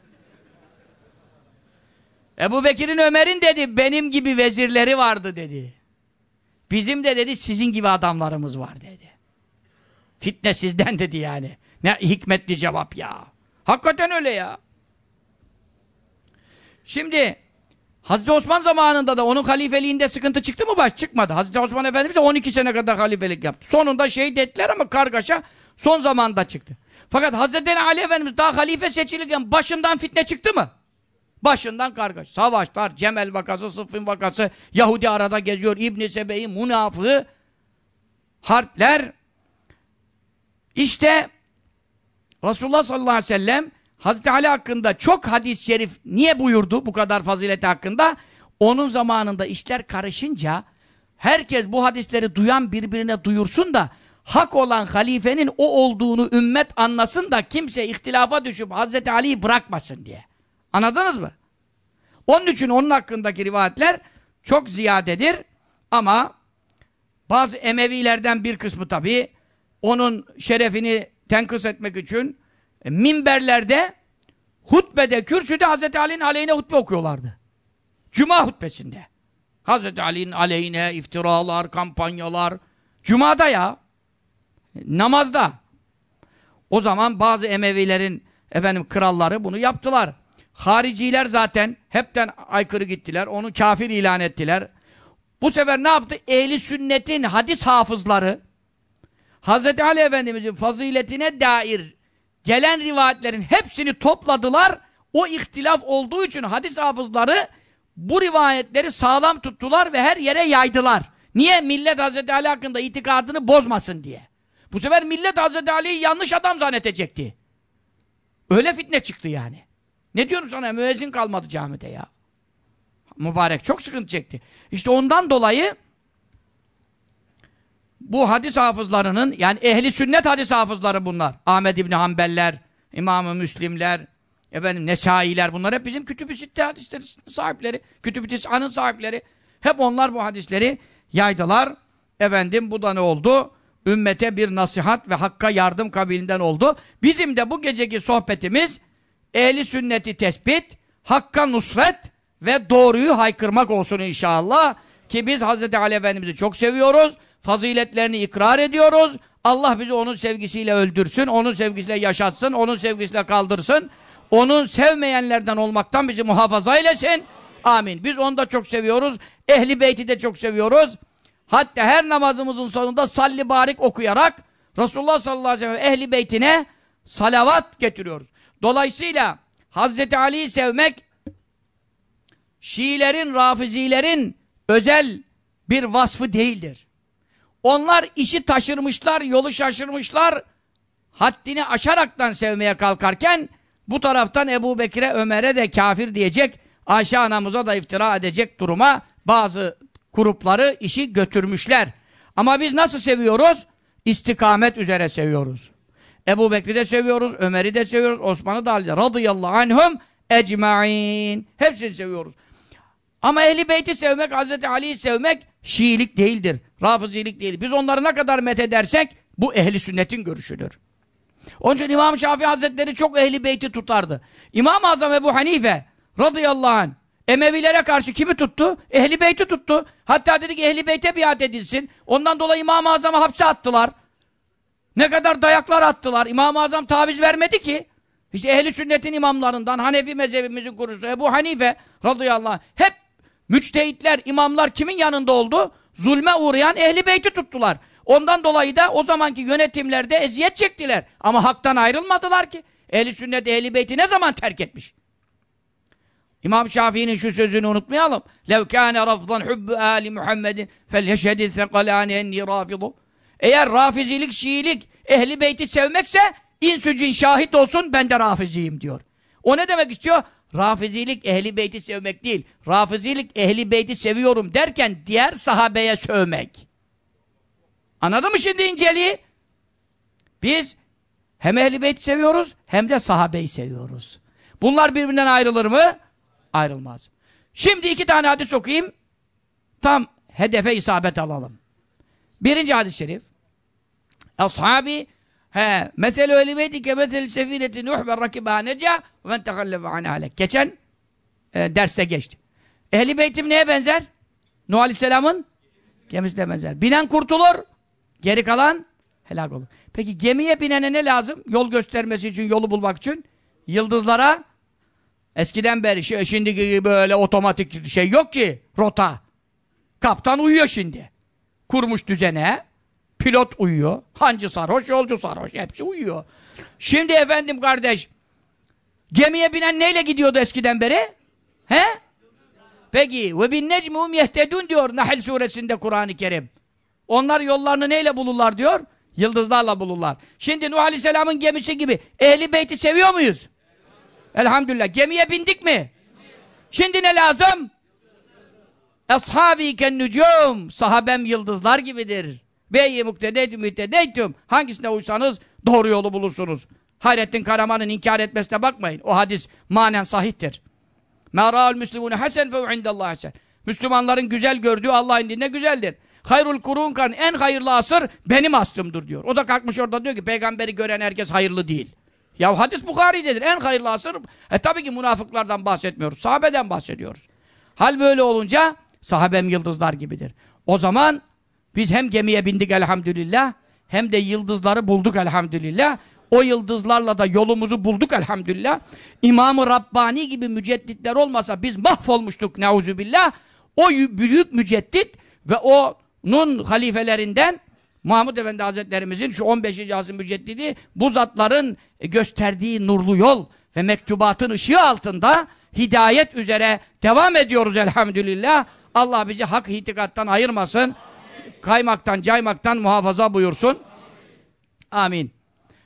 Ebu Bekir'in Ömer'in dedi benim gibi vezirleri vardı dedi. Bizim de dedi sizin gibi adamlarımız var dedi. Fitne sizden dedi yani. Ne hikmetli cevap ya. Hakikaten öyle ya. Şimdi Hazreti Osman zamanında da onun halifeliğinde sıkıntı çıktı mı baş? Çıkmadı. Hazreti Osman Efendimiz de 12 sene kadar halifelik yaptı. Sonunda şehit ettiler ama kargaşa son zamanda çıktı. Fakat Hazreti Ali Efendimiz daha halife seçilirken başından fitne çıktı mı? Başından kargaşa. Savaşlar, Cemel vakası, Sıffin vakası, Yahudi arada geziyor, İbn-i Sebe'yi, münafığı, harpler. İşte Resulullah sallallahu aleyhi ve sellem Hazreti Ali hakkında çok hadis-i şerif niye buyurdu bu kadar fazileti hakkında? Onun zamanında işler karışınca herkes bu hadisleri duyan birbirine duyursun da hak olan halifenin o olduğunu ümmet anlasın da kimse ihtilafa düşüp Hazreti Ali'yi bırakmasın diye. Anladınız mı? Onun için onun hakkındaki rivayetler çok ziyadedir ama bazı Emevilerden bir kısmı tabii onun şerefini tenkıs etmek için e, minberlerde hutbede, kürsüde Hz. Ali'nin aleyhine hutbe okuyorlardı. Cuma hutbesinde. Hz. Ali'nin aleyhine iftiralar, kampanyalar. Cuma'da ya. E, namazda. O zaman bazı Emevilerin efendim kralları bunu yaptılar. Hariciler zaten hepten aykırı gittiler. Onu kafir ilan ettiler. Bu sefer ne yaptı? Ehli sünnetin hadis hafızları Hz. Ali Efendimizin faziletine dair gelen rivayetlerin hepsini topladılar. O ihtilaf olduğu için hadis hafızları bu rivayetleri sağlam tuttular ve her yere yaydılar. Niye? Millet Hazreti Ali hakkında itikadını bozmasın diye. Bu sefer millet Hazreti Ali'yi yanlış adam zannedecekti. Öyle fitne çıktı yani. Ne diyorum sana müezzin kalmadı camide ya. Mübarek çok sıkıntı çekti. İşte ondan dolayı bu hadis hafızlarının yani ehli sünnet hadis hafızları bunlar. Ahmed İbni Hanbeller, İmam-ı Müslimler, efendim Nesailer bunlar hep bizim kütüb-i sitte hadislerin sahipleri, kütüb-i tis'anın sahipleri. Hep onlar bu hadisleri yaydılar. Efendim bu da ne oldu? Ümmete bir nasihat ve hakka yardım kabilinden oldu. Bizim de bu geceki sohbetimiz ehli sünneti tespit, hakka nusret ve doğruyu haykırmak olsun inşallah. Ki biz Hz. Ali Efendimiz'i çok seviyoruz faziletlerini ikrar ediyoruz. Allah bizi onun sevgisiyle öldürsün, onun sevgisiyle yaşatsın, onun sevgisiyle kaldırsın. Onun sevmeyenlerden olmaktan bizi muhafaza eylesin. Amin. Biz onu da çok seviyoruz. Ehli beyti de çok seviyoruz. Hatta her namazımızın sonunda salli barik okuyarak Resulullah sallallahu aleyhi ve sellem ehli beytine salavat getiriyoruz. Dolayısıyla Hazreti Ali'yi sevmek Şiilerin, Rafizilerin özel bir vasfı değildir. Onlar işi taşırmışlar, yolu şaşırmışlar. Haddini aşaraktan sevmeye kalkarken bu taraftan Ebu Bekir'e, Ömer'e de kafir diyecek, Ayşe anamıza da iftira edecek duruma bazı grupları işi götürmüşler. Ama biz nasıl seviyoruz? İstikamet üzere seviyoruz. Ebu Bekir'i de seviyoruz, Ömer'i de seviyoruz, Osman'ı da Ali'de. Radıyallahu anhum ecma'in. Hepsini seviyoruz. Ama Ehli Beyt'i sevmek, Hazreti Ali'yi sevmek Şiilik değildir. Rafizilik değil. Biz onları ne kadar met edersek bu ehli sünnetin görüşüdür. Onun için İmam Şafii Hazretleri çok ehli beyti tutardı. İmam-ı Azam Ebu Hanife radıyallahu an. Emevilere karşı kimi tuttu? Ehli beyti tuttu. Hatta dedi ki ehli beyte biat edilsin. Ondan dolayı İmam-ı hapse attılar. Ne kadar dayaklar attılar. İmam-ı Azam taviz vermedi ki. İşte ehli sünnetin imamlarından Hanefi mezhebimizin kurucusu Ebu Hanife radıyallahu anh hep müçtehitler, imamlar kimin yanında oldu? zulme uğrayan ehli beyti tuttular. Ondan dolayı da o zamanki yönetimlerde eziyet çektiler. Ama haktan ayrılmadılar ki. Ehli sünnet ehli beyti ne zaman terk etmiş? İmam Şafii'nin şu sözünü unutmayalım. لَوْ كَانَ رَفْضًا حُبُّ آلِ مُحَمَّدٍ فَلْيَشْهَدِ الثَّقَلَانِ اَنِّي رَافِضُ Eğer rafizilik, şiilik, ehli beyti sevmekse insücün şahit olsun ben de rafiziyim diyor. O ne demek istiyor? Rafizilik ehli beyti sevmek değil. Rafizilik ehli beyti seviyorum derken diğer sahabeye sövmek. Anladın mı şimdi inceliği? Biz hem ehli beyti seviyoruz hem de sahabeyi seviyoruz. Bunlar birbirinden ayrılır mı? Ayrılmaz. Şimdi iki tane hadis okuyayım. Tam hedefe isabet alalım. Birinci hadis-i şerif. Ashabi He, mesele öyle miydi ki mesele şefireti nuh ve rakibaha neca ve men tekallef anha Geçen e, derste geçti. Ehli beytim neye benzer? Nuh Aleyhisselam'ın gemisine benzer. Binen kurtulur, geri kalan helak olur. Peki gemiye binene ne lazım? Yol göstermesi için, yolu bulmak için yıldızlara eskiden beri şey, şimdiki gibi böyle otomatik şey yok ki rota. Kaptan uyuyor şimdi. Kurmuş düzene. Pilot uyuyor. Hancı sarhoş, yolcu sarhoş. Hepsi uyuyor. Şimdi efendim kardeş gemiye binen neyle gidiyordu eskiden beri? He? Peki ve bin necmum yehtedun diyor Nahl suresinde Kur'an-ı Kerim. Onlar yollarını neyle bulurlar diyor? Yıldızlarla bulurlar. Şimdi Nuh Aleyhisselam'ın gemisi gibi Ehli Beyt'i seviyor muyuz? Elhamdülillah. Gemiye bindik mi? Şimdi ne lazım? Eshabi nücum. Sahabem yıldızlar gibidir. Beyyi muktedeytüm müttedeytüm. Hangisine uysanız doğru yolu bulursunuz. Hayrettin Karaman'ın inkar etmesine bakmayın. O hadis manen sahihtir. Mera'ül müslimune hasen fe indallah hasen. Müslümanların güzel gördüğü Allah'ın dinine güzeldir. Hayrul kurun kan en hayırlı asır benim asrımdır diyor. O da kalkmış orada diyor ki peygamberi gören herkes hayırlı değil. Ya hadis Bukhari'dedir. En hayırlı asır. E tabii ki münafıklardan bahsetmiyoruz. Sahabeden bahsediyoruz. Hal böyle olunca sahabem yıldızlar gibidir. O zaman biz hem gemiye bindik elhamdülillah, hem de yıldızları bulduk elhamdülillah. O yıldızlarla da yolumuzu bulduk elhamdülillah. İmam-ı Rabbani gibi mücedditler olmasa biz mahvolmuştuk neuzübillah. O büyük müceddit ve onun halifelerinden Mahmud Efendi Hazretlerimizin şu 15. asır müceddidi bu zatların gösterdiği nurlu yol ve mektubatın ışığı altında hidayet üzere devam ediyoruz elhamdülillah. Allah bizi hak itikattan ayırmasın kaymaktan, caymaktan muhafaza buyursun. Amin.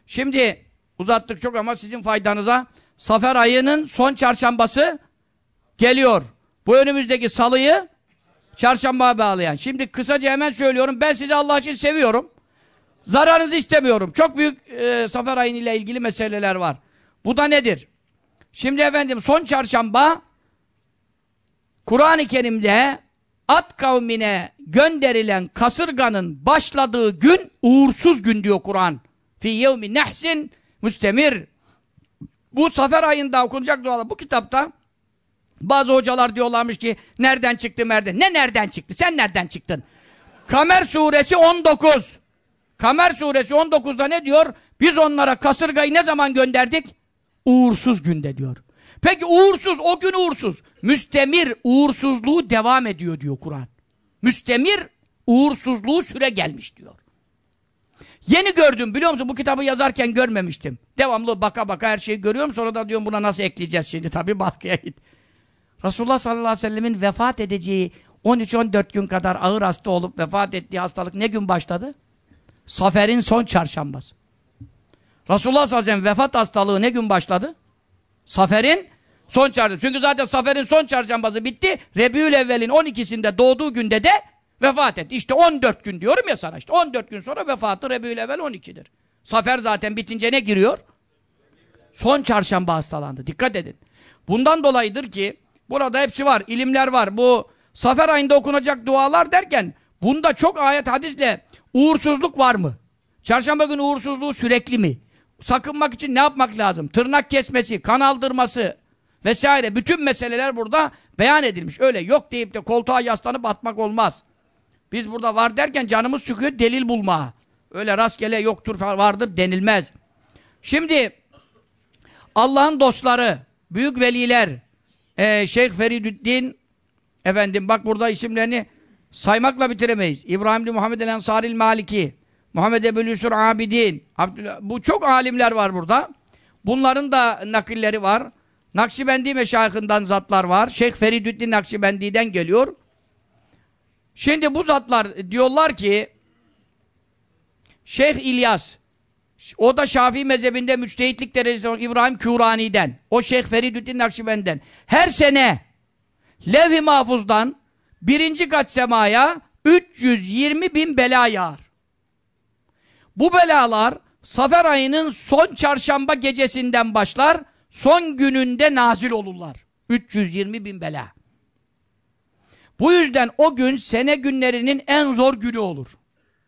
Şimdi uzattık çok ama sizin faydanıza Safer ayının son çarşambası geliyor. Bu önümüzdeki salıyı çarşamba bağlayan. Şimdi kısaca hemen söylüyorum. Ben sizi Allah için seviyorum. Zararınızı istemiyorum. Çok büyük e, Safer ayın ile ilgili meseleler var. Bu da nedir? Şimdi efendim son çarşamba Kur'an-ı Kerim'de At kavmine gönderilen kasırganın başladığı gün uğursuz gün diyor Kur'an. Fi yevmi nehsin müstemir. Bu safer ayında okunacak dualar. Bu kitapta bazı hocalar diyorlarmış ki nereden çıktı merde? Ne nereden çıktı? Sen nereden çıktın? Kamer suresi 19. Kamer suresi 19'da ne diyor? Biz onlara kasırgayı ne zaman gönderdik? Uğursuz günde diyor. Peki uğursuz, o gün uğursuz. Müstemir uğursuzluğu devam ediyor diyor Kur'an. Müstemir uğursuzluğu süre gelmiş diyor. Yeni gördüm biliyor musun? Bu kitabı yazarken görmemiştim. Devamlı baka baka her şeyi görüyorum. Sonra da diyorum buna nasıl ekleyeceğiz şimdi? Tabii baskıya git. Resulullah sallallahu aleyhi ve sellemin vefat edeceği 13-14 gün kadar ağır hasta olup vefat ettiği hastalık ne gün başladı? Saferin son çarşambası. Resulullah sallallahu aleyhi ve sellem vefat hastalığı ne gün başladı? Safer'in son çarşamba. Çünkü zaten Safer'in son çarşambası bitti. Rebiül evvelin 12'sinde doğduğu günde de vefat etti. İşte 14 gün diyorum ya sana işte 14 gün sonra vefatı Rebiül evvel 12'dir. Safer zaten bitince ne giriyor? Son çarşamba hastalandı. Dikkat edin. Bundan dolayıdır ki burada hepsi var, ilimler var. Bu Safer ayında okunacak dualar derken bunda çok ayet hadisle uğursuzluk var mı? Çarşamba günü uğursuzluğu sürekli mi? sakınmak için ne yapmak lazım? Tırnak kesmesi, kan aldırması vesaire. Bütün meseleler burada beyan edilmiş. Öyle yok deyip de koltuğa yaslanıp atmak olmaz. Biz burada var derken canımız çıkıyor delil bulmaya. Öyle rastgele yoktur vardır denilmez. Şimdi Allah'ın dostları, büyük veliler, e, Şeyh Feridüddin, efendim bak burada isimlerini saymakla bitiremeyiz. İbrahimli Muhammed el Ensaril Maliki, Muhammed Ebu'l-Yusur Abidin, Abdülham bu çok alimler var burada. Bunların da nakilleri var. Nakşibendi meşayihinden zatlar var. Şeyh Feridüddin Nakşibendi'den geliyor. Şimdi bu zatlar diyorlar ki Şeyh İlyas o da Şafii mezhebinde müçtehitlik derecesi İbrahim Küraniden. o Şeyh Feridüddin Nakşibendi'den. her sene levh-i mahfuzdan birinci kat semaya 320 bin bela yağar. Bu belalar Safer ayının son çarşamba gecesinden başlar, son gününde nazil olurlar. 320 bin bela. Bu yüzden o gün sene günlerinin en zor günü olur.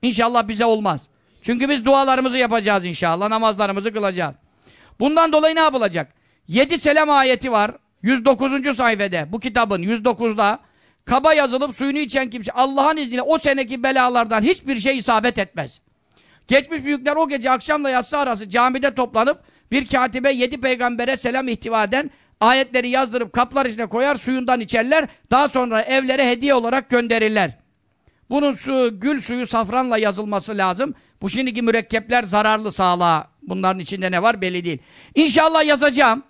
İnşallah bize olmaz. Çünkü biz dualarımızı yapacağız inşallah, namazlarımızı kılacağız. Bundan dolayı ne yapılacak? 7 selam ayeti var. 109. sayfede bu kitabın 109'da kaba yazılıp suyunu içen kimse Allah'ın izniyle o seneki belalardan hiçbir şey isabet etmez. Geçmiş büyükler o gece akşamla yatsı arası camide toplanıp bir katibe yedi peygambere selam ihtiva eden ayetleri yazdırıp kaplar içine koyar suyundan içerler daha sonra evlere hediye olarak gönderirler. Bunun su, gül suyu safranla yazılması lazım. Bu şimdiki mürekkepler zararlı sağlığa. Bunların içinde ne var belli değil. İnşallah yazacağım.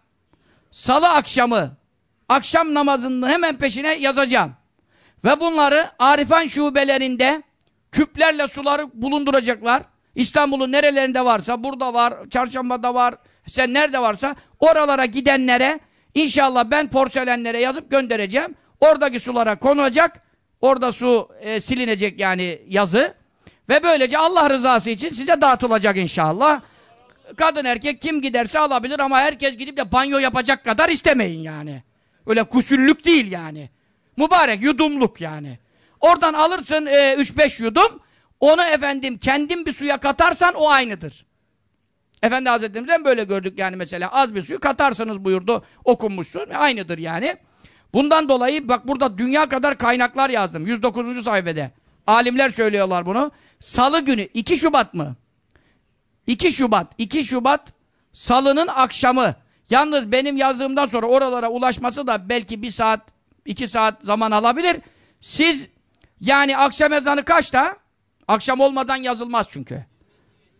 Salı akşamı akşam namazının hemen peşine yazacağım. Ve bunları Arifan şubelerinde küplerle suları bulunduracaklar. İstanbul'un nerelerinde varsa, burada var, çarşambada var, sen nerede varsa oralara gidenlere inşallah ben porselenlere yazıp göndereceğim. Oradaki sulara konulacak. Orada su e, silinecek yani yazı. Ve böylece Allah rızası için size dağıtılacak inşallah. Kadın erkek kim giderse alabilir ama herkes gidip de banyo yapacak kadar istemeyin yani. Öyle kusüllük değil yani. Mübarek yudumluk yani. Oradan alırsın 3-5 e, yudum onu efendim kendin bir suya katarsan o aynıdır. Efendi Hazretlerimizden böyle gördük yani mesela az bir suyu katarsanız buyurdu okunmuşsun aynıdır yani. Bundan dolayı bak burada dünya kadar kaynaklar yazdım 109. sayfede. Alimler söylüyorlar bunu. Salı günü 2 Şubat mı? 2 Şubat 2 Şubat salının akşamı. Yalnız benim yazdığımdan sonra oralara ulaşması da belki bir saat iki saat zaman alabilir. Siz yani akşam ezanı kaçta? Akşam olmadan yazılmaz çünkü.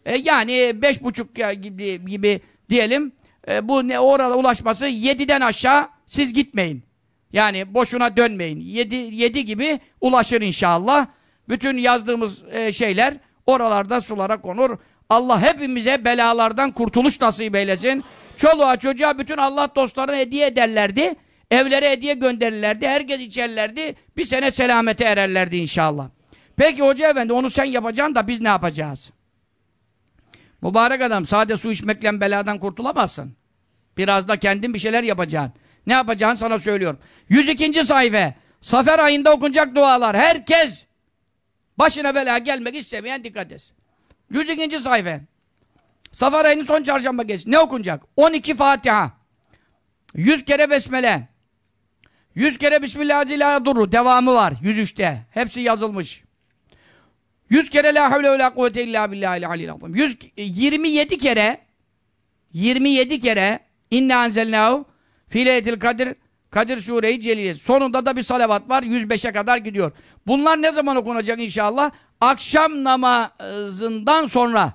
E yani beş buçuk gibi, gibi diyelim e bu ne orada ulaşması yediden aşağı siz gitmeyin. Yani boşuna dönmeyin. Yedi, yedi gibi ulaşır inşallah. Bütün yazdığımız e, şeyler oralarda sulara konur. Allah hepimize belalardan kurtuluş nasip eylesin. Çoluğa çocuğa bütün Allah dostlarına hediye ederlerdi. Evlere hediye gönderirlerdi. Herkes içerlerdi. Bir sene selamete ererlerdi inşallah. Peki hoca efendi onu sen yapacaksın da biz ne yapacağız? Mübarek adam sade su içmekle beladan kurtulamazsın. Biraz da kendin bir şeyler yapacaksın. Ne yapacağını sana söylüyorum. 102. sayfa. Safer ayında okunacak dualar. Herkes başına bela gelmek istemeyen dikkat etsin. 102. sayfa. Safer ayının son çarşamba geç. Ne okunacak? 12 Fatiha. 100 kere besmele. 100 kere Bismillahirrahmanirrahim. Devamı var 103'te. Hepsi yazılmış. 100 kere la havle ve la kuvvete illa billahil alil azim. 127 e, kere 27 kere inna enzelnahu fi kadir Kadir Sure-i Celil'e. Sonunda da bir salavat var. 105'e kadar gidiyor. Bunlar ne zaman okunacak inşallah? Akşam namazından sonra.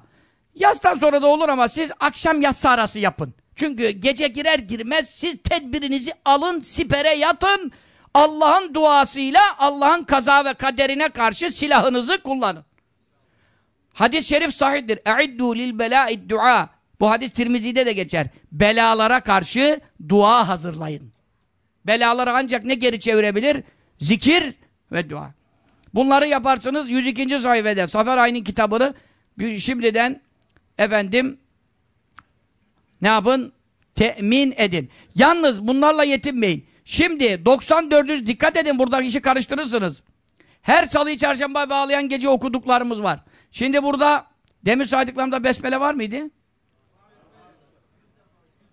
Yastan sonra da olur ama siz akşam yatsı arası yapın. Çünkü gece girer girmez siz tedbirinizi alın, sipere yatın. Allah'ın duasıyla Allah'ın kaza ve kaderine karşı silahınızı kullanın. Hadis-i şerif sahiptir. E'iddu lil belâid dua. Bu hadis Tirmizi'de de geçer. Belalara karşı dua hazırlayın. Belaları ancak ne geri çevirebilir? Zikir ve dua. Bunları yaparsanız 102. sayfede Safer Ay'ın kitabını şimdiden efendim ne yapın? Temin edin. Yalnız bunlarla yetinmeyin. Şimdi 94. dikkat edin buradaki işi karıştırırsınız. Her Salı, çarşamba bağlayan gece okuduklarımız var. Şimdi burada demin saydıklarımda besmele var mıydı?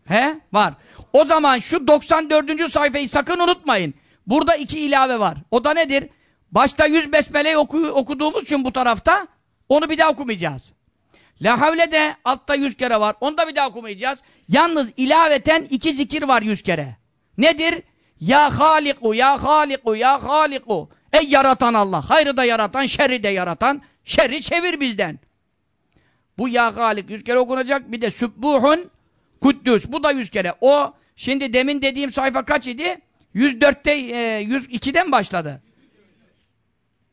He? Var. O zaman şu 94. sayfayı sakın unutmayın. Burada iki ilave var. O da nedir? Başta 100 besmeleyi oku, okuduğumuz için bu tarafta onu bir daha okumayacağız. La havle de altta 100 kere var. Onu da bir daha okumayacağız. Yalnız ilaveten iki zikir var 100 kere. Nedir? Ya Haliku, Ya Haliku, Ya Haliku. Ey yaratan Allah, hayrı da yaratan, şerri de yaratan, şerri çevir bizden. Bu Ya Halik yüz kere okunacak. Bir de Sübbuhun Kuddüs. Bu da yüz kere. O şimdi demin dediğim sayfa kaç idi? 104'te, e, 102'de başladı?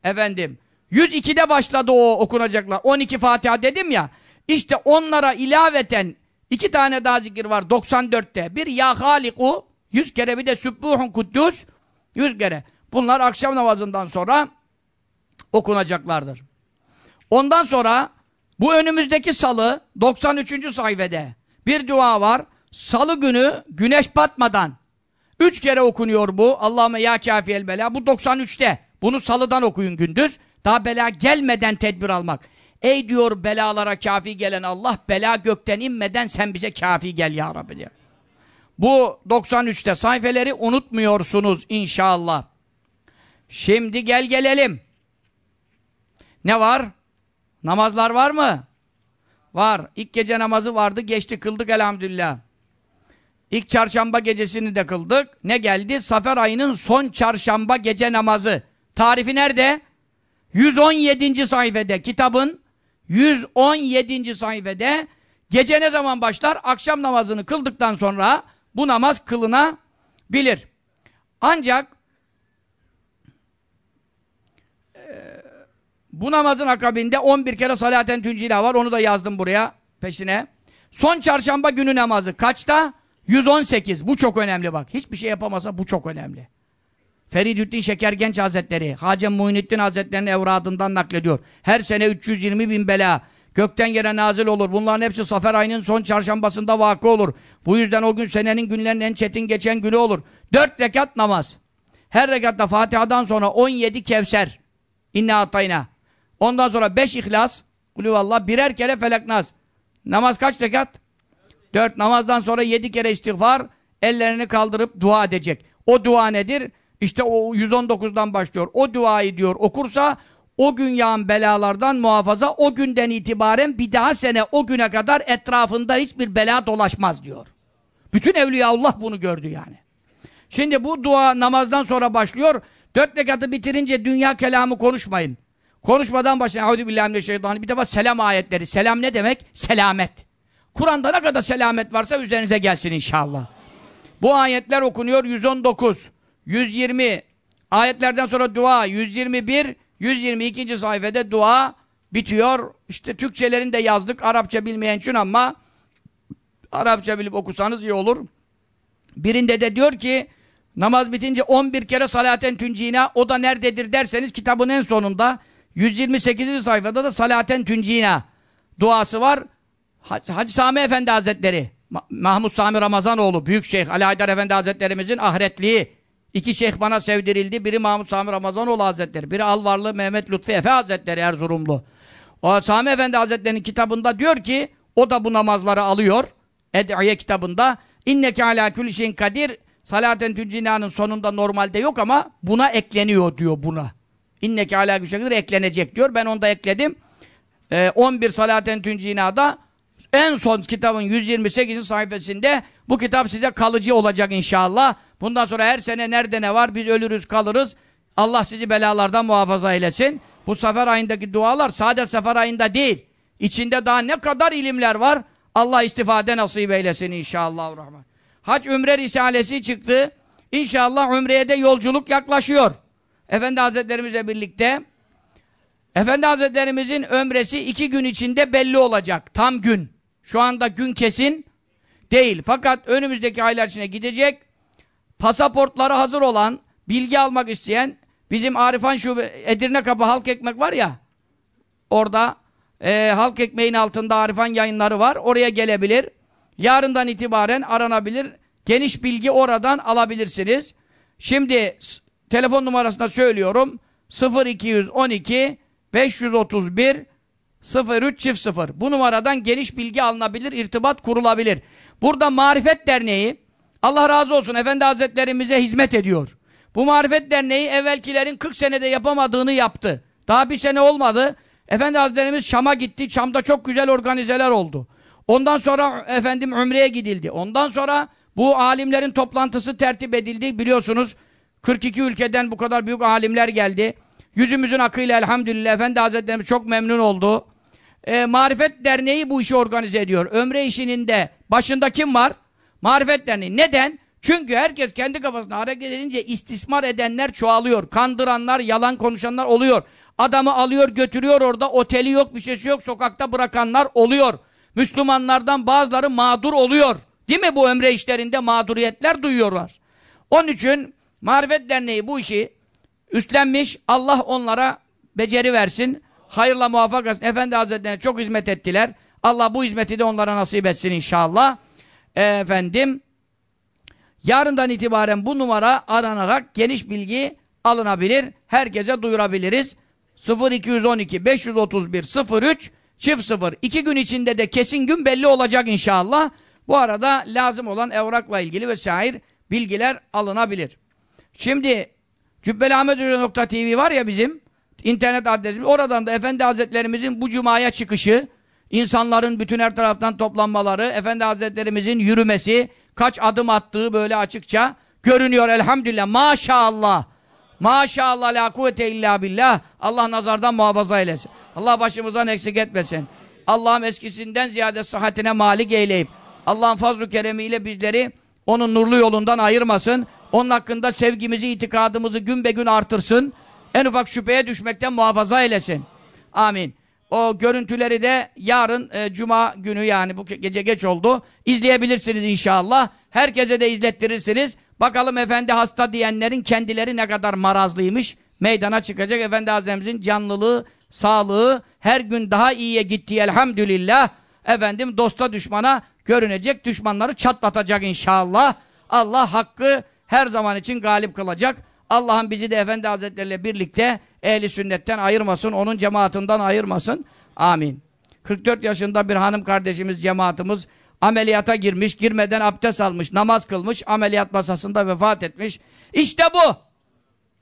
Efendim. 102'de başladı o okunacaklar. 12 Fatiha dedim ya. İşte onlara ilaveten iki tane daha zikir var 94'te. Bir Ya Haliku Yüz kere bir de Sübbuhun Kuddüs yüz kere. Bunlar akşam namazından sonra okunacaklardır. Ondan sonra bu önümüzdeki salı 93. sayfede bir dua var. Salı günü güneş batmadan üç kere okunuyor bu. Allahümme ya kafiyel bela. Bu 93'te. Bunu salıdan okuyun gündüz. Daha bela gelmeden tedbir almak. Ey diyor belalara kafi gelen Allah bela gökten inmeden sen bize kafi gel ya Rabbi diyor. Bu 93'te sayfeleri unutmuyorsunuz inşallah. Şimdi gel gelelim. Ne var? Namazlar var mı? Var. İlk gece namazı vardı. Geçti kıldık elhamdülillah. İlk çarşamba gecesini de kıldık. Ne geldi? Safer ayının son çarşamba gece namazı. Tarifi nerede? 117. sayfede kitabın 117. sayfede gece ne zaman başlar? Akşam namazını kıldıktan sonra bu namaz kılınabilir. Ancak e, bu namazın akabinde 11 kere salaten tüncila var. Onu da yazdım buraya peşine. Son çarşamba günü namazı kaçta? 118. Bu çok önemli bak. Hiçbir şey yapamasa bu çok önemli. Feridüddin Şeker Genç Hazretleri, Hacem Muhyiddin Hazretleri'nin evradından naklediyor. Her sene 320 bin bela Gökten gelen nazil olur. Bunların hepsi Safer ayının son çarşambasında vakı olur. Bu yüzden o gün senenin günlerin en çetin geçen günü olur. Dört rekat namaz. Her rekatta Fatiha'dan sonra 17 Kevser. İnna atayna. Ondan sonra 5 İhlas. Kulüvallah. Birer kere felaknaz. Namaz kaç rekat? 4. Namazdan sonra 7 kere istiğfar. Ellerini kaldırıp dua edecek. O dua nedir? İşte o 119'dan başlıyor. O duayı diyor okursa o gün yağan belalardan muhafaza o günden itibaren bir daha sene o güne kadar etrafında hiçbir bela dolaşmaz diyor. Bütün evliya Allah bunu gördü yani. Şimdi bu dua namazdan sonra başlıyor. Dört rekatı bitirince dünya kelamı konuşmayın. Konuşmadan başlayın. Euzubillahimineşşeytanirracim. Bir defa selam ayetleri. Selam ne demek? Selamet. Kur'an'da ne kadar selamet varsa üzerinize gelsin inşallah. Bu ayetler okunuyor 119, 120, ayetlerden sonra dua 121, 122. sayfede dua bitiyor. İşte Türkçelerini de yazdık. Arapça bilmeyen için ama Arapça bilip okusanız iyi olur. Birinde de diyor ki namaz bitince 11 kere salaten tüncina o da nerededir derseniz kitabın en sonunda 128. sayfada da salaten tüncina duası var. Hacı Sami Efendi Hazretleri Mahmud Sami Ramazanoğlu Büyük Şeyh Ali Aydar Efendi Hazretlerimizin ahretliği İki şeyh bana sevdirildi. Biri Mahmut Sami Ramazanoğlu Hazretleri, biri Alvarlı Mehmet Lütfi Efe Hazretleri Erzurumlu. O Sami Efendi Hazretleri'nin kitabında diyor ki, o da bu namazları alıyor. Ed'iye kitabında. İnneke alâ külli şeyin kadir. Salaten tüncina'nın sonunda normalde yok ama buna ekleniyor diyor buna. İnneke alâ külli eklenecek diyor. Ben onu da ekledim. Ee, 11 salaten tüncina'da en son kitabın 128. sayfasında bu kitap size kalıcı olacak inşallah. Bundan sonra her sene nerede ne var biz ölürüz kalırız. Allah sizi belalardan muhafaza eylesin. Bu sefer ayındaki dualar sadece sefer ayında değil. İçinde daha ne kadar ilimler var. Allah istifade nasip eylesin inşallah. Rahman. Hac Ümre Risalesi çıktı. İnşallah Ümre'ye de yolculuk yaklaşıyor. Efendi Hazretlerimizle birlikte Efendi Hazretlerimizin ömresi iki gün içinde belli olacak. Tam gün. Şu anda gün kesin değil. Fakat önümüzdeki aylar içine gidecek. Pasaportları hazır olan, bilgi almak isteyen bizim Arifan Şube, Edirne Kapı Halk Ekmek var ya orada e, Halk Ekmeğin altında Arifan yayınları var. Oraya gelebilir. Yarından itibaren aranabilir. Geniş bilgi oradan alabilirsiniz. Şimdi telefon numarasına söylüyorum. 0212 531 03 çift 0 bu numaradan geniş bilgi alınabilir, irtibat kurulabilir. Burada Marifet Derneği Allah razı olsun Efendi Hazretlerimize hizmet ediyor. Bu Marifet Derneği evvelkilerin 40 senede yapamadığını yaptı. Daha bir sene olmadı. Efendi Hazretlerimiz Şam'a gitti. Şam'da çok güzel organizeler oldu. Ondan sonra efendim Ümre'ye gidildi. Ondan sonra bu alimlerin toplantısı tertip edildi. Biliyorsunuz 42 ülkeden bu kadar büyük alimler geldi. Yüzümüzün akıyla elhamdülillah Efendi Hazretlerimiz çok memnun oldu. E, Marifet Derneği bu işi organize ediyor. Ömre işinin de başında kim var? Marifet Derneği. Neden? Çünkü herkes kendi kafasına hareket edince istismar edenler çoğalıyor. Kandıranlar, yalan konuşanlar oluyor. Adamı alıyor, götürüyor orada. Oteli yok, bir şeysi yok. Sokakta bırakanlar oluyor. Müslümanlardan bazıları mağdur oluyor. Değil mi bu ömre işlerinde mağduriyetler duyuyorlar. Onun için Marifet Derneği bu işi üstlenmiş. Allah onlara beceri versin. Hayırla muvaffak etsin. Efendi Hazretlerine çok hizmet ettiler. Allah bu hizmeti de onlara nasip etsin inşallah. E, efendim yarından itibaren bu numara aranarak geniş bilgi alınabilir. Herkese duyurabiliriz. 0212 531 03 çift 0. İki gün içinde de kesin gün belli olacak inşallah. Bu arada lazım olan evrakla ilgili vesaire bilgiler alınabilir. Şimdi TV var ya bizim internet adresimiz. Oradan da Efendi Hazretlerimizin bu cumaya çıkışı, insanların bütün her taraftan toplanmaları, Efendi Hazretlerimizin yürümesi, kaç adım attığı böyle açıkça görünüyor elhamdülillah. Maşallah. Maşallah la kuvvete illa billah. Allah nazardan muhafaza eylesin. Allah başımızdan eksik etmesin. Allah'ım eskisinden ziyade sıhhatine malik eyleyip Allah'ın fazl-ı keremiyle bizleri onun nurlu yolundan ayırmasın. Onun hakkında sevgimizi, itikadımızı gün be gün artırsın. En ufak şüpheye düşmekten muhafaza eylesin. Amin. O görüntüleri de yarın e, cuma günü yani bu gece geç oldu. İzleyebilirsiniz inşallah. Herkese de izlettirirsiniz. Bakalım efendi hasta diyenlerin kendileri ne kadar marazlıymış. Meydana çıkacak efendi hazremizin canlılığı, sağlığı her gün daha iyiye gittiği elhamdülillah. Efendim dosta düşmana görünecek düşmanları çatlatacak inşallah. Allah hakkı her zaman için galip kılacak. Allah'ın bizi de Efendi Hazretleri ile birlikte ehli sünnetten ayırmasın, onun cemaatinden ayırmasın. Amin. 44 yaşında bir hanım kardeşimiz, cemaatimiz ameliyata girmiş, girmeden abdest almış, namaz kılmış, ameliyat masasında vefat etmiş. İşte bu!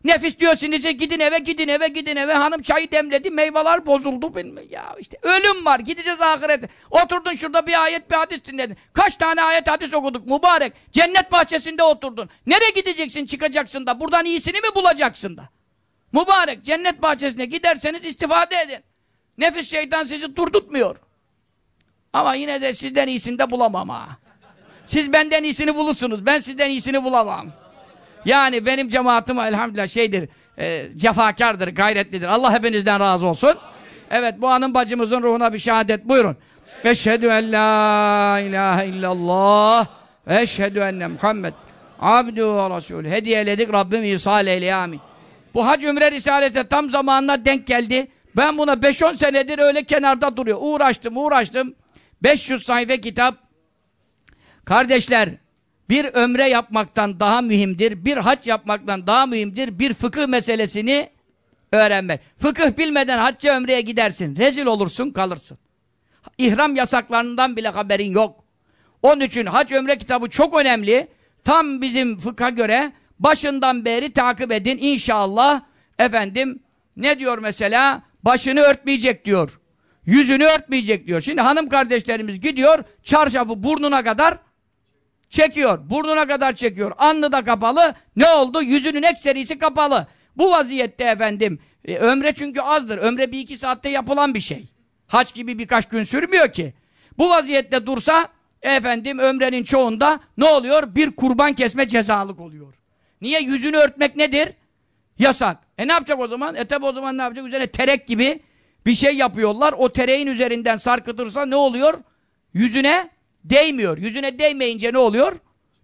Nefis diyor size gidin eve, gidin eve, gidin eve. Hanım çayı demledi, meyveler bozuldu. Bilmiyorum. Ya işte ölüm var, gideceğiz ahirete. Oturdun şurada bir ayet, bir hadis dinledin. Kaç tane ayet, hadis okuduk mübarek. Cennet bahçesinde oturdun. Nereye gideceksin, çıkacaksın da? Buradan iyisini mi bulacaksın da? Mübarek, cennet bahçesine giderseniz istifade edin. Nefis şeytan sizi durdurtmuyor. Ama yine de sizden iyisini de bulamam ha. Siz benden iyisini bulursunuz, ben sizden iyisini bulamam. Yani benim cemaatim elhamdülillah şeydir, e, cefakardır, gayretlidir. Allah hepinizden razı olsun. Evet bu hanım bacımızın ruhuna bir şehadet buyurun. Eşhedü en la ilahe illallah ve eşhedü enne Muhammed abdu ve rasul. Hediyeledik Rabbim İsa ile amin. Bu hac ümre risalesi tam zamanına denk geldi. Ben buna 5-10 senedir öyle kenarda duruyor. Uğraştım uğraştım. 500 sayfa kitap. Kardeşler bir ömre yapmaktan daha mühimdir, bir hac yapmaktan daha mühimdir, bir fıkıh meselesini öğrenmek. Fıkıh bilmeden hacca ömreye gidersin, rezil olursun, kalırsın. İhram yasaklarından bile haberin yok. Onun için hac ömre kitabı çok önemli. Tam bizim fıkha göre başından beri takip edin inşallah. Efendim ne diyor mesela? Başını örtmeyecek diyor. Yüzünü örtmeyecek diyor. Şimdi hanım kardeşlerimiz gidiyor, çarşafı burnuna kadar Çekiyor. Burnuna kadar çekiyor. Anlı da kapalı. Ne oldu? Yüzünün ekserisi kapalı. Bu vaziyette efendim e, ömre çünkü azdır. Ömre bir iki saatte yapılan bir şey. Haç gibi birkaç gün sürmüyor ki. Bu vaziyette dursa efendim ömrenin çoğunda ne oluyor? Bir kurban kesme cezalık oluyor. Niye? Yüzünü örtmek nedir? Yasak. E ne yapacak o zaman? E tabi o zaman ne yapacak? Üzerine terek gibi bir şey yapıyorlar. O tereğin üzerinden sarkıtırsa ne oluyor? Yüzüne değmiyor. Yüzüne değmeyince ne oluyor?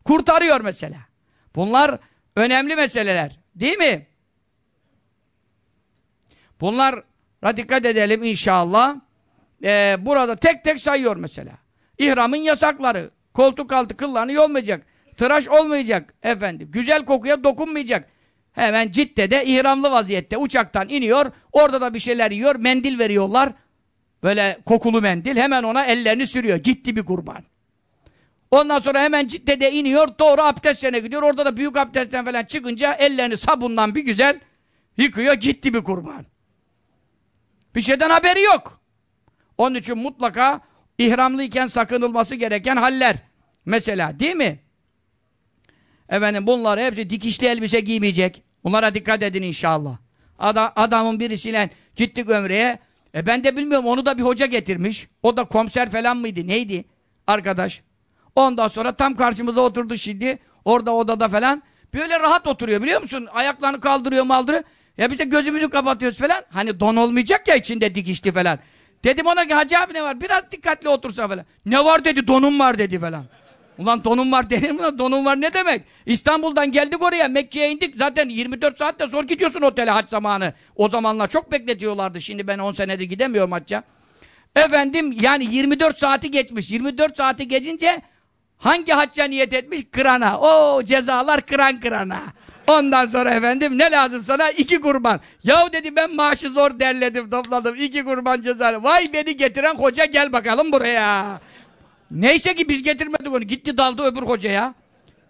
Kurtarıyor mesela. Bunlar önemli meseleler. Değil mi? Bunlara dikkat edelim inşallah. Ee, burada tek tek sayıyor mesela. İhramın yasakları, koltuk altı kıllarını yolmayacak, tıraş olmayacak efendim, güzel kokuya dokunmayacak. Hemen Cidde'de ihramlı vaziyette uçaktan iniyor, orada da bir şeyler yiyor, mendil veriyorlar, böyle kokulu mendil hemen ona ellerini sürüyor. Ciddi bir kurban. Ondan sonra hemen ciddede iniyor, doğru abdestlerine gidiyor. Orada da büyük abdestten falan çıkınca ellerini sabundan bir güzel yıkıyor, gitti bir kurban. Bir şeyden haberi yok. Onun için mutlaka ihramlıyken sakınılması gereken haller. Mesela değil mi? Efendim bunlar hepsi dikişli elbise giymeyecek. Bunlara dikkat edin inşallah. Ada adamın birisiyle gittik ömreye e ben de bilmiyorum onu da bir hoca getirmiş. O da komiser falan mıydı neydi arkadaş. Ondan sonra tam karşımıza oturdu şimdi. Orada odada falan. Böyle rahat oturuyor biliyor musun? Ayaklarını kaldırıyor maldırı. Ya biz de gözümüzü kapatıyoruz falan. Hani don olmayacak ya içinde dikişli falan. Dedim ona ki hacı abi ne var? Biraz dikkatli otursa falan. Ne var dedi donum var dedi falan. Ulan donum var denir mi? Donum var ne demek? İstanbul'dan geldik oraya Mekke'ye indik. Zaten 24 saatte zor gidiyorsun otele haç zamanı. O zamanlar çok bekletiyorlardı. Şimdi ben 10 senedir gidemiyorum hacca. Efendim yani 24 saati geçmiş. 24 saati geçince hangi hacca niyet etmiş? Kırana. O cezalar kıran kırana. Ondan sonra efendim ne lazım sana? iki kurban. Yahu dedi ben maaşı zor derledim topladım. iki kurban cezalı Vay beni getiren koca gel bakalım buraya. Neyse ki biz getirmedik onu. Gitti daldı öbür hocaya.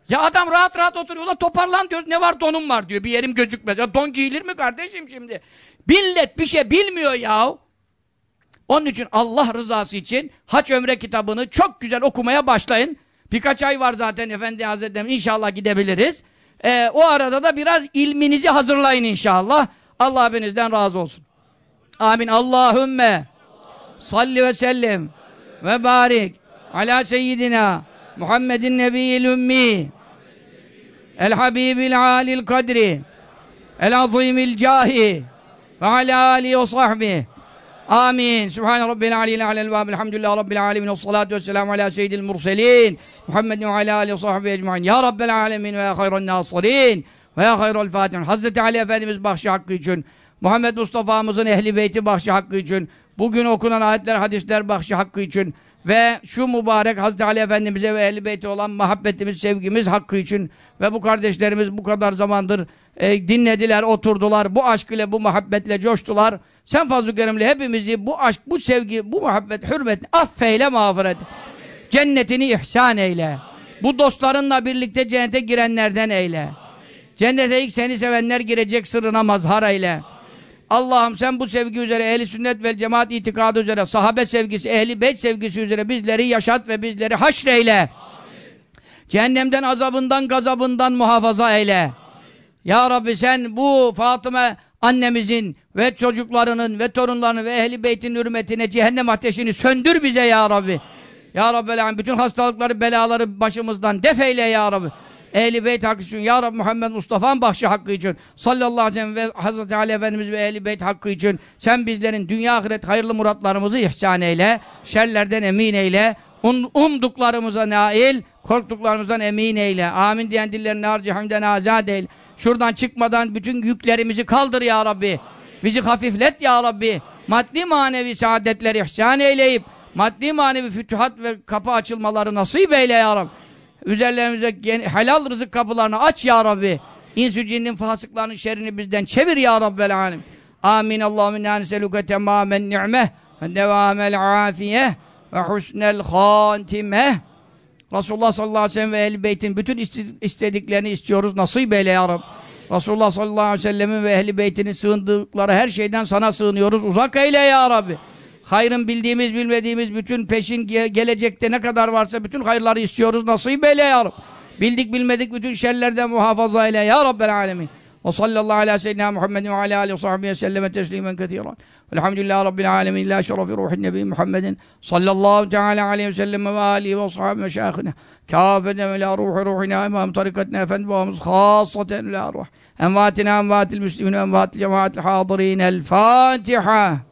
Ya adam rahat rahat oturuyor. Ulan toparlan diyoruz. Ne var donum var diyor. Bir yerim gözükmez. Ya don giyilir mi kardeşim şimdi? Millet bir şey bilmiyor yahu. Onun için Allah rızası için Haç Ömre kitabını çok güzel okumaya başlayın. Birkaç ay var zaten Efendi Hazretleri inşallah gidebiliriz. Ee, o arada da biraz ilminizi hazırlayın inşallah. Allah hepinizden razı olsun. Amin. Allahümme salli ve sellim ve barik ala seyyidina Muhammedin nebiyil ümmi el habibil alil kadri el azimil cahi ve ala alihi ve sahbihi آمين سبحان رب العلي على الباب الحمد لله رب العالمين والصلاة والسلام على سيد المرسلين محمد وعلى آله وصحبه أجمعين يا رب العالمين ويا خير الناصرين veya hayrol fatihin. Hazreti Ali Efendimiz bahşi hakkı için, Muhammed Mustafa'mızın ehli beyti bahşi hakkı için, bugün okunan ayetler, hadisler bahşi hakkı için, ve şu mübarek Hazreti Ali Efendimiz'e ve Ehl-i Beyt'e olan muhabbetimiz, sevgimiz hakkı için ve bu kardeşlerimiz bu kadar zamandır e, dinlediler, oturdular, bu aşk ile bu muhabbetle coştular. Sen Fazl-ı Kerim'le hepimizi bu aşk, bu sevgi, bu muhabbet, hürmet affeyle, mağfiret. Amin. Cennetini ihsan eyle. Amin. Bu dostlarınla birlikte cennete girenlerden eyle. Amin. Cennete ilk seni sevenler girecek sırrına mazhar eyle. Amin. Allah'ım sen bu sevgi üzere, ehli sünnet ve cemaat itikadı üzere, sahabe sevgisi, ehli beyt sevgisi üzere bizleri yaşat ve bizleri haşreyle. Amin. Cehennemden azabından, gazabından muhafaza eyle. Amin. Ya Rabbi sen bu Fatıma annemizin ve çocuklarının ve torunlarının ve ehli beytin hürmetine cehennem ateşini söndür bize ya Rabbi. Amin. Ya Rabbi bütün hastalıkları, belaları başımızdan defeyle ya Rabbi. Ehli Beyt hakkı için. Ya Rabbi Muhammed Mustafa'nın bahşi hakkı için. Sallallahu aleyhi ve Hazreti Ali Efendimiz ve Ehli Beyt hakkı için. Sen bizlerin dünya ahiret hayırlı muratlarımızı ihsan eyle. Şerlerden emin eyle. Um, umduklarımıza nail, korktuklarımızdan emin eyle. Amin diyen dillerini harcı hamden azad eyle. Şuradan çıkmadan bütün yüklerimizi kaldır ya Rabbi. Bizi hafiflet ya Rabbi. Maddi manevi saadetler ihsan eyleyip, maddi manevi fütühat ve kapı açılmaları nasip eyle ya Rabbi. Üzerlerimize geni, helal rızık kapılarını aç ya Rabbi. İnsü cinnin fasıklarının şerrini bizden çevir ya Rabbel alem. Amin. Allahümme nâ neseluke temâmen ni'meh ve devâmel afiyeh ve husnel khâtimeh. Resulullah sallallahu aleyhi ve sellem ve ehl beytin bütün istediklerini istiyoruz. Nasip eyle ya Rabbi. Resulullah sallallahu aleyhi ve sellemin ve ehli beytinin sığındıkları her şeyden sana sığınıyoruz. Uzak eyle ya Rabbi. Hayrın bildiğimiz bilmediğimiz bütün peşin gelecekte ne kadar varsa bütün hayırları istiyoruz. Nasip eyle ya Rabbi. Bildik bilmedik bütün şerlerden muhafaza eyle ya Rabbel alemin. Ve sallallahu ala seyyidina Muhammedin ve ala alihi ve sahbihi ve selleme teslimen kethiren. Velhamdülillahi rabbil alemin. La şerefi ruhin nebi Muhammedin sallallahu teala aleyhi ve selleme ve alihi ve sahibi ve şâhına. Kâfeden ve la ruhu ruhina imam tarikatına efendi ve khâsaten la ruh. Envâtina envâtil müslimin ve envâtil cemaatil hâdirîn. El Fatiha.